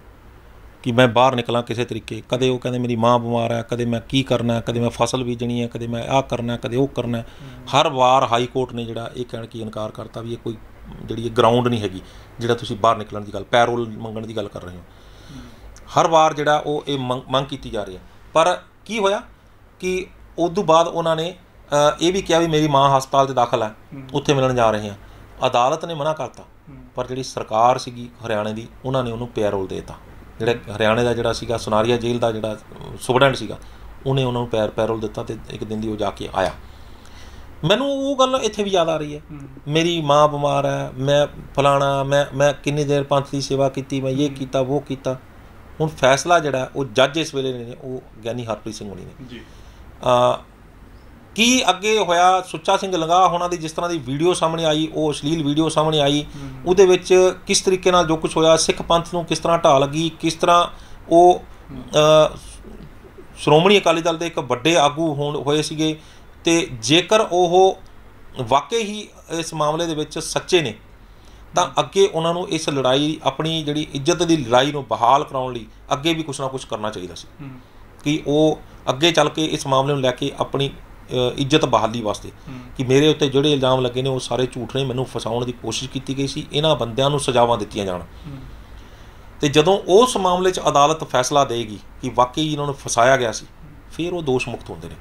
ਕਿ ਮੈਂ ਬਾਹਰ ਨਿਕਲਾਂ ਕਿਸੇ ਤਰੀਕੇ ਕਦੇ ਉਹ ਕਹਿੰਦੇ ਮੇਰੀ ਮਾਂ ਬਿਮਾਰ ਹੈ ਕਦੇ ਮੈਂ ਕੀ ਕਰਨਾ ਕਦੇ ਮੈਂ ਫਸਲ ਬੀਜਣੀ ਹੈ ਕਦੇ ਮੈਂ ਆਹ ਕਰਨਾ ਕਦੇ ਉਹ ਕਰਨਾ ਹਰ ਵਾਰ ਹਾਈ ਕੋਰਟ ਨੇ ਜਿਹੜਾ ਇਹ ਕਹਿਣ ਕੀ ਇਨਕਾਰ ਕਰਤਾ ਵੀ ਇਹ ਕੋਈ ਜਿਹੜੀ ਇਹ ਗਰਾਊਂਡ ਨਹੀਂ ਹੈਗੀ ਜਿਹੜਾ ਤੁਸੀਂ ਬਾਹਰ ਨਿਕਲਣ ਦੀ ਗੱਲ ਪੈਰੋਲ ਮੰਗਣ ਦੀ ਗੱਲ ਕਰ ਰਹੇ ਹੋ ਹਰ ਵਾਰ ਜਿਹੜਾ ਉਹ ਇਹ ਮੰਗ ਕੀਤੀ ਜਾ ਰਹੀ ਹੈ ਪਰ ਕੀ ਹੋਇਆ ਕਿ ਉਸ ਤੋਂ ਬਾਅਦ ਉਹਨਾਂ ਨੇ ਇਹ ਵੀ ਕਿਹਾ ਵੀ ਮੇਰੀ ਮਾਂ ਹਸਪਤਾਲ 'ਚ ਦਾਖਲ ਹੈ ਉੱਥੇ ਮਿਲਣ ਜਾ ਰਹੇ ਹਾਂ ਅਦਾਲਤ ਨੇ ਮਨਾ ਕਰਤਾ ਪਰ ਜਿਹੜੀ ਸਰਕਾਰ ਸੀਗੀ ਹਰਿਆਣੇ ਦੀ ਉਹਨਾਂ ਨੇ ਉਹਨੂੰ ਪੈਰੋਲ ਦੇਤਾ ਜਿਹੜਾ ਹਰਿਆਣੇ ਦਾ ਜਿਹੜਾ ਸੀਗਾ ਸੁਨਾਰੀਆ ਜੇਲ੍ਹ ਦਾ ਜਿਹੜਾ ਸੁਪਰਡੈਂਟ ਸੀਗਾ ਉਹਨੇ ਉਹਨਾਂ ਨੂੰ ਪੈਰ ਪੈਰੋਲ ਦਿੱਤਾ ਤੇ ਇੱਕ ਦਿਨ ਦੀ ਉਹ ਜਾ ਕੇ ਆਇਆ ਮੈਨੂੰ ਉਹ ਗੱਲ ਇੱਥੇ ਵੀ ਯਾਦ ਆ ਰਹੀ ਹੈ ਮੇਰੀ ਮਾਂ ਬਿਮਾਰ ਹੈ ਮੈਂ ਫਲਾਣਾ ਮੈਂ ਮੈਂ ਕਿੰਨੀ ਦੇਰ ਪੰਥ ਦੀ ਸੇਵਾ ਕੀਤੀ ਮੈਂ ਇਹ ਕੀਤਾ ਉਹ ਕੀਤਾ ਹੁਣ ਫੈਸਲਾ ਜਿਹੜਾ ਉਹ ਜੱਜ ਇਸ ਵੇਲੇ ਨੇ ਉਹ ਗਿਆਨੀ ਹਰਪ੍ਰੀਤ ਸਿੰਘ ਹੋਣੀ ਨੇ ਜੀ ਆ ਕੀ ਅੱਗੇ ਹੋਇਆ ਸੁੱਚਾ ਸਿੰਘ ਲੰਗਾ ਉਹਨਾਂ ਦੀ ਜਿਸ ਤਰ੍ਹਾਂ ਦੀ ਵੀਡੀਓ ਸਾਹਮਣੇ ਆਈ ਉਹ ਅਸ਼ਲੀਲ ਵੀਡੀਓ ਸਾਹਮਣੇ ਆਈ ਉਹਦੇ ਵਿੱਚ ਕਿਸ ਤਰੀਕੇ ਨਾਲ ਜੋ ਕੁਝ ਹੋਇਆ ਸਿੱਖ ਪੰਥ ਨੂੰ ਕਿਸ ਤਰ੍ਹਾਂ ਢਾਲ ਲੱਗੀ ਕਿਸ ਤਰ੍ਹਾਂ ਉਹ ਸ਼੍ਰੋਮਣੀ ਅਕਾਲੀ ਦਲ ਦੇ ਇੱਕ ਵੱਡੇ ਆਗੂ ਹੋਣ ਹੋਏ ਸੀਗੇ ਤੇ ਜੇਕਰ ਉਹ ਵਾਕਈ ਹੀ ਇਸ ਮਾਮਲੇ ਦੇ ਵਿੱਚ ਸੱਚੇ ਨੇ ਤਾਂ ਅੱਗੇ ਉਹਨਾਂ ਨੂੰ ਇਸ ਲੜਾਈ ਆਪਣੀ ਜਿਹੜੀ ਇੱਜ਼ਤ ਦੀ ਲੜਾਈ ਨੂੰ ਬਹਾਲ ਕਰਾਉਣ ਲਈ ਅੱਗੇ ਵੀ ਕੁਝ ਨਾ ਕੁਝ ਕਰਨਾ ਚਾਹੀਦਾ ਸੀ ਕਿ ਉਹ ਅੱਗੇ ਚੱਲ ਕੇ ਇਸ ਮਾਮਲੇ ਨੂੰ ਲੈ ਕੇ ਆਪਣੀ ਇੱਜ਼ਤ ਬਹਾਲੀ ਵਾਸਤੇ ਕਿ ਮੇਰੇ ਉੱਤੇ ਜਿਹੜੇ ਇਲਜ਼ਾਮ ਲੱਗੇ ਨੇ ਉਹ ਸਾਰੇ ਝੂਠ ਨੇ ਮੈਨੂੰ ਫਸਾਉਣ ਦੀ ਕੋਸ਼ਿਸ਼ ਕੀਤੀ ਗਈ ਸੀ ਇਹਨਾਂ ਬੰਦਿਆਂ ਨੂੰ ਸਜ਼ਾਵਾਂ ਦਿੱਤੀਆਂ ਜਾਣ ਤੇ ਜਦੋਂ ਉਸ ਮਾਮਲੇ 'ਚ ਅਦਾਲਤ ਫੈਸਲਾ ਦੇਗੀ ਕਿ ਵਾਕਈ ਇਹਨਾਂ ਨੂੰ ਫਸਾਇਆ ਗਿਆ ਸੀ ਫਿਰ ਉਹ ਦੋਸ਼ ਮੁਕਤ ਹੁੰਦੇ ਨੇ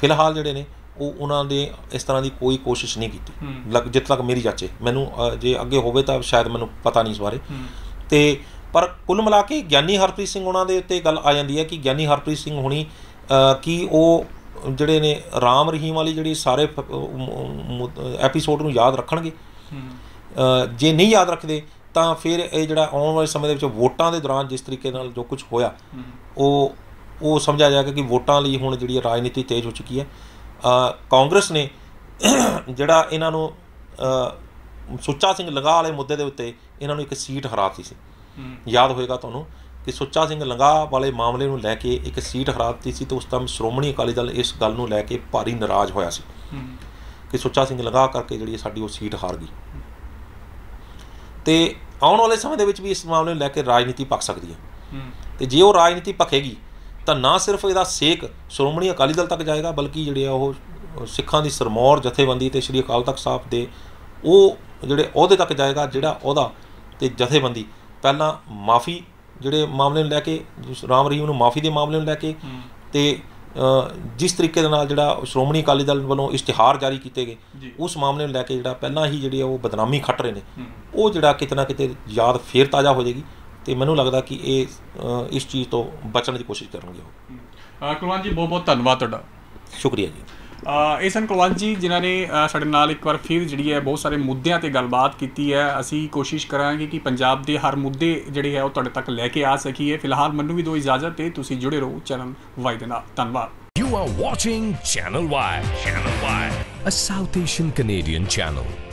ਫਿਲਹਾਲ ਜਿਹੜੇ ਨੇ ਉਹ ਉਹਨਾਂ ਦੇ ਇਸ ਤਰ੍ਹਾਂ ਦੀ ਕੋਈ ਕੋਸ਼ਿਸ਼ ਨਹੀਂ ਕੀਤੀ ਜਿੱਤ ਤੱਕ ਮੇਰੀ ਜਾਂਚੇ ਮੈਨੂੰ ਜੇ ਅੱਗੇ ਹੋਵੇ ਤਾਂ ਸ਼ਾਇਦ ਮੈਨੂੰ ਪਤਾ ਨਹੀਂ ਇਸ ਬਾਰੇ ਤੇ ਪਰ ਕੁੱਲ ਮਿਲਾ ਕੇ ਗਿਆਨੀ ਹਰਪ੍ਰੀਤ ਸਿੰਘ ਉਹਨਾਂ ਦੇ ਉੱਤੇ ਗੱਲ ਆ ਜਾਂਦੀ ਹੈ ਕਿ ਗਿਆਨੀ ਹਰਪ੍ਰੀਤ ਸਿੰਘ ਹੁਣੀ ਕਿ ਉਹ ਜਿਹੜੇ ਨੇ ਰਾਮ ਰਹੀਮ ਵਾਲੀ ਜਿਹੜੀ ਸਾਰੇ ਐਪੀਸੋਡ ਨੂੰ ਯਾਦ ਰੱਖਣਗੇ ਜੇ ਨਹੀਂ ਯਾਦ ਰੱਖਦੇ ਤਾਂ ਫਿਰ ਇਹ ਜਿਹੜਾ ਆਉਣ ਵਾਲੇ ਸਮੇਂ ਦੇ ਵਿੱਚ ਵੋਟਾਂ ਦੇ ਦੌਰਾਨ ਜਿਸ ਤਰੀਕੇ ਨਾਲ ਜੋ ਕੁਝ ਹੋਇਆ ਉਹ ਉਹ ਸਮਝਿਆ ਜਾਏਗਾ ਕਿ ਵੋਟਾਂ ਲਈ ਹੁਣ ਜਿਹੜੀ ਰਾਜਨੀਤੀ ਤੇਜ਼ ਹੋ ਚੁੱਕੀ ਹੈ ਕਾਂਗਰਸ ਨੇ ਜਿਹੜਾ ਇਹਨਾਂ ਨੂੰ ਸੁੱਚਾ ਸਿੰਘ ਲਗਾ ਵਾਲੇ ਮੁੱਦੇ ਦੇ ਉੱਤੇ ਇਹਨਾਂ ਨੂੰ ਇੱਕ ਸੀਟ ਹਰਾਤੀ ਸੀ ਯਾਦ ਹੋਏਗਾ ਤੁਹਾਨੂੰ ਕਿ ਸੁੱਚਾ ਸਿੰਘ ਲੰਗਾ ਵਾਲੇ ਮਾਮਲੇ ਨੂੰ ਲੈ ਕੇ ਇੱਕ ਸੀਟ ਹਰਾਤੀ ਸੀ ਤੇ ਉਸ ਤਮ ਸ਼੍ਰੋਮਣੀ ਅਕਾਲੀ ਦਲ ਇਸ ਗੱਲ ਨੂੰ ਲੈ ਕੇ ਭਾਰੀ ਨਾਰਾਜ਼ ਹੋਇਆ ਸੀ ਕਿ ਸੁੱਚਾ ਸਿੰਘ ਲੰਗਾ ਕਰਕੇ ਜਿਹੜੀ ਸਾਡੀ ਉਹ ਸੀਟ ਹਾਰ ਗਈ ਤੇ ਆਉਣ ਵਾਲੇ ਸਮੇਂ ਦੇ ਵਿੱਚ ਵੀ ਇਸ ਮਾਮਲੇ ਨੂੰ ਲੈ ਕੇ ਰਾਜਨੀਤੀ ਪੱਕ ਸਕਦੀ ਹੈ ਤੇ ਜੇ ਉਹ ਰਾਜਨੀਤੀ ਪੱਕੇਗੀ ਤਾਂ ਨਾ ਸਿਰਫ ਇਹਦਾ ਸੇਕ ਸ਼੍ਰੋਮਣੀ ਅਕਾਲੀ ਦਲ ਤੱਕ ਜਾਏਗਾ ਬਲਕਿ ਜਿਹੜੇ ਆ ਉਹ ਸਿੱਖਾਂ ਦੀ ਸਰਮੌਰ ਜਥੇਬੰਦੀ ਤੇ ਸ਼੍ਰੀ ਅਕਾਲ ਤਖਤ ਸਾਹਿਬ ਦੇ ਉਹ ਜਿਹੜੇ ਅਹੁਦੇ ਤੱਕ ਜਾਏਗਾ ਜਿਹੜਾ ਅਹੁਦਾ ਤੇ ਜਥੇਬੰਦੀ ਪਹਿਲਾਂ ਮਾਫੀ ਜਿਹੜੇ ਮਾਮਲੇ ਨੂੰ ਲੈ ਕੇ ਰਾਮ ਰਹੀਮ ਨੂੰ ਮਾਫੀ ਦੇ ਮਾਮਲੇ ਨੂੰ ਲੈ ਕੇ ਤੇ ਜਿਸ ਤਰੀਕੇ ਦੇ ਨਾਲ ਜਿਹੜਾ ਸ਼੍ਰੋਮਣੀ ਅਕਾਲੀ ਦਲ ਵੱਲੋਂ ਇਸ਼ਤਿਹਾਰ ਜਾਰੀ ਕੀਤੇ ਗਏ ਉਸ ਮਾਮਲੇ ਨੂੰ ਲੈ ਕੇ ਜਿਹੜਾ ਪਹਿਲਾਂ ਹੀ ਜਿਹੜੀ ਉਹ ਬਦਨਾਮੀ ਖੱਟ ਰਹੇ ਨੇ ਉਹ ਜਿਹੜਾ ਕਿਤਨਾ ਕਿਤੇ ਯਾਦ ਫੇਰ ਤਾਜ਼ਾ ਹੋ ਜਾਏਗੀ ਤੇ ਮੈਨੂੰ ਲੱਗਦਾ ਕਿ ਇਹ ਇਸ ਚੀਜ਼ ਤੋਂ ਬਚਣ ਦੀ ਕੋਸ਼ਿਸ਼ ਕਰਨਗੇ ਉਹ ਕੁਲਵੰਤ ਜੀ ਬਹੁਤ ਬਹੁਤ ਧੰਨਵਾਦ ਤੁਹਾਡਾ ਸ਼ੁਕਰੀਆ ਜੀ ਇਹ ਸਨ ਕੁਲਵੰਤ ਜੀ ਜਿਨ੍ਹਾਂ ਨੇ ਸਾਡੇ ਨਾਲ ਇੱਕ ਵਾਰ ਫਿਰ ਜਿਹੜੀ ਹੈ ਬਹੁਤ ਸਾਰੇ ਮੁੱਦਿਆਂ ਤੇ ਗੱਲਬਾਤ ਕੀਤੀ ਹੈ ਅਸੀਂ ਕੋਸ਼ਿਸ਼ ਕਰਾਂਗੇ ਕਿ ਪੰਜਾਬ ਦੇ ਹਰ ਮੁੱਦੇ ਜਿਹੜੇ ਹੈ ਉਹ ਤੁਹਾਡੇ ਤੱਕ ਲੈ ਕੇ ਆ ਸਕੀਏ ਫਿਲਹਾਲ ਮੈਨੂੰ ਵੀ ਦੋ ਇਜਾਜ਼ਤ ਤੇ ਤੁਸੀਂ ਜੁੜੇ ਰਹੋ ਚੈਨਲ ਵਾਈ ਦੇ ਨਾਲ ਧੰਨਵਾਦ you are watching channel Y channel Y uh South Asian Canadian channel